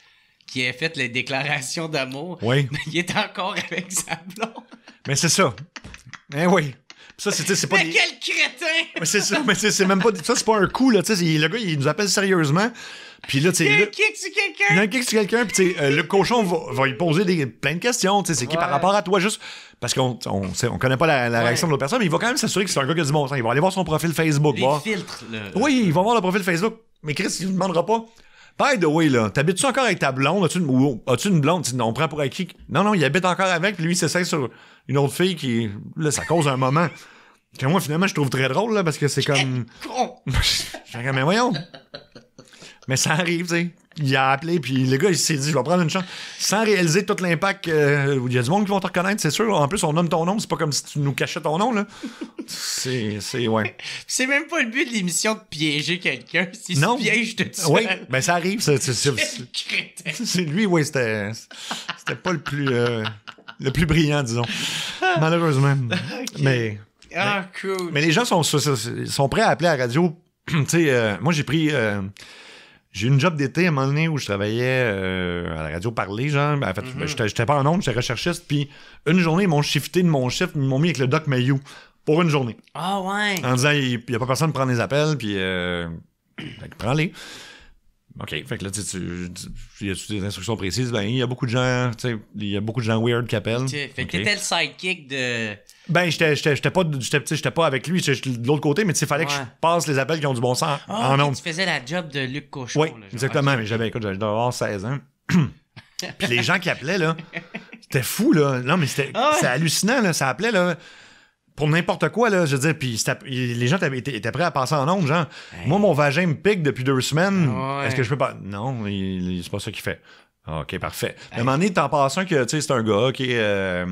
qui a fait les déclarations d'amour. Oui. Mais il est encore avec sa blonde. Mais c'est ça. Mais eh oui. Ça, c'est, c'est pas. Mais quel crétin! Mais c'est ça, mais c'est même pas. Ça, c'est pas un coup, là. le gars, il nous appelle sérieusement. Puis là, tu sais. Il kick sur quelqu'un. Il kick sur quelqu'un. Puis, tu euh, le cochon va, va, lui poser des, plein de questions. Tu sais, c'est qui par rapport à toi, juste. Parce qu'on on, on connaît pas la, réaction de l'autre personne, mais il va quand même s'assurer que c'est un gars qui a du bon sens. Il va aller voir son profil Facebook. Oui, il va voir le profil Facebook. Mais Chris, il ne demandera pas. By the way, là, t'habites-tu encore avec ta blonde? As-tu une, blonde? Non, on prend pour acquis. Non, non, il habite encore avec, puis lui, il s'essaye sur une autre fille qui. Là, ça cause un moment. Que moi, finalement, je trouve très drôle, là, parce que c'est comme. Con! mais voyons! Mais ça arrive, tu sais. Il a appelé, puis le gars, il s'est dit, je vais prendre une chance. Sans réaliser tout l'impact, euh, il y a du monde qui vont te reconnaître, c'est sûr. En plus, on nomme ton nom, c'est pas comme si tu nous cachais ton nom, là. c'est, c'est, ouais. c'est même pas le but de l'émission de piéger quelqu'un. Si tu pièges de ça. Oui, mais ben, ça arrive. C'est, c'est, lui, oui, c'était, c'était pas le plus, euh, le plus brillant, disons. Malheureusement. Mais. Ah, mais, cool. Mais les gens sont, sont, prêts à appeler à la radio. tu sais, euh, moi, j'ai pris j'ai eu une job d'été à un moment donné où je travaillais euh, à la radio parler, genre. Ben, en fait, mm-hmm. j'étais pas un nombre, j'étais recherchiste. Puis une journée, ils m'ont shifté de mon chiffre, ils m'ont mis avec le Doc Mayou pour une journée. Ah ouais. En disant, il n'y a pas personne pour prendre les appels, puis euh, prends-les. OK. Fait que là, tu, sais, tu y a des instructions précises? Ben, il y a beaucoup de gens, tu sais, il y a beaucoup de gens weird qui appellent. Fait que tel t'étais le sidekick de. Ben, j'étais, pas, pas avec lui, j'étais de l'autre côté, mais il fallait que je passe les appels qui ont du bon sens ah, en nombre. tu faisais la job de Luc Cochon. Oui, exactement. Mais j'avais, écoute, j'avais d'avoir 16 ans. Puis les gens qui appelaient, là, c'était fou, là. Non, mais c'était ah c'est hallucinant, là. Ça appelait, là, pour n'importe quoi, là. Je veux dire, puis les gens étaient, prêts à passer en nombre, genre, moi, mon vagin me pique depuis deux semaines. Ah Est-ce que je peux pas. Non, c'est pas ça qu'il fait. OK, parfait. Mais À un moment donné, t'en que, tu sais, c'est un gars qui euh,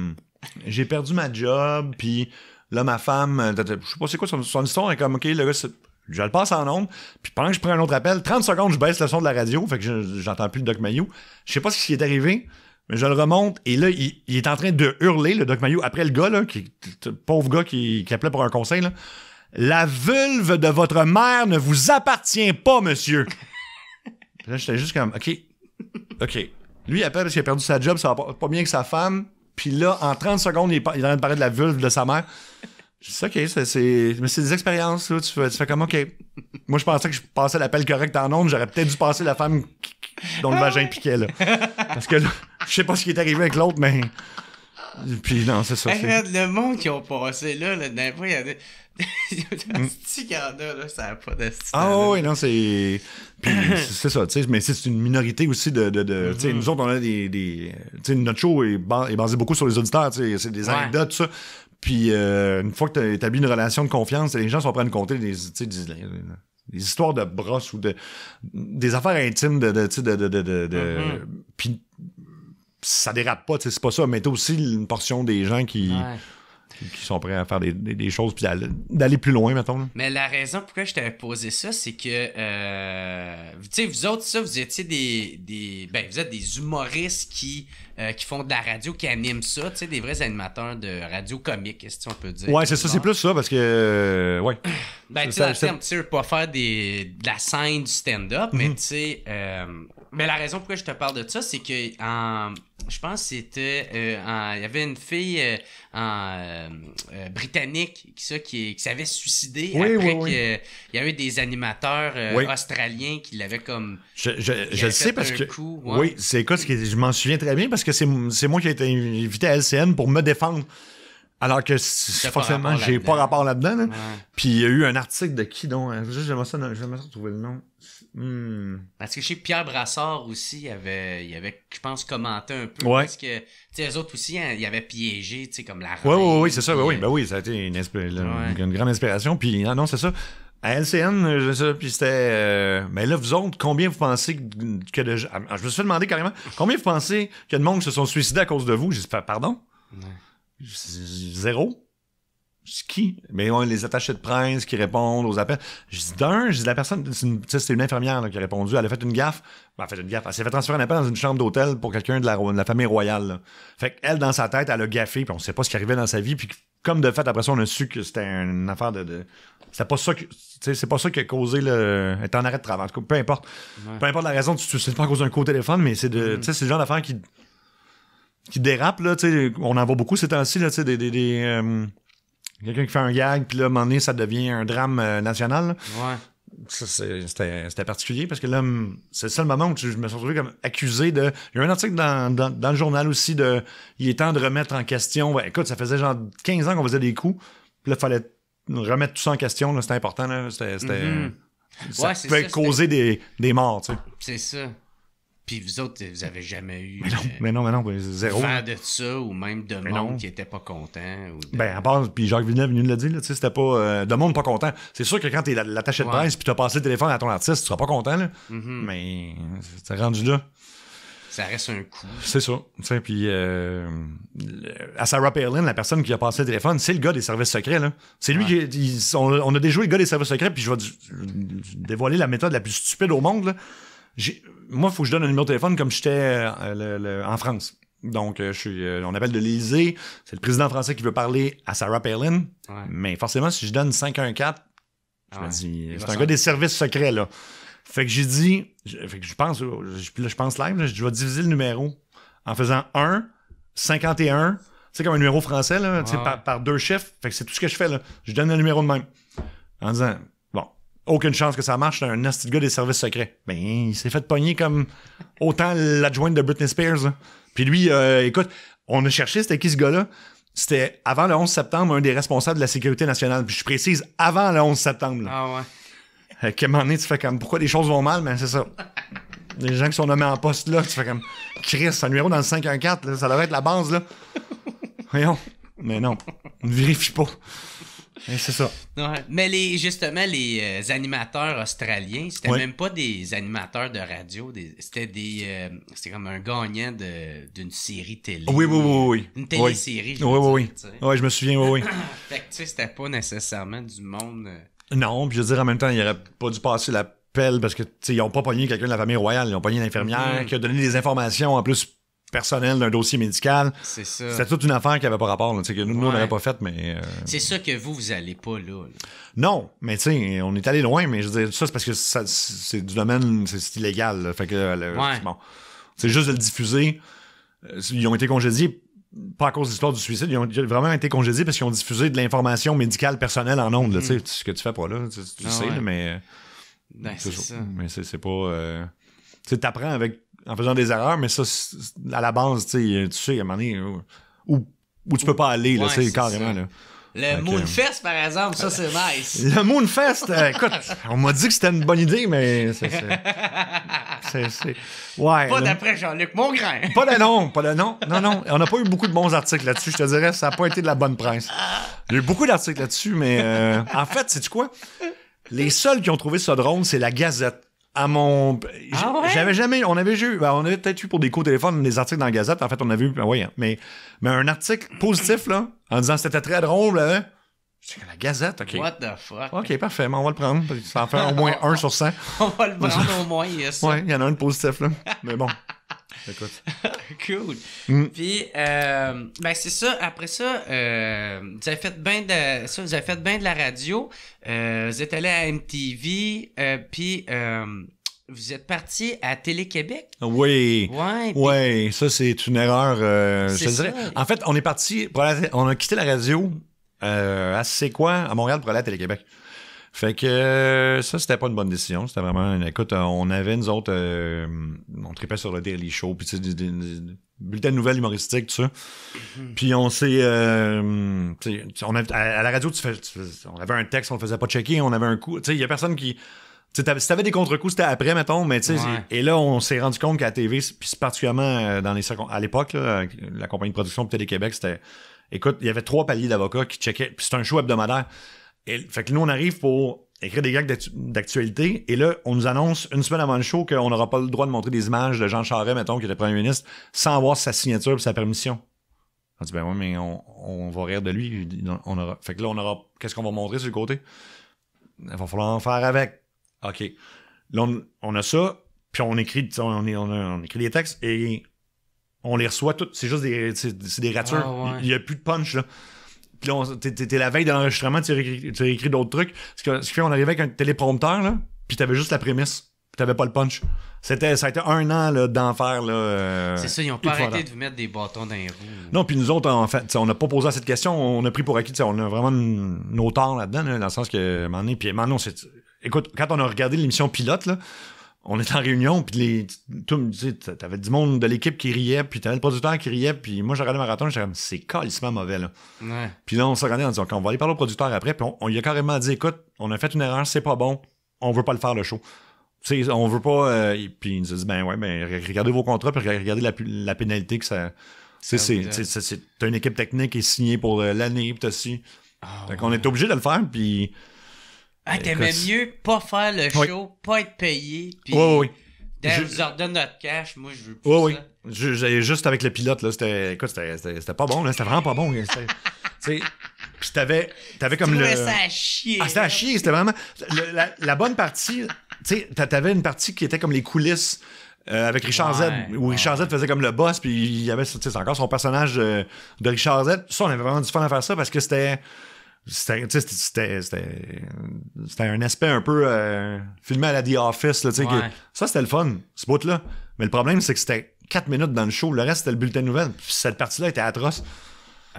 j'ai perdu ma job, puis là, ma femme, euh, je sais pas c'est quoi son, son, histoire, est comme, OK, le gars, je le passe en ondes, puis pendant que je prends un autre appel, 30 secondes, je baisse le son de la radio, fait que j'entends plus le Doc Mayou. Je sais pas ce qui est arrivé, mais je le remonte, et là, il, est en train de hurler, le Doc Mayou, après le gars, là, qui, pauvre gars qui, appelait pour un conseil, là. La vulve de votre mère ne vous appartient pas, monsieur. là, j'étais juste comme, OK, OK. Lui, il appelle parce qu'il a perdu sa job, ça va pas bien que sa femme. Puis là, en 30 secondes, il est, en train de parler de la vulve de sa mère. Je dis, OK, c'est, mais c'est des expériences, là. Tu fais, comme, OK. Moi, je pensais que je passais l'appel correct en nombre, J'aurais peut-être dû passer la femme dont le vagin piquait, là. Parce que là, je sais pas ce qui est arrivé avec l'autre, mais. Puis non, c'est ça. le monde qui ont passé là, là, d'un il y a Mm. ça n'a pas Ah oui, non, c'est. Puis c'est ça, tu sais, mais c'est une minorité aussi de. de, de mm-hmm. Nous autres, on a des. tu sais, notre show est, basé beaucoup sur les auditeurs, tu sais, c'est des anecdotes, ça. Puis euh, une fois que tu établi une relation de confiance, les gens sont prêts à nous compter des, des histoires de brosses ou de des affaires intimes de, de, de, de, de mm-hmm. puis ça dérape pas c'est pas ça mais t'as aussi une portion des gens qui qui, sont prêts à faire des, choses puis d'aller plus loin, mettons. Mais la raison pourquoi je t'avais posé ça, c'est que, euh, tu sais, vous autres, ça, vous étiez des, des ben, vous êtes des humoristes qui, euh, qui font de la radio, qui animent ça, tu sais, des vrais animateurs de radio comique, si on peut dire? Ouais, c'est ça, c'est plus ça, parce que, euh, ouais. ben, tu sais, dans le pas faire des, de la scène, du stand-up, mais mhm. tu sais, mais la raison pourquoi je te parle de ça, c'est que je pense que c'était euh, il y avait une fille euh, en, euh, britannique qui, ça, qui, s'avait suicidée après oui, qu'il il y avait des animateurs australiens qui l'avaient comme je, sais parce que oui c'est quoi ce que je m'en souviens très bien parce que c'est moi qui ai été invité à LCN pour me défendre alors que forcément j'ai pas rapport là-dedans puis il y a eu un article de qui donc je vais me trouver le nom Hmm. Parce que chez Pierre Brassard aussi, il avait, il avait, je pense, commenté un peu. Ouais. Parce que, tu sais, les autres aussi, hein, ils avaient piégé, tu sais, comme la Oui, oui, oui, c'est ça. Oui, ben oui, ça a été une, grande inspiration. Puis, non, ah non, c'est ça. À LCN, euh, je sais, puis c'était. mais euh, ben là, vous autres, combien vous pensez que de. Ah, je me suis demandé carrément, combien vous pensez que de monde se sont suicidés à cause de vous? J'ai dit, pardon? Ouais. Zéro? qui? Mais on les attachés de prince qui répondent aux appels. Je dis d'un, je dis la personne, c'est une, infirmière qui a répondu, elle a fait une gaffe. Ben, elle a fait une gaffe. Elle s'est fait transférer un appel dans une chambre d'hôtel pour quelqu'un de la, la, famille royale. Fait elle dans sa tête, elle a gaffé, puis on sait pas ce qui arrivait dans sa vie. Puis comme de fait, après ça, on a su que c'était une affaire de. de... pas ça que. C'est pas ça qui a causé le. est en arrêt de travail. En peu importe. Peu importe la raison, tu, sais pas à cause d'un coup au téléphone, mais c'est de. Mm-hmm. Tu sais, c'est le genre d'affaire qui. qui dérape, là. Tu on en voit beaucoup ces temps-ci, là, tu des. Euh, Quelqu'un qui fait un gag, puis là, à un moment donné, ça devient un drame euh, national. Ouais. C'était particulier parce que là, c'est le seul moment où je me suis retrouvé comme accusé de. Il y a un article dans, le journal aussi de. Il est temps de remettre en question. ouais écoute, ça faisait genre 15 ans qu'on faisait des coups. Puis là, il fallait remettre tout ça en question. C'était important. C'était, mm-hmm. Ça pouvait causer des, des morts. Tu sais. C'est ça. Puis vous autres, vous avez jamais eu. Mais non, euh, mais non, mais non, zéro. Faire de ça ou même de monde qui était pas content. Ben, à part, puis Jacques Villeneuve venu de le dire, tu sais, c'était pas. Euh, de monde pas content. C'est sûr que quand t'es l'attaché de presse puis t'as passé le téléphone à ton artiste, tu seras pas content, là. Mm-hmm. Mais T'es rendu là. Ça reste un coup. C'est ça. Tu puis euh, à Sarah Palin, la personne qui a passé le téléphone, c'est le gars des services secrets, là. C'est lui qui. on, on, a déjoué le gars des services secrets, puis je vais dévoiler la méthode la plus stupide au monde, là moi, il faut que je donne un numéro de téléphone comme j'étais euh, en France. Donc, euh, je suis, euh, on appelle de l'Élysée. C'est le président français qui veut parler à Sarah Palin. Mais forcément, si je donne 514, je me dis, c'est un gars des services secrets, là. Fait que j'ai dit, fait que je pense, je, pense live, là, je vais diviser le numéro en faisant 1, 51, c'est comme un numéro français, là, par, par, deux chiffres. Fait que c'est tout ce que je fais, là. Je donne le numéro de même. En disant, aucune chance que ça marche, c'est un nasty gars des services secrets. Ben, il s'est fait pogner comme autant l'adjointe de Britney Spears. Puis lui, euh, écoute, on a cherché, c'était qui ce gars-là? C'était avant le 11 septembre, un des responsables de la sécurité nationale. Puis je précise, avant le 11 septembre. Ah ouais. À quel moment tu fais comme, pourquoi les choses vont mal? Mais ben, c'est ça. Les gens qui sont nommés en poste, là, tu fais comme, Chris, un numéro dans le 514, ça devrait être la base, là. Voyons. Mais non, on ne vérifie pas. c'est ça. Mais les, justement, les euh, animateurs australiens, c'était même pas des animateurs de radio, c'était des, euh, comme un gagnant d'une série télé. Oui, oui, oui, oui. Une télé série je oui, oui, oui. je me souviens, oui, oui. fait que tu sais, c'était pas nécessairement du monde. Euh. Non, puis je veux dire, en même temps, il aurait pas dû passer l'appel parce que, tu ils ont pas pogné quelqu'un de la famille royale, ils ont pogné l'infirmière qui a donné des informations en plus personnel d'un dossier médical. C'est ça. C'était toute une affaire qui n'avait pas rapport. que nous, on n'avait pas fait, mais. Euh, c'est ça que vous, vous n'allez pas là, Non, mais tu sais, on est allé loin, mais je veux dire, ça, c'est parce que c'est du domaine, c'est illégal. fait que, euh, bon. C'est juste de le diffuser. Euh, ils ont été congédiés pas à cause de l'histoire du suicide, ils ont vraiment été congédiés parce qu'ils ont diffusé de l'information médicale personnelle en ondes. Tu sais, mm. ce que tu fais pas là, tu, ah sais, mais. Ben, c'est ça. Mais c'est pas. Tu apprends avec en faisant des erreurs, mais ça, à la base, tu sais, à un moment donné, où, euh, où tu peux pas aller, là, c'est carrément. Là. Le Moonfest, euh, par exemple, ça, c'est nice. Le Moonfest, euh, écoute, on m'a dit que c'était une bonne idée, mais c'est... Ouais, pas d'après Jean-Luc Mongrain. pas de nom, pas de nom. Non, non, on n'a pas eu beaucoup de bons articles là-dessus, je te dirais, ça n'a pas été de la bonne presse. Il y a eu beaucoup d'articles là-dessus, mais en fait, c'est tu quoi? Les seuls qui ont trouvé ce drone, c'est la Gazette à mon ah j'avais jamais on avait eu ben on avait peut-être eu pour des coups de téléphone des articles dans la Gazette en fait on avait vu, ben oui, mais mais un article positif là en disant c'était très drôle là, hein? c'est la Gazette, OK. What the fuck? OK, parfait, mais on va le prendre. Ça en fait au moins un sur 100. on va le prendre au moins, yes. Oui, il y en a un positif, là. Mais bon. cool. Mm. Puis, euh, ben, c'est ça. Après ça, euh, vous avez fait bien de, ça, vous avez fait de la radio. Euh, vous êtes allé à MTV. puis, vous êtes parti à Télé-Québec? Oui. Ouais, ouais, ça, c'est une erreur. je En fait, on est parti, on a quitté la radio quoi, à Montréal pour aller à Télé-Québec. Fait que euh, ça, c'était pas une bonne décision. C'était vraiment une... Écoute, euh, on avait, nous autres, euh, on tripait sur le Daily Show, puis tu sais, des, bulletins de nouvelles humoristiques, tout ça. Mm-hmm. Puis on s'est... Euh, on à, la radio, tu fais, on avait un texte, on le faisait pas checker, on avait un coup. Tu sais, il y a personne qui... Tu sais, si t'avais des contre-coups, c'était après, mettons, mais tu sais, et là, on s'est rendu compte qu'à la TV, puis particulièrement dans les à l'époque, la compagnie de production Télé-Québec, c'était... Écoute, il y avait trois paliers d'avocats qui checkaient, puis c'était un show hebdomadaire fait que nous, on arrive pour écrire des gags d'actualité. Et là, on nous annonce une semaine avant le show qu'on n'aura pas le droit de montrer des images de Jean Charest, mettons, qui était premier ministre, sans avoir sa signature et sa permission. On dit, ben oui, mais on, va rire de lui. On Fait que là, on aura. Qu'est-ce qu'on va montrer sur le côté? Il va falloir en faire avec. OK. Là, on, a ça, puis on écrit, on, écrit des textes et on les reçoit tous. C'est juste des, c'est, des ratures. Ah Il n'y a plus de punch, là. Puis là, t'es la veille de l'enregistrement tu réécris d'autres trucs. Ce, que, qui fait qu'on arrivait avec un téléprompteur, là, puis t'avais juste la prémisse. tu t'avais pas le punch. ça a été un an d'enfer. là euh, c'est ça, ils ont pas arrêté de vous mettre des bâtons dans les roues. Non, puis nous autres, en fait, on n'a pas posé cette question. On a pris pour acquis, on a vraiment nos torts là-dedans, dans le sens que, puis maintenant, on Écoute, quand on a regardé l'émission pilote, là, on était en réunion, puis les, tu sais, t'avais du monde de l'équipe qui riait, puis t'avais le producteur qui riait, puis moi, j'ai regardé le marathon, j'étais comme, c'est calissement mauvais, là. Puis là, on s'est regardé en disant, on va aller parler au producteur après, puis on, lui a carrément dit, écoute, on a fait une erreur, c'est pas bon, on veut pas le faire, le show. Tu sais, on veut pas... Euh, puis il nous a dit, ben ouais, ben regardez vos contrats, puis regardez la, la pénalité que ça... Tu ah hein. sais, t'as une équipe technique qui est signée pour euh, l'année, puis t'as si... Donc, on est obligé de le faire, puis... Ah, ben, t'aimais mieux pas faire le show, pas être payé, puis... Oui, oui. Je vous ordonne notre cash, moi je veux plus. Oui, ça. oui. juste avec le pilote, là, c'était, Écoute, c'était, pas bon, là, c'était vraiment pas bon. Puis t'avais, t'avais comme le. Ça à chier. Ah, c'était à chier, c'était vraiment. la, bonne partie, tu sais, t'avais une partie qui était comme les coulisses. Euh, avec Richard Z, où Richard Z faisait comme le boss, puis il y avait encore son personnage de, euh, de Richard Z. Ça, on avait vraiment du fun à faire ça parce que c'était c'était un aspect un peu euh, filmé à la The Office. Là, ça, c'était le fun, ce bout-là. Mais le problème, c'est que c'était 4 minutes dans le show. Le reste, c'était le bulletin de nouvelles. cette partie-là était atroce.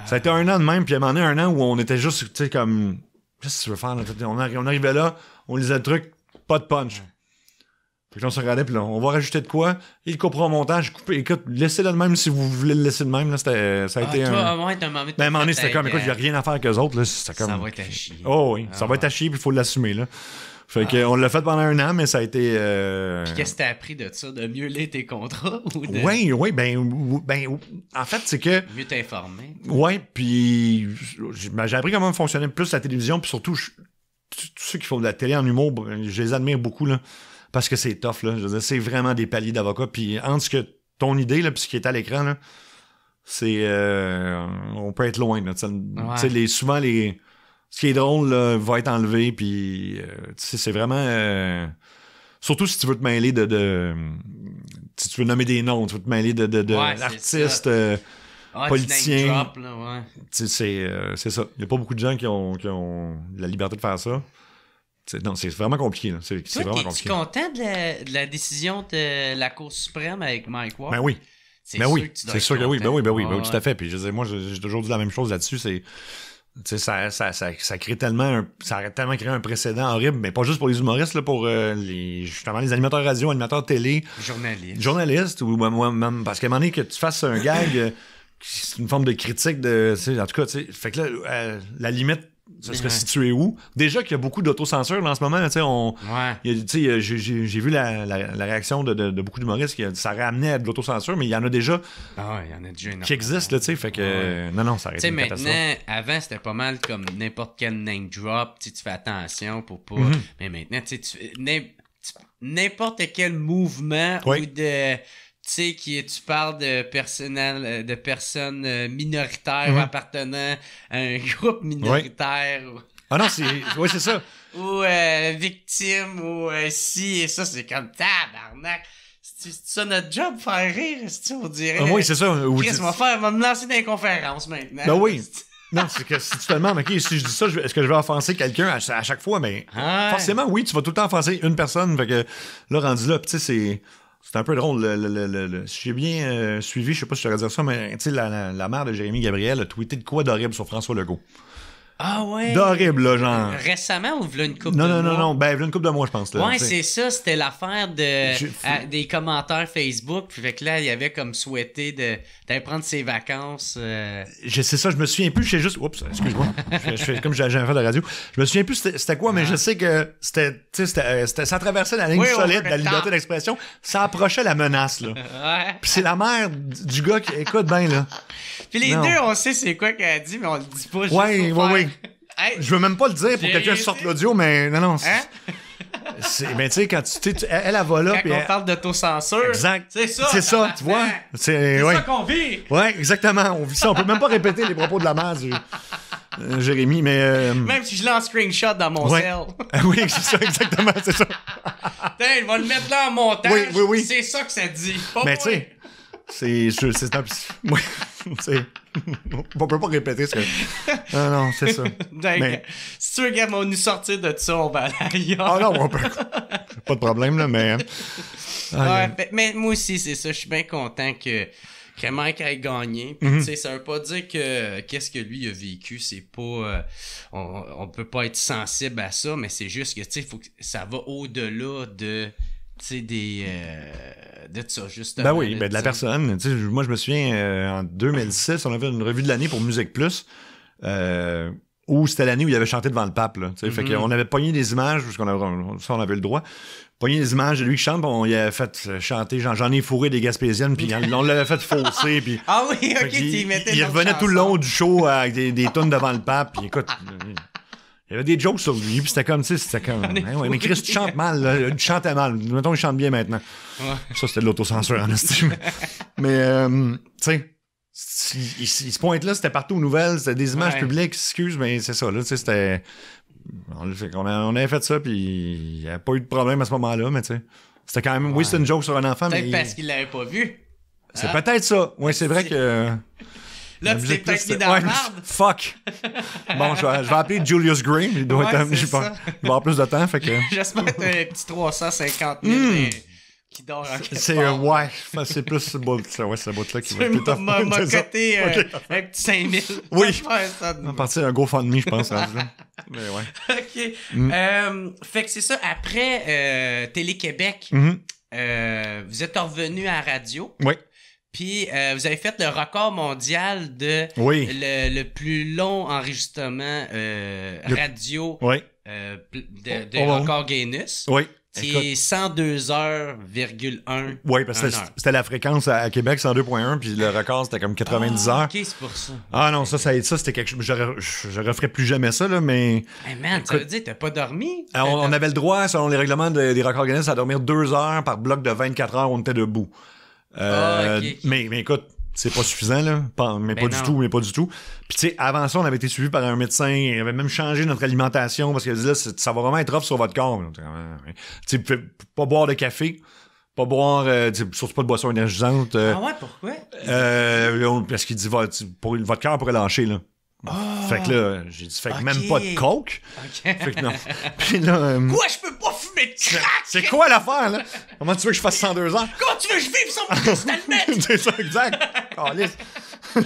Ça a été un an de même. Puis il y a un an où on était juste, tu sais, comme. Qu'est-ce que tu veux faire? On, arrivait là, on lisait le truc, pas de punch on se regardait, puis là, on va rajouter de quoi. Il comprend au montage. écoute, laissez-le de même si vous voulez le laisser de même. Euh, ça a ah, été un. Ah, ouais, ben, à un moment donné, c'était comme, écoute, j'ai rien à faire que les autres. Là, comme... Ça va être à chier. Oh oui, ça ah, va être à chier, puis il faut l'assumer. Là. Fait qu'on l'a fait pendant un an, mais ça a été. Euh, puis qu'est-ce que t'as appris de ça De mieux lire tes contrats ou de... Oui, oui, ben, ben. En fait, c'est que. Mieux t'informer. Oui, puis ben, j'ai appris comment fonctionnait plus la télévision, puis surtout, tous ceux qui font de la télé en humour, ben, je les admire beaucoup, là parce que c'est tough, là. c'est vraiment des paliers d'avocats. Puis entre ce que ton idée, là, puis ce qui est à l'écran, c'est. Euh, on peut être loin, souvent, les, ce qui est drôle, va être enlevé, puis. Euh, c'est vraiment. Euh, surtout si tu veux te mêler de, si tu veux nommer des noms, tu veux te mêler de, de, de ah, politiciens. C'est ça. Il n'y a pas beaucoup de gens qui ont, qui ont la liberté de faire ça non, c'est vraiment compliqué. C'est vraiment compliqué. -tu content de la, décision de la Cour suprême avec Mike Ward? Ben oui. C'est ben sûr oui, c'est sûr que oui, ben oui, ben oui, ben oui, tout à fait. Puis je moi, j'ai toujours dit la même chose là-dessus. C'est, ça, ça, ça, crée tellement, ça a tellement créé un précédent horrible, mais pas juste pour les humoristes, là, pour euh, les, justement les animateurs radio, animateurs télé, journalistes, journalistes ou même parce qu'à un moment donné que tu fasses un gag, euh, c'est une forme de critique de, en tout cas, fait que là, euh, la limite ça ben serait situé où. Déjà qu'il y a beaucoup d'autocensure en ce moment. On... sais J'ai vu la, la, réaction de, de, de beaucoup d'humoristes qui ça ramenait à de l'autocensure, mais il y en a déjà. Ah, il y en a Qui existent, tu Fait que. Ah non, non, ça arrête. Tu sais, maintenant, avant, c'était pas mal comme n'importe quel name drop. tu fais attention pour pas. Mm-hmm. Mais maintenant, tu sais, n'importe quel mouvement ou de tu sais, qui tu parles de personnel, euh, de personnes euh, minoritaires ou mhm. appartenant à un groupe minoritaire. Ah non, c'est, ouais, c'est ça. ou euh, victime ou si euh, et ça, c'est comme tabarnak. C'est ça notre job, faire rire, c'est on dirait. Ah oui, c'est ça. quest va faire? me lancer dans les conférences maintenant. Ben oui. non, c'est que si tu te demandes, OK, si je dis ça, est-ce que je vais offenser quelqu'un à, chaque fois? Mais ben, ah forcément, oui, tu vas tout le temps offenser une personne. Fait que là, rendu là, tu sais, c'est c'est un peu drôle. Le, si j'ai bien euh, suivi, je sais pas si je vas dire ça, mais la, la, la, mère de Jérémy Gabriel a tweeté de quoi d'horrible sur François Legault. Ah ouais. D'horrible, là, genre. Récemment ou v'là une coupe non, de non, mois? Non, non, Ben, v'là une coupe de mois, je pense. Là, ouais, c'est ça. C'était l'affaire de, des commentaires Facebook. Puis que là, il y avait comme souhaité d'aller prendre ses vacances. Euh. C'est ça, je me souviens plus. Je sais juste. Oups, excuse-moi. je, fais comme j'ai jamais fait de radio. Je me souviens plus c'était quoi, mais ah. je sais que euh, c'était, ça traversait la ligne solide de la liberté d'expression. Ça approchait la menace, là. ouais. Puis c'est la mère du gars qui écoute bien, là. Puis les deux, on sait c'est quoi qu'elle a dit, mais on le dit pas. Ouais, juste ouais, ouais. je veux même pas le dire pour que quelqu'un sorte l'audio, mais non, non. C'est, ben, tu sais, quand tu, elle, elle, va là. Quand on parle d'autocensure. Exact. C'est ça. C'est ça, tu vois. C'est, ouais. ça qu'on vit. Ouais, exactement. On vit ça. On peut même pas répéter les propos de la masse. Euh, Jérémy, mais. Euh, même si je l'ai en screenshot dans mon cell. Ah oui, c'est ça, exactement, c'est ça. Putain, il va le mettre là en montage. Oui, oui, oui. C'est ça que ça dit. mais tu sais, c'est. C'est Moi. on peut pas répéter ce que. Non, ah non, c'est ça. mais... Si tu veux, on va nous sortir de ça, on va aller ailleurs. Ah non, on peut. Pas de problème, là, mais. Hein. ouais, mais, moi aussi, c'est ça. Je suis bien content que, que Mike ait gagné. Puis, ne mhm. tu sais, ça veut pas dire que qu'est-ce que lui a vécu, c'est pas. Euh, on, on peut pas être sensible à ça, mais c'est juste que, tu sais, ça va au-delà de c'est des euh, de ça justement. Ben oui, ben de la personne. moi je me souviens euh, en 2006, on avait une revue de l'année pour Musique Plus. Euh, où c'était l'année où il avait chanté devant le pape. Là, Fait mm-hmm. qu'on avait pogné des images, parce qu'on avait, ça, on avait le droit. Pogné des images de lui qui chante, on il avait fait chanter J'en ai fourré des Gaspésiennes, puis on l'avait fait fausser. ah oui, ok, il, revenait tout le long du show avec des, des tonnes devant le pape, puis écoute. Il y avait des jokes sur lui, puis c'était comme, si c'était comme. Hein, mais Chris, tu chantes mal, là, tu chantais mal. Mettons, il chante bien maintenant. Ça, c'était de l'autocensure, en estime. mais, euh, tu sais, il, se pointe là, c'était partout aux nouvelles, c'était des images publiques, excuse, mais c'est ça, là, tu sais, c'était. On, on avait fait ça, puis il n'y a pas eu de problème à ce moment-là, mais tu sais. C'était quand même. Oui, c'était une joke sur un enfant, mais. Peut-être parce qu'il l'avait pas vu. C'est hein? peut-être ça. Oui, c'est vrai que. Là, tu t'es peut mis dans ouais, la merde. Fuck. Bon, je vais, appeler Julius Green. Il doit être, je pense, il va avoir plus de temps. Fait que... J'espère que t'as un petit 350 000 hmm. qui dort en quelque C'est, euh, ouais, c'est plus ce bout-là ouais, bout qui va être m'a, m'a coté euh, un petit 5000. Oui. On partir un GoFundMe, je pense. là. Mais ouais. OK. Hmm. Euh, fait que c'est ça. Après euh, Télé-Québec, mhm. euh, vous êtes revenu à la radio. Oui. Puis euh, vous avez fait le record mondial de le, plus long enregistrement euh, radio euh, de, oh, oh, oh. record Guinness. Oui. Qui est 102 heures,1. Oui, parce que c'était la fréquence à, Québec, 102.1, puis le record, c'était comme 90 ah, OK, c'est pour ça. Ah non, ça, ça, ça c'était quelque chose. Je, ne plus jamais ça, là, mais. Mais man, tu ça dire, t'as pas dormi? Ah, on, avait le droit, selon les règlements des records Guinness, à dormir deux heures par bloc de 24 heures, on était debout. Ah, euh, mais, écoute, c'est pas suffisant, là. mais pas du tout, mais pas du tout. Puis, tu sais, avant ça, on avait été suivi par un médecin, il avait même changé notre alimentation parce qu'il dit là, ça va vraiment être off sur votre corps. Tu sais, pas boire de café pas boire, euh, surtout pas de boisson énergisante. Euh, ah ouais, pourquoi? parce qu'il dit, votre, pour, votre cœur pourrait lâcher, là. Ah! Fait que là, j'ai dit, fait que même pas de coke. Fait que non. Puis là. Euh, quoi, je peux pas fumer de crack? C'est quoi l'affaire, là? Comment tu veux que je fasse 102 ans? Quoi, tu veux que je vive sans me C'est ça, exact. oh,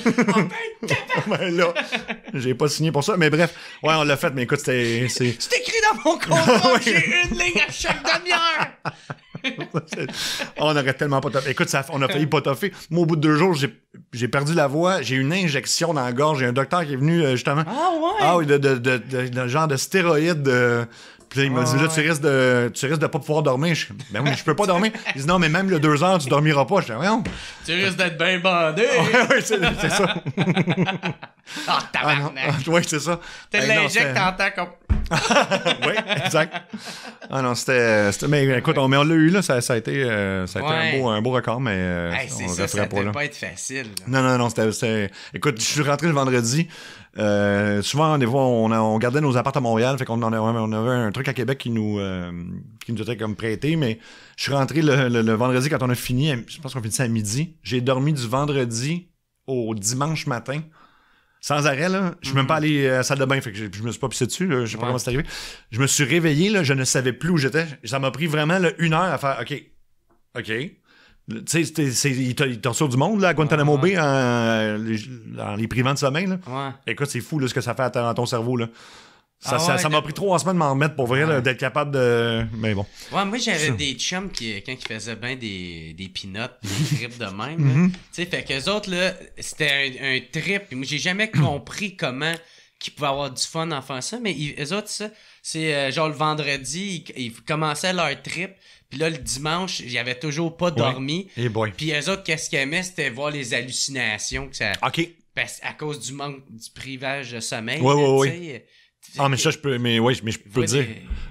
ben, là, j'ai pas signé pour ça, mais bref, ouais, on l'a fait, mais écoute, c'était. C'est écrit dans mon contrat, j'ai une ligne à chaque demi-heure! on aurait tellement pas Écoute, on a failli pas toffer. Moi, au bout de deux jours, j'ai perdu la voix. J'ai une injection dans la gorge. J'ai un docteur qui est venu, euh, justement. Ah ouais? Ah oui, de, de, de, genre de stéroïde. Euh, puis là, il m'a dit, là, tu risques, de, tu de pas pouvoir dormir. Je, ben oui, je peux pas dormir. Il dit, non, mais même le 2 heures, tu dormiras pas. Je dis, non. Tu risques d'être bien bandé. oui, c'est ça. Ah, ah, tabarnak. oui, c'est ça. Tu hey, ben, l'injectes en tant comme. oui, exact. Ah non, c'était. Mais écoute, on, on l'a eu, là. Ça, ça a été, euh, ça a été un, beau, un, record, mais. Euh, ça, ça pas, devait pas être facile. Non, non, non. C'était, Écoute, je suis rentré le vendredi. Euh, souvent, des fois, on, on, gardait nos appartements à Montréal, fait qu'on avait, on avait un truc à Québec qui nous, euh, qui nous était comme prêté, mais je suis rentré le, vendredi quand on a fini, je pense qu'on finissait à midi. J'ai dormi du vendredi au dimanche matin. Sans arrêt, là. Je suis même mm-hmm. pas allé à la salle de bain, fait que je, me suis pas pissé dessus, Je sais pas comment c'est arrivé. Je me suis réveillé, Je ne savais plus où j'étais. Ça m'a pris vraiment, une heure à faire, OK, OK, tu sais, ils t'en du monde là, à Guantanamo Bay en, les privant de sommeil. Là. Ouais. Écoute, c'est fou là, ce que ça fait dans ton cerveau. Là. Ah ça m'a pris trois semaines de m'en remettre pour vrai, d'être capable de. Mais bon. Ouais, moi j'avais des chums qui, quand ils faisaient bien des, des peanuts, des trips de même, mm-hmm. tu sais, fait qu'eux autres, là, c'était un, trip. Moi, j'ai jamais compris comment qui pouvaient avoir du fun en faisant ça, mais ils, eux autres, c'est euh, genre le vendredi, ils, commençaient leur trip, puis là, le dimanche, ils n'avaient toujours pas dormi. Et eh puis eux autres, qu'est-ce qu'ils aimaient, c'était voir les hallucinations que ça... OK. Parce, à cause du manque du privage de sommeil. Oui, oui, oui. Ah, mais ça, je peux, mais mais je peux dire.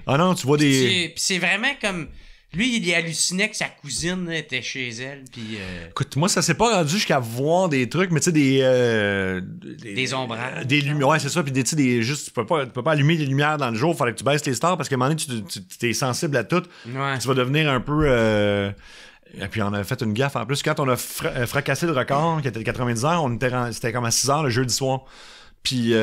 Ah non, tu vois des... Puis c'est vraiment comme lui, il hallucinait que sa cousine était chez elle. Puis, euh, Écoute, moi, ça s'est pas rendu jusqu'à voir des trucs, mais tu sais, des, euh, des, ombres. Des lumières, ouais, c'est ça. Puis, tu sais, des, juste, tu peux, pas, tu peux pas allumer les lumières dans le jour. Il Fallait que tu baisses les stars parce qu'à un moment donné, tu, es sensible à tout. Tu vas devenir un peu. Euh, et puis on a fait une gaffe en plus. Quand on a fracassé le record, qui était de 90 heures, on était, c'était comme à 6 heures le jeudi soir. Puis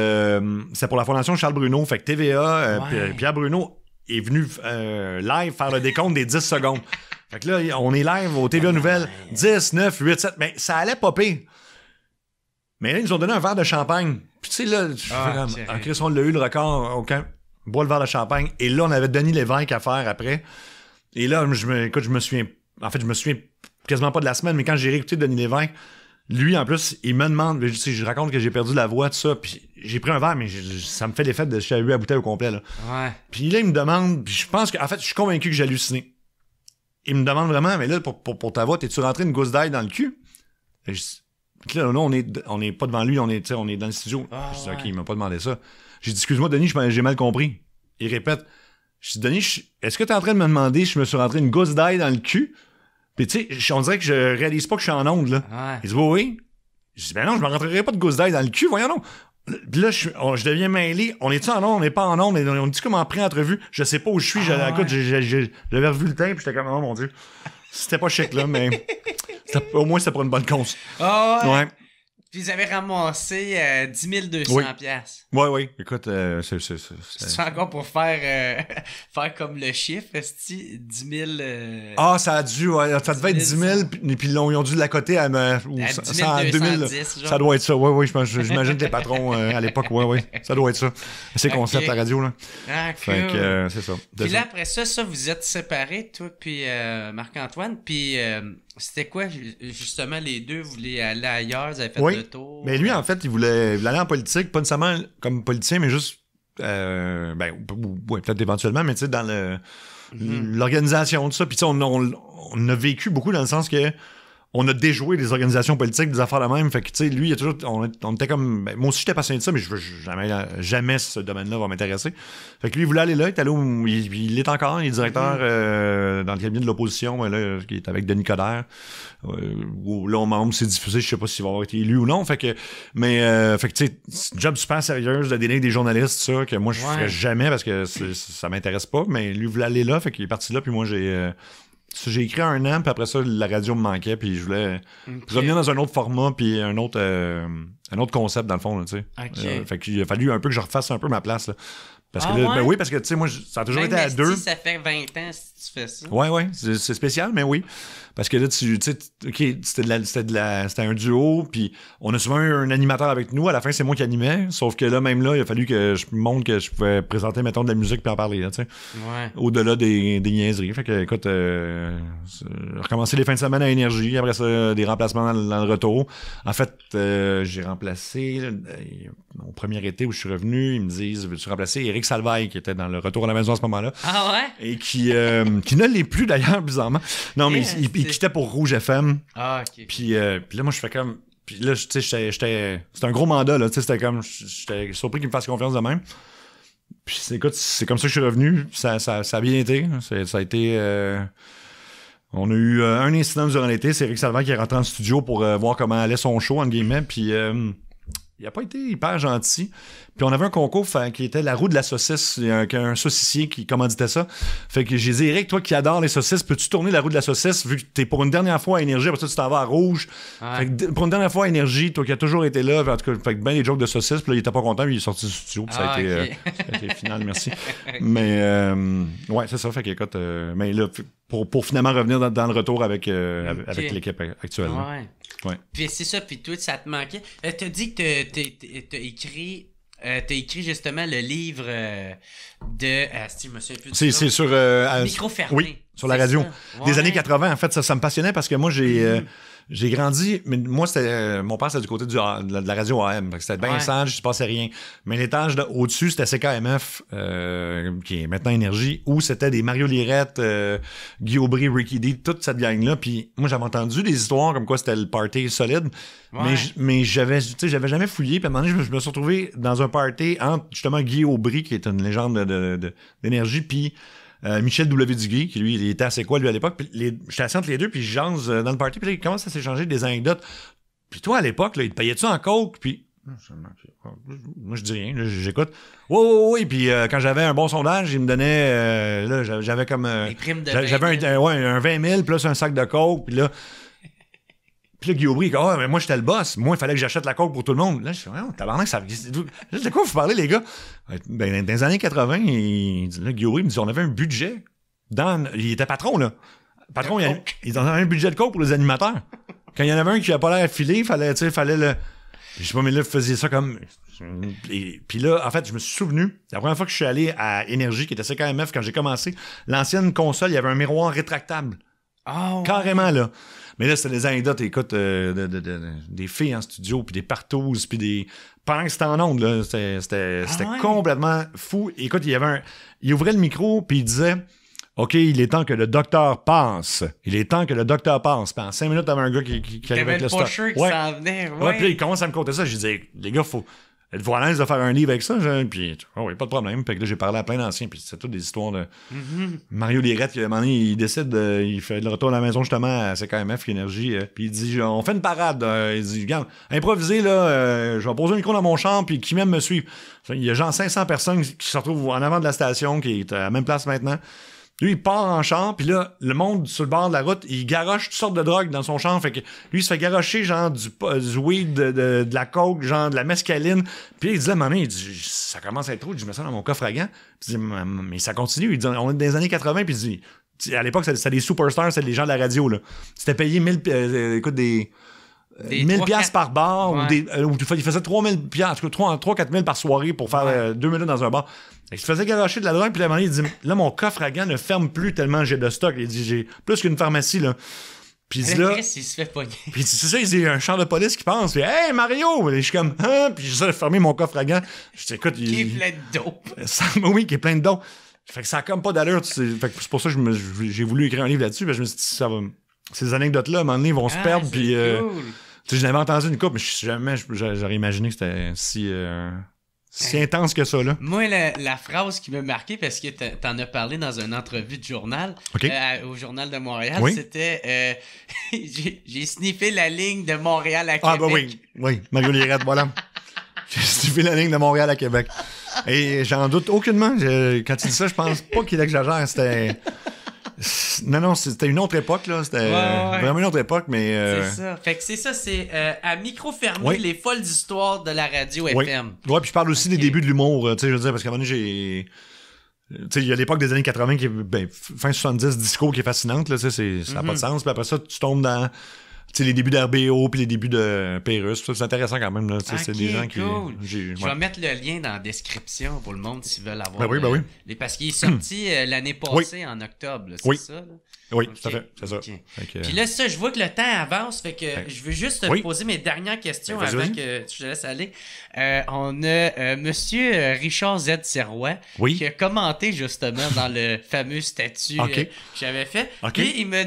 c'est pour la fondation Charles Bruno. Fait que TVA, Pierre Bruno est venu euh, live faire le décompte des 10 secondes. Fait que là, on est live au TVA Nouvelles. 10, 9, 8, 7. Mais ça allait popper. Mais là, ils nous ont donné un verre de champagne. Puis tu sais, là, ah, ah on l'a eu le record au Bois le verre de champagne. Et là, on avait Denis Lévesque à faire après. Et là, je me, écoute, je me souviens. En fait, je me souviens quasiment pas de la semaine, mais quand j'ai réécouté Denis Lévesque, lui, en plus, il me demande, je, je raconte que j'ai perdu la voix, tout ça, puis j'ai pris un verre, mais ça me fait l'effet de chahuter à bouteille au complet, là. Ouais. Puis là, il me demande, je pense que, en fait, je suis convaincu que j'ai halluciné. Il me demande vraiment, mais là, pour, ta voix, t'es-tu rentré une gousse d'ail dans le cul? là, non on est, pas devant lui, on est, on est dans le studio. Ah, je dis, OK, il m'a pas demandé ça. J'ai dit, excuse-moi, Denis, j'ai mal compris. Il répète, je dis, Denis, est-ce que t'es en train de me demander si je me suis rentré une gousse d'ail dans le cul? Puis tu sais, on dirait que je réalise pas que je suis en onde, là. Ouais. Il dit, oui, oui. Je dis, ben non, je me rentrerai pas de gousse d'ail dans le cul, voyons non. là, je, deviens mêlé. On est-tu en onde, on n'est pas en onde, on dit comme en pré-entrevue. Je sais pas où je suis. j'avais ah, revu le temps, puis j'étais comme, oh mon Dieu. C'était pas chic, là, mais au moins c'était pour une bonne cause. Ah ouais. ouais. Puis ils avaient ramassé 10 euh, 200 oui. pièces. Oui, oui. Écoute, euh, c'est, c'est, c'est, c'est... encore pour euh, faire, comme le chiffre, c'est-tu 10 000... Ah, ça a dû, ouais, ça devait être 10 000, puis, puis ils ont dû la coter à, à 210, genre. Ça doit être ça, oui, oui. J'imagine que les patrons à l'époque, oui, oui. Ça doit être ça. C'est concept à la radio, là. Ah, Fait c'est ça. Puis là, après ça, ça, vous êtes séparés, toi puis Marc-Antoine, puis c'était quoi, justement, les deux voulaient aller ailleurs, ils avaient fait le tour? Mais lui, en fait, il voulait, aller en politique, pas nécessairement comme politicien, mais juste, euh, ben, ouais, peut-être éventuellement, mais tu sais, dans le, mm-hmm. l'organisation de ça. Puis tu sais, on, a vécu beaucoup dans le sens que on a déjoué des organisations politiques, des affaires de même. Fait que, tu sais, lui, il a toujours, on, était comme. Ben, moi aussi, j'étais passionné de ça, mais je veux jamais, jamais ce domaine-là va m'intéresser. Fait que lui, il voulait aller là, il est allé où, il, est encore, il est directeur mm-hmm. euh, dans le cabinet de l'opposition, ben là, qui est avec Denis Coderre. Euh, où, là, on m'a s'est diffusé, je sais pas s'il va avoir été élu ou non. Fait que, mais, euh, fait que, tu sais, job super sérieux de délai des journalistes, ça, que moi, je ferais jamais parce que ça m'intéresse pas, mais lui, il voulait aller là, fait qu'il est parti là, puis moi, j'ai euh, j'ai écrit un an, puis après ça, la radio me manquait, puis je voulais revenir dans un autre format, puis un autre, euh, un autre concept, dans le fond. Euh, fait qu'il a fallu un peu que je refasse un peu ma place. Là. Parce ah que ben oui, parce que tu sais, moi, ça a toujours ben, été à deux. ça fait 20 ans tu fais ça. Ouais, ouais, c'est spécial, mais oui. Parce que là, tu sais, OK, c'était c'était de la, un duo, puis on a souvent eu un animateur avec nous. À la fin, c'est moi qui animais. Sauf que là, même là, il a fallu que je montre que je pouvais présenter, mettons, de la musique puis en parler, tu sais. Ouais. Au-delà des, des niaiseries. Fait que, écoute, euh, recommencer les fins de semaine à énergie, après ça, des remplacements dans, le retour. En fait, euh, j'ai remplacé, euh, mon au premier été où je suis revenu, ils me disent, veux-tu remplacer Eric Salvaille, qui était dans le retour à la maison à ce moment-là. Ah ouais? Et qui, euh, qui ne l'est plus d'ailleurs, bizarrement. Non, mais il, J'étais pour Rouge FM. Ah, ok. Puis, euh, puis là, moi, je fais comme. Puis là, tu sais, j'étais. C'était un gros mandat, là. Tu sais, c'était comme. J'étais surpris qu'il me fasse confiance de même. Puis écoute, c'est comme ça que je suis revenu. Ça, ça, ça a bien été. Ça a été. Euh, on a eu euh, un incident durant l'été. C'est Eric Salvant qui est rentré en studio pour voir comment allait son show, entre guillemets. Puis il n'a pas été hyper gentil. Puis on avait un concours fait, qui était la roue de la saucisse. Il y a un, saucissier qui commanditait ça. Fait que j'ai dit, Eric, toi qui adore les saucisses, peux-tu tourner la roue de la saucisse vu que t'es pour une dernière fois à énergie, après ça tu t'en vas à rouge. Fait que, pour une dernière fois énergie, toi qui as toujours été là, en tout cas, fait que ben les jokes de saucisse, puis là il était pas content, il est sorti du studio, puis ça, a ah, euh, été, final, merci. mais euh, ouais, c'est ça. Fait que écoute, euh, mais là, pour, finalement revenir dans, le retour avec, avec l'équipe actuelle. Ouais. Puis c'est ça, puis toi, ça te manquait. t'as dit que t'as écrit euh, t'as écrit justement le livre euh, de. Ah, si, me C'est sur. Euh, Micro fermé sur la radio. Des années 80, en fait, ça, ça me passionnait parce que moi, j'ai. Euh, grandi, mais moi, c'était euh, mon père, c'était du côté de, la, radio AM. C'était bien sage, il se passait rien. Mais l'étage au-dessus, c'était CKMF, euh, qui est maintenant Énergie, où c'était des Mario Lirette, Guy Aubry, Ricky D, toute cette gang-là. Puis moi, j'avais entendu des histoires comme quoi c'était le party solide. Mais j'avais j'avais jamais fouillé. Puis à un moment donné, je me, suis retrouvé dans un party entre justement Guy Aubry, qui est une légende d'énergie, de, puis euh, Michel W. Duguay, qui lui, il était assez quoi, lui, à l'époque. J'étais assis entre les deux, puis je euh, dans le party, puis là, il commence à s'échanger des anecdotes. Puis toi, à l'époque, il te payait-tu en coke, puis. Ah, Moi, je dis rien, j'écoute. Oui, oui, oui. Puis euh, quand j'avais un bon sondage, il me donnait. là, j'avais comme. J'avais un, ouais, un 20 000 plus un sac de coke. Puis là, le là, il dit Ah, mais moi, j'étais le boss. Moi, il fallait que j'achète la coke pour tout le monde. Là, je suis oh, tabarnak, ça. De quoi vous parlez, les gars ben, Dans les années 80, il, me dit On avait un budget. Dans, il était patron, là. Patron, il, en avait un budget de coke pour les animateurs. Quand il y en avait un qui n'a pas l'air filé, il fallait, fallait le. Je sais pas, mais là, il faisait ça comme. Et, puis là, en fait, je me suis souvenu, la première fois que je suis allé à Énergie, qui était CKMF, quand j'ai commencé, l'ancienne console, il y avait un miroir rétractable. Ah Carrément, là. Mais là, c'était des anecdotes, écoute, euh, des filles en studio, puis des partouses, puis des. Pendant que c'était en ondes, là, c'était ah complètement fou. Écoute, il y avait un. Il ouvrait le micro, puis il disait. OK, il est temps que le docteur passe. Il est temps que le docteur passe. Puis cinq minutes, avait un gars qui, qui, qui arrivait avec le stock. Ouais. Venait, ouais. ouais. puis là, il commence à me compter ça. Je disais, les gars, faut, Êtes-vous à l'aise de faire un livre avec ça? Puis, oh oui, pas de problème. Puis là, j'ai parlé à plein d'anciens, puis c'est toutes des histoires de. Mm-hmm. Mario Lirette, il, il décide, de... il fait le retour à la maison justement à CKMF, l'énergie, énergie. Euh, puis il dit on fait une parade. Euh, il dit regarde, improvisé là, euh, je vais poser un micro dans mon champ, puis qui même me suit. » Il y a genre 500 personnes qui se retrouvent en avant de la station, qui est à la même place maintenant. Lui, il part en champ, puis là, le monde sur le bord de la route, il garoche toutes sortes de drogues dans son champ. Fait que lui, il se fait garocher, genre, du, weed, de, la coke, genre, de la mescaline. Puis il dit, là, maman, il dit, ça commence à être trop, je mets ça dans mon coffre à gants. Puis il dit, mais ça continue. Il on est dans les années 80, puis il dit, à l'époque, c'était des superstars, c'était des gens de la radio, là. C'était payé 1000, euh, euh, écoute, des. 1000 euh, pièces par bar ou des il faisait 3000 pièces en tout 3 4000 par soirée pour faire 2 minutes dans un bar il te faisait garocher de la drogue, puis à un il dit Là, mon coffre à gants ne ferme plus tellement j'ai de stock. Il dit J'ai plus qu'une pharmacie, là. Puis il dit là. se Puis c'est ça, il dit un char de police qui pense. Puis, hey, Mario! Et je suis comme, hein? Puis j'essaie de fermer mon coffre à gants. Je dis, écoute. Qui est plein de oui, qui est plein de dos. Fait que ça a comme pas d'allure. Tu sais. c'est pour ça que j'ai voulu écrire un livre là-dessus. je me suis dit, ça va. Ces anecdotes-là, à un moment donné, vont se ah, perdre. Puis. Euh, cool. je l'avais entendu une coupe, mais jamais j'aurais imaginé que c'était si. Euh, c'est intense que ça, là. Moi, la, phrase qui m'a marqué, parce que t'en as parlé dans une entrevue de journal, euh, au Journal de Montréal, c'était euh, J'ai sniffé la ligne de Montréal à Québec. Ah, bah oui, oui, Mario Lirette, voilà. J'ai sniffé la ligne de Montréal à Québec. Et j'en doute aucunement. quand tu dis ça, je pense pas qu'il exagère. C'était. Non, non, c'était une autre époque, là. C'était euh, vraiment une autre époque, mais. Euh, c'est ça. Fait que c'est ça, c'est euh, à micro fermer les folles histoires de la radio FM. Ouais, puis je parle aussi des débuts de l'humour, tu sais, je veux dire, parce qu'à un moment donné, j'ai. Tu sais, il y a l'époque des années 80 qui est. Ben, fin 70, disco qui est fascinante, là, ça n'a pas de mhm. sens. Puis après ça, tu tombes dans les débuts d'RBO puis les débuts de Pérus. C'est intéressant quand même. c'est des gens qui. Je vais mettre le lien dans la description pour le monde s'ils veulent avoir. Ben oui, ben oui. Parce qu'il est sorti euh, l'année passée en octobre, c'est oui. ça? Oui, C'est ça. Puis là, ça, je vois que le temps avance. Fait que je veux juste te poser mes dernières questions ben, avant que tu te laisses aller. Euh, on a euh, Monsieur Richard Z. Serrois qui a commenté justement dans le fameux statut que j'avais fait. Puis il me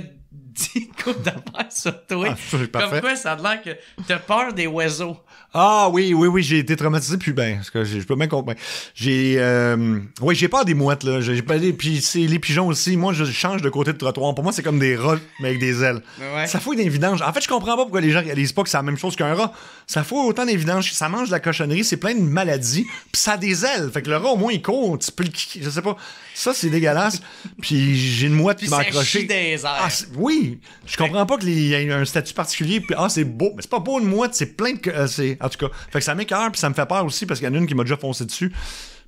10 coups de sur toi. Ah, comme quoi, ça a l'air que t'as peur des oiseaux. Ah oui, oui, oui, j'ai été traumatisé, puis ben, que je peux bien comprendre. J'ai, euh, oui, j'ai peur des mouettes, là. J'ai pas puis c'est les pigeons aussi. Moi, je change de côté de trottoir. Pour moi, c'est comme des rats, mais avec des ailes. Ça fout d'évidence. En fait, je comprends pas pourquoi les gens réalisent pas que c'est la même chose qu'un rat. Ça fout autant d'évidence. Ça mange de la cochonnerie, c'est plein de maladies, puis ça a des ailes. Fait que le rat, au moins, il court. Tu peux je sais pas. Ça, c'est dégueulasse. Puis j'ai une mouette qui m'a accroché. Des ah, oui, je comprends pas qu'il y ait un statut particulier. ah, c'est beau. Mais c'est pas beau de moi. C'est plein de. Euh, en tout cas, fait que ça m'écœure. Puis ça me fait peur aussi parce qu'il y en a une qui m'a déjà foncé dessus.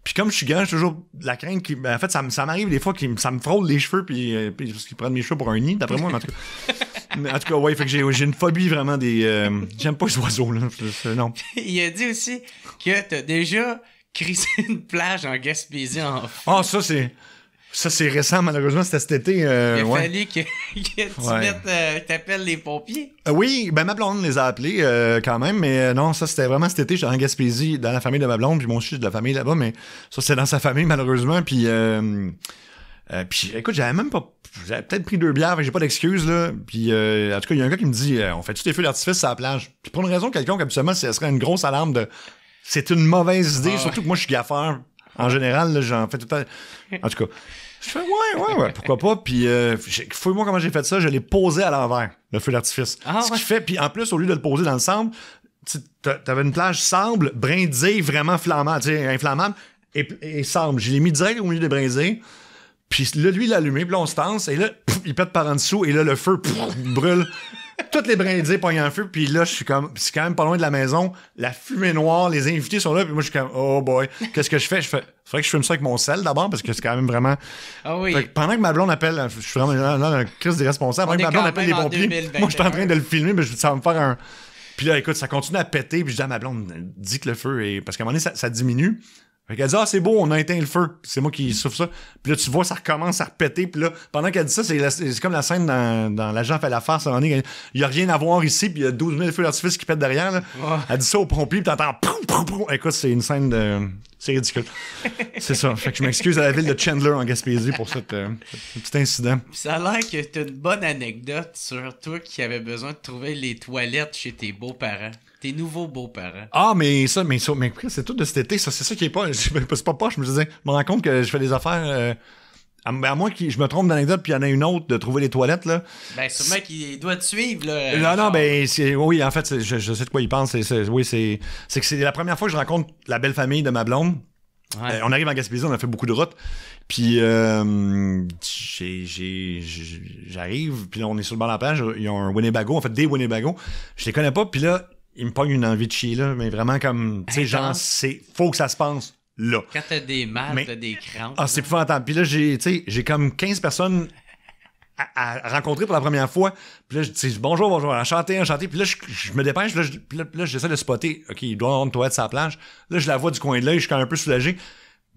Puis comme je suis gage j'ai toujours la crainte qui. Ben, en fait, ça, m'arrive des fois que ça me frôle les cheveux, puis, euh, qu'ils prennent mes cheveux pour un nid, d'après moi, en tout cas. en tout cas, ouais, fait que j'ai, une phobie vraiment des. Euh, j'aime pas les oiseaux, là. Non. Il a dit aussi que t'as déjà crissé une plage en Gaspésie en. Ah, oh, ça, c'est. Ça, c'est récent, malheureusement, c'était cet été. Euh, il a fallu que, tu euh, appelles les pompiers. Euh, oui, ben ma blonde les a appelés quand même, mais non, ça, c'était vraiment cet été. J'étais en Gaspésie, dans la famille de ma blonde, puis mon chien de la famille là-bas, mais ça, c'est dans sa famille, malheureusement. Puis, puis écoute, j'avais même pas. J'avais peut-être pris deux bières, mais j'ai pas d'excuses, là. Puis, en tout cas, il y a un gars qui me dit on fait tous les feux d'artifice à la plage. Puis, pour une raison quelconque, absolument ce serait une grosse alarme de. C'est une mauvaise idée, ah surtout que moi, je suis gaffeur. En général, j'en fais tout à... En tout cas. Je fais ouais, ouais, ouais, pourquoi pas. Puis, euh, fouille-moi comment j'ai fait ça. Je l'ai posé à l'envers, le feu d'artifice. Ah, Ce fait, puis en plus, au lieu de le poser dans le sable, t'avais une plage sable, brindée, vraiment flammable, inflammable, et, sable. Je l'ai mis direct au milieu de brindés, Puis là, lui, il l'a allumé, puis là, on se danse et là, il pète par en dessous, et là, le feu brûle toutes les brindilles pognent un feu, puis là, je suis comme, c'est quand même pas loin de la maison, la fumée noire, les invités sont là, puis moi, je suis comme, oh boy, qu'est-ce que je fais? Je fais, faudrait que je fume ça avec mon sel d'abord, parce que c'est quand même vraiment. Ah oui. pendant que ma blonde appelle, je suis vraiment là, un crise des responsables, pendant que ma blonde appelle les pompiers, moi, je suis en train hein. de le filmer, mais je ça va me faire un. Puis là, écoute, ça continue à péter, puis je dis à ma blonde, dis que le feu est. Parce qu'à un moment donné, ça diminue. Fait qu'elle dit Ah, c'est beau, on a éteint le feu. C'est moi qui souffle ça. Puis là, tu vois, ça recommence à repéter. Puis là, pendant qu'elle dit ça, c'est comme la scène dans, dans L'agent fait la farce. il n'y a rien à voir ici. Puis il y a 12 000 feux d'artifice qui pètent derrière. Là. Elle dit ça au pompier. Puis t'entends Écoute, c'est une scène de. C'est ridicule. c'est ça. Fait que je m'excuse à la ville de Chandler en Gaspésie pour cet, euh, petit incident. Ça a l'air que t'as une bonne anecdote sur toi qui avait besoin de trouver les toilettes chez tes beaux-parents. Tes nouveaux beaux-parents. Ah, mais ça, mais ça, c'est tout de cet été, ça. C'est ça qui est pas. C'est pas poche. Je me disais, je me rends compte que je fais des affaires. Euh, à, moins que je me trompe d'anecdote, puis il y en a une autre de trouver les toilettes, là. Ben, mec qu'il doit te suivre, là. Non, non, ben, oui, en fait, je, sais de quoi il pense. oui, c'est C'est que c'est la première fois que je rencontre la belle famille de ma blonde. Euh, on arrive en Gaspésie, on a fait beaucoup de routes. Puis euh, j'arrive, puis là, on est sur le banc de la plage, y a un Winnebago, en fait des Winnebago. Je les connais pas, puis là, il me pogne une envie de chier, là, mais vraiment comme, tu sais, genre, c'est, faut que ça se passe là. Quand t'as des mal, t'as des crampes. Ah, c'est temps Puis là, j'ai, j'ai comme 15 personnes à, rencontrer pour la première fois. Puis là, je dis bonjour, bonjour, enchanté, enchanté. Puis là, je, me dépêche, là, puis là, j'essaie de spotter. OK, il doit avoir une toilette sur la plage. Là, je la vois du coin de l'œil, je suis quand même un peu soulagé.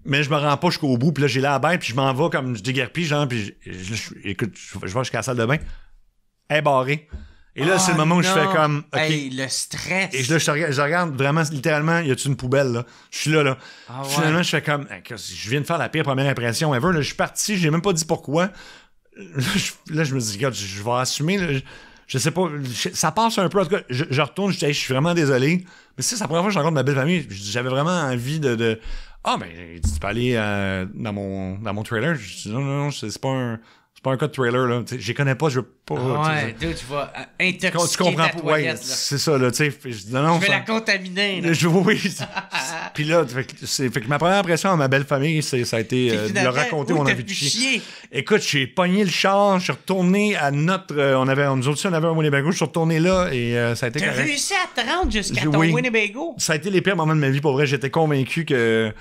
Mais je me rends pas jusqu'au bout, puis là, j'ai la bête. puis je m'en vais comme je déguerpis, genre, puis je, écoute, je, vais jusqu'à la salle de bain. Elle barré. Et là, c'est le ah, moment où je fais comme. OK. le stress. Et je, regarde, vraiment, littéralement, y a-tu une poubelle, là? Je suis là, là. Ah, Finalement, je fais comme. je viens de faire la pire première impression ever. Là, je suis parti, j'ai même pas dit pourquoi. Là, je, me dis, regarde, je, vais assumer. je, sais pas. ça passe un peu. En tout cas, je, retourne, je dis, je suis vraiment désolé. Mais c'est la première fois que je rencontre ma belle famille. J'avais vraiment envie de. ah, ben, tu peux aller euh, dans, mon, mon trailer. Je dis, non, non, non, c'est pas un pas un cas de trailer, là. J'y connais pas, je veux pas. Ouais, tu vas euh, intoxiquer tu comprends pas, c'est ça, là, tu sais. Je, non, vais la contaminer, là. Je, oui. Puis là, fait, fait que ma première impression à ma belle famille, ça a été euh, de leur raconter, on a de chier. Écoute, j'ai pogné le char, je suis retourné à notre. Euh, on avait, nous autres, on avait un Winnebago, je suis retourné là et ça a été. T'as réussi à te rendre jusqu'à ton Winnebago? Ça a été les pires moments de ma vie, pour vrai. J'étais convaincu que.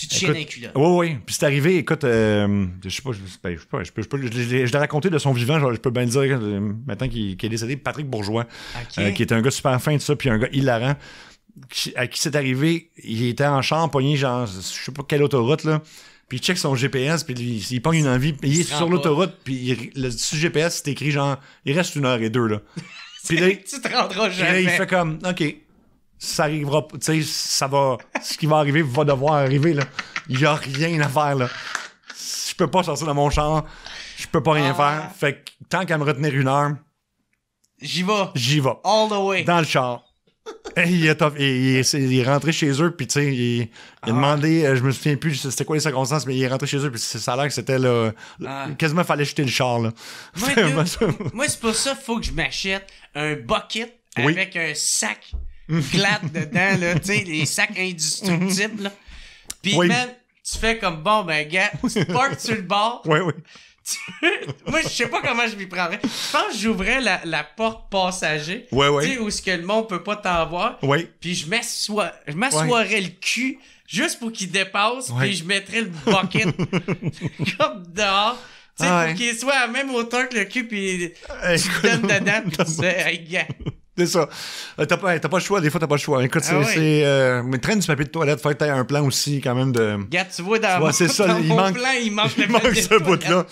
Tu te chiennes Oui, oui. Puis c'est arrivé, écoute, euh, je sais pas, je sais pas, je, peux, je, peux, je, je, l'ai raconté de son vivant, genre, je peux bien dire, euh, maintenant qu'il est décédé, Patrick Bourgeois, euh, qui était un gars super fin de ça, puis un gars hilarant, à qui c'est arrivé, il était en champ, pogné, genre, je sais pas quelle autoroute, là. Puis il check son GPS, puis il, prend pogne une envie, puis il est sur l'autoroute, puis le, GPS, c'est écrit genre, il reste une heure et deux, là. Puis là, tu te rendras jamais. là, il fait comme, OK, ça arrivera, tu sais, ça va, ce qui va arriver va devoir arriver, là. Il n'y a rien à faire, là. Je peux pas sortir dans mon champ, je peux pas rien ah. faire. Fait que tant qu'à me retenir une heure, j'y vais. J'y vais. All the way. Dans le char. Et eh, il, est rentré chez eux, puis tu sais, il, a ah. demandé, euh, je me souviens plus c'était quoi les circonstances, mais il est rentré chez eux, puis ça a que c'était là. Ah. Quasiment fallait jeter le char, là. Moi, c'est pour ça, faut que je m'achète un bucket avec un sac plate dedans, là, tu les sacs indestructibles. Là. Puis même, tu fais comme bon, ben, gars, tu portes sur le bord. Oui, oui. Moi, je sais pas comment je m'y prendrais. Je pense que j'ouvrais la, porte passager. Tu sais, où ce que le monde peut pas t'en voir. Puis je m'assois, m'assoirais le cul juste pour qu'il dépasse. Puis je mettrais le bucket comme dehors. Tu sais, ah pour qu'il soit à même hauteur que le cul. Puis euh, tu donnes dedans. Puis tu fais, hey, gars. C'est ça. Euh, t'as pas, pas le choix, des fois, t'as pas le choix. Écoute, ah c'est. Euh, mais traîne du papier de toilette, faut que t'aies un plan aussi, quand même, de. tu vois, dans, c'est ça, il manque- plan, il manque le Il ce bout-là.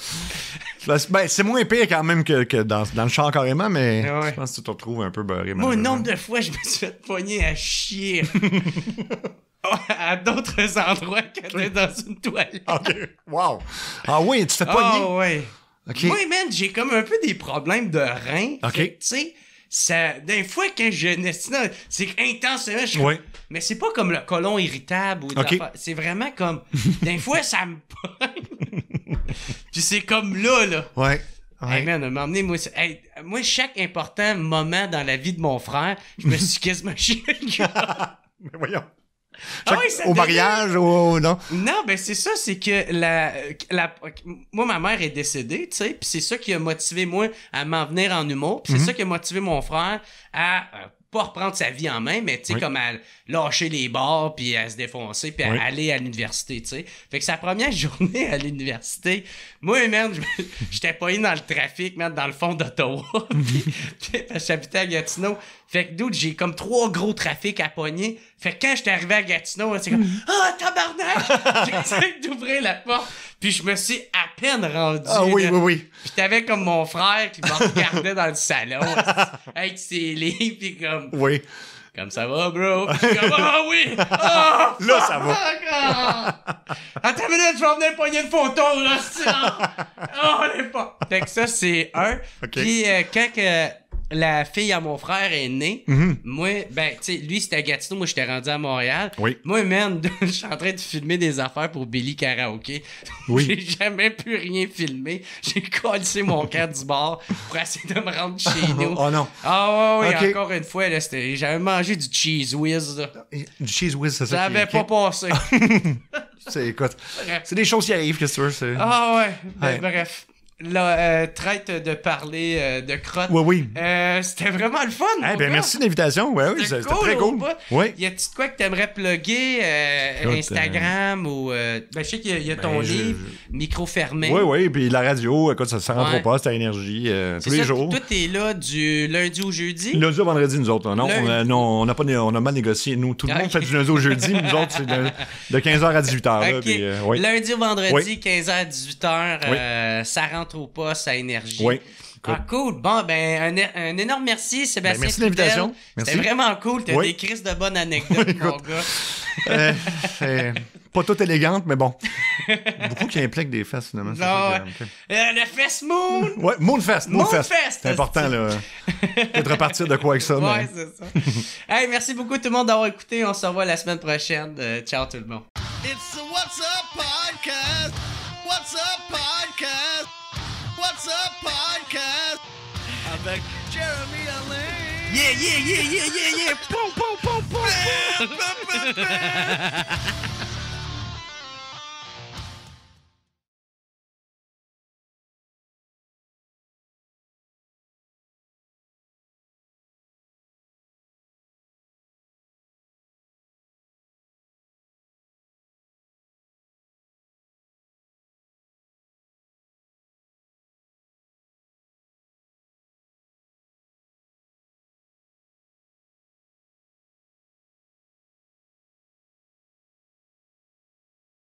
Ben, c'est moins pire quand même que, que dans, dans le champ carrément, mais ah je pense que tu te retrouves un peu beurré. Moi, le nombre de fois, je me suis fait poigner à chier. à d'autres endroits que dans une toilette. OK. Wow. Ah oui, tu te fais pogner. Moi, man, j'ai comme un peu des problèmes de rein. Ok. Tu sais, ça, des fois, quand je c'est intense c'est mais c'est pas comme le colon irritable ou c'est vraiment comme, d'un fois, ça me Puis c'est comme là, là. Ouais. Ouais. Hey moi, moi, chaque important moment dans la vie de mon frère, je me suis quasiment chié Mais voyons. Ah au mariage, ou non? Non, ben c'est ça, c'est que la, moi, ma mère est décédée, tu sais, puis c'est ça qui a motivé moi à m'en venir en humour, pis c'est mhm. ça qui a motivé mon frère à euh, pas reprendre sa vie en main, mais tu sais, comme à lâcher les bars, puis à se défoncer, puis à aller à l'université, tu sais. Fait que sa première journée à l'université, moi, merde j'étais pas dans le trafic, merde, dans le fond d'Ottawa, puis mhm. j'habitais à Gatineau. Fait que, d'où j'ai comme trois gros trafics à pogner. Fait que quand j'étais arrivé à Gatineau, c'est comme mm. Ah, tabarnak! » J'ai essayé d'ouvrir la porte. Puis je me suis à peine rendu. Ah oui, oui, oui. Puis t'avais comme mon frère qui m'en regardait dans le salon avec ses lits puis comme. Oui. Comme ça va, bro. Puis comme, ah oui! Ah, là, ça va. Ah! Attends une minute, je vais venir pogner une photo, là, c'est Oh, les pas. Fait que ça, c'est un. OK. Puis euh, quand. que la fille à mon frère est née, mhm. moi, ben, tu sais, lui, c'était à Gatineau, moi, j'étais rendu à Montréal. Moi, même, je suis en train de filmer des affaires pour Billy Karaoke. J'ai jamais pu rien filmer. J'ai collé mon cadre du bord pour essayer de me rendre chez nous. oh non. Ah, ouais, encore une fois, j'avais mangé du Cheese Whiz. Euh, du Cheese Whiz, c'est ça? Ça avait pas passé. c'est, écoute, c'est des choses qui arrivent, que tu Ah, ouais. Ben, bref la, euh, traite de parler euh, de crotte. Oui, oui. Euh, c'était vraiment le fun. ben, merci de l'invitation. oui, c'était très cool. Oui. Y a-tu de quoi que tu aimerais plugger Instagram ou. ben, je sais qu'il y, a, ton ben, livre, Micro fermé. Oui, oui. Puis la radio, écoute, ça, rentre pas. au poste, énergie tous les jours. Tout est là du lundi au jeudi. Lundi au vendredi, nous autres. Non, on, a, on pas, on a mal négocié. Nous, tout le monde fait du lundi au jeudi. nous autres, c'est de, 15h à 18h. puis, Lundi au vendredi, 15h à 18h, ça rentre rentre pas sa énergie. Oui. Cool. Ah, cool. Bon, ben, un, un énorme merci, ben, Sébastien. merci l'invitation. C'était vraiment cool. T'as des crises de bonnes anecdotes, mon gars. Euh, euh, pas tout élégante, mais bon. Beaucoup qui impliquent des fesses, finalement. euh, le fest moon. ouais, Moon Fest. Moon c'est important, là. être de repartir de quoi avec ça. Ouais, c'est ça. hey, merci beaucoup, tout le monde, d'avoir écouté. On se revoit la semaine prochaine. Euh, ciao, tout le monde. It's What's Up Podcast. What's Up Podcast. What's Up podcast. I beg Jeremy Elaine. Yeah, yeah, yeah, yeah, yeah, yeah. boom, boom, boom, boom. boom.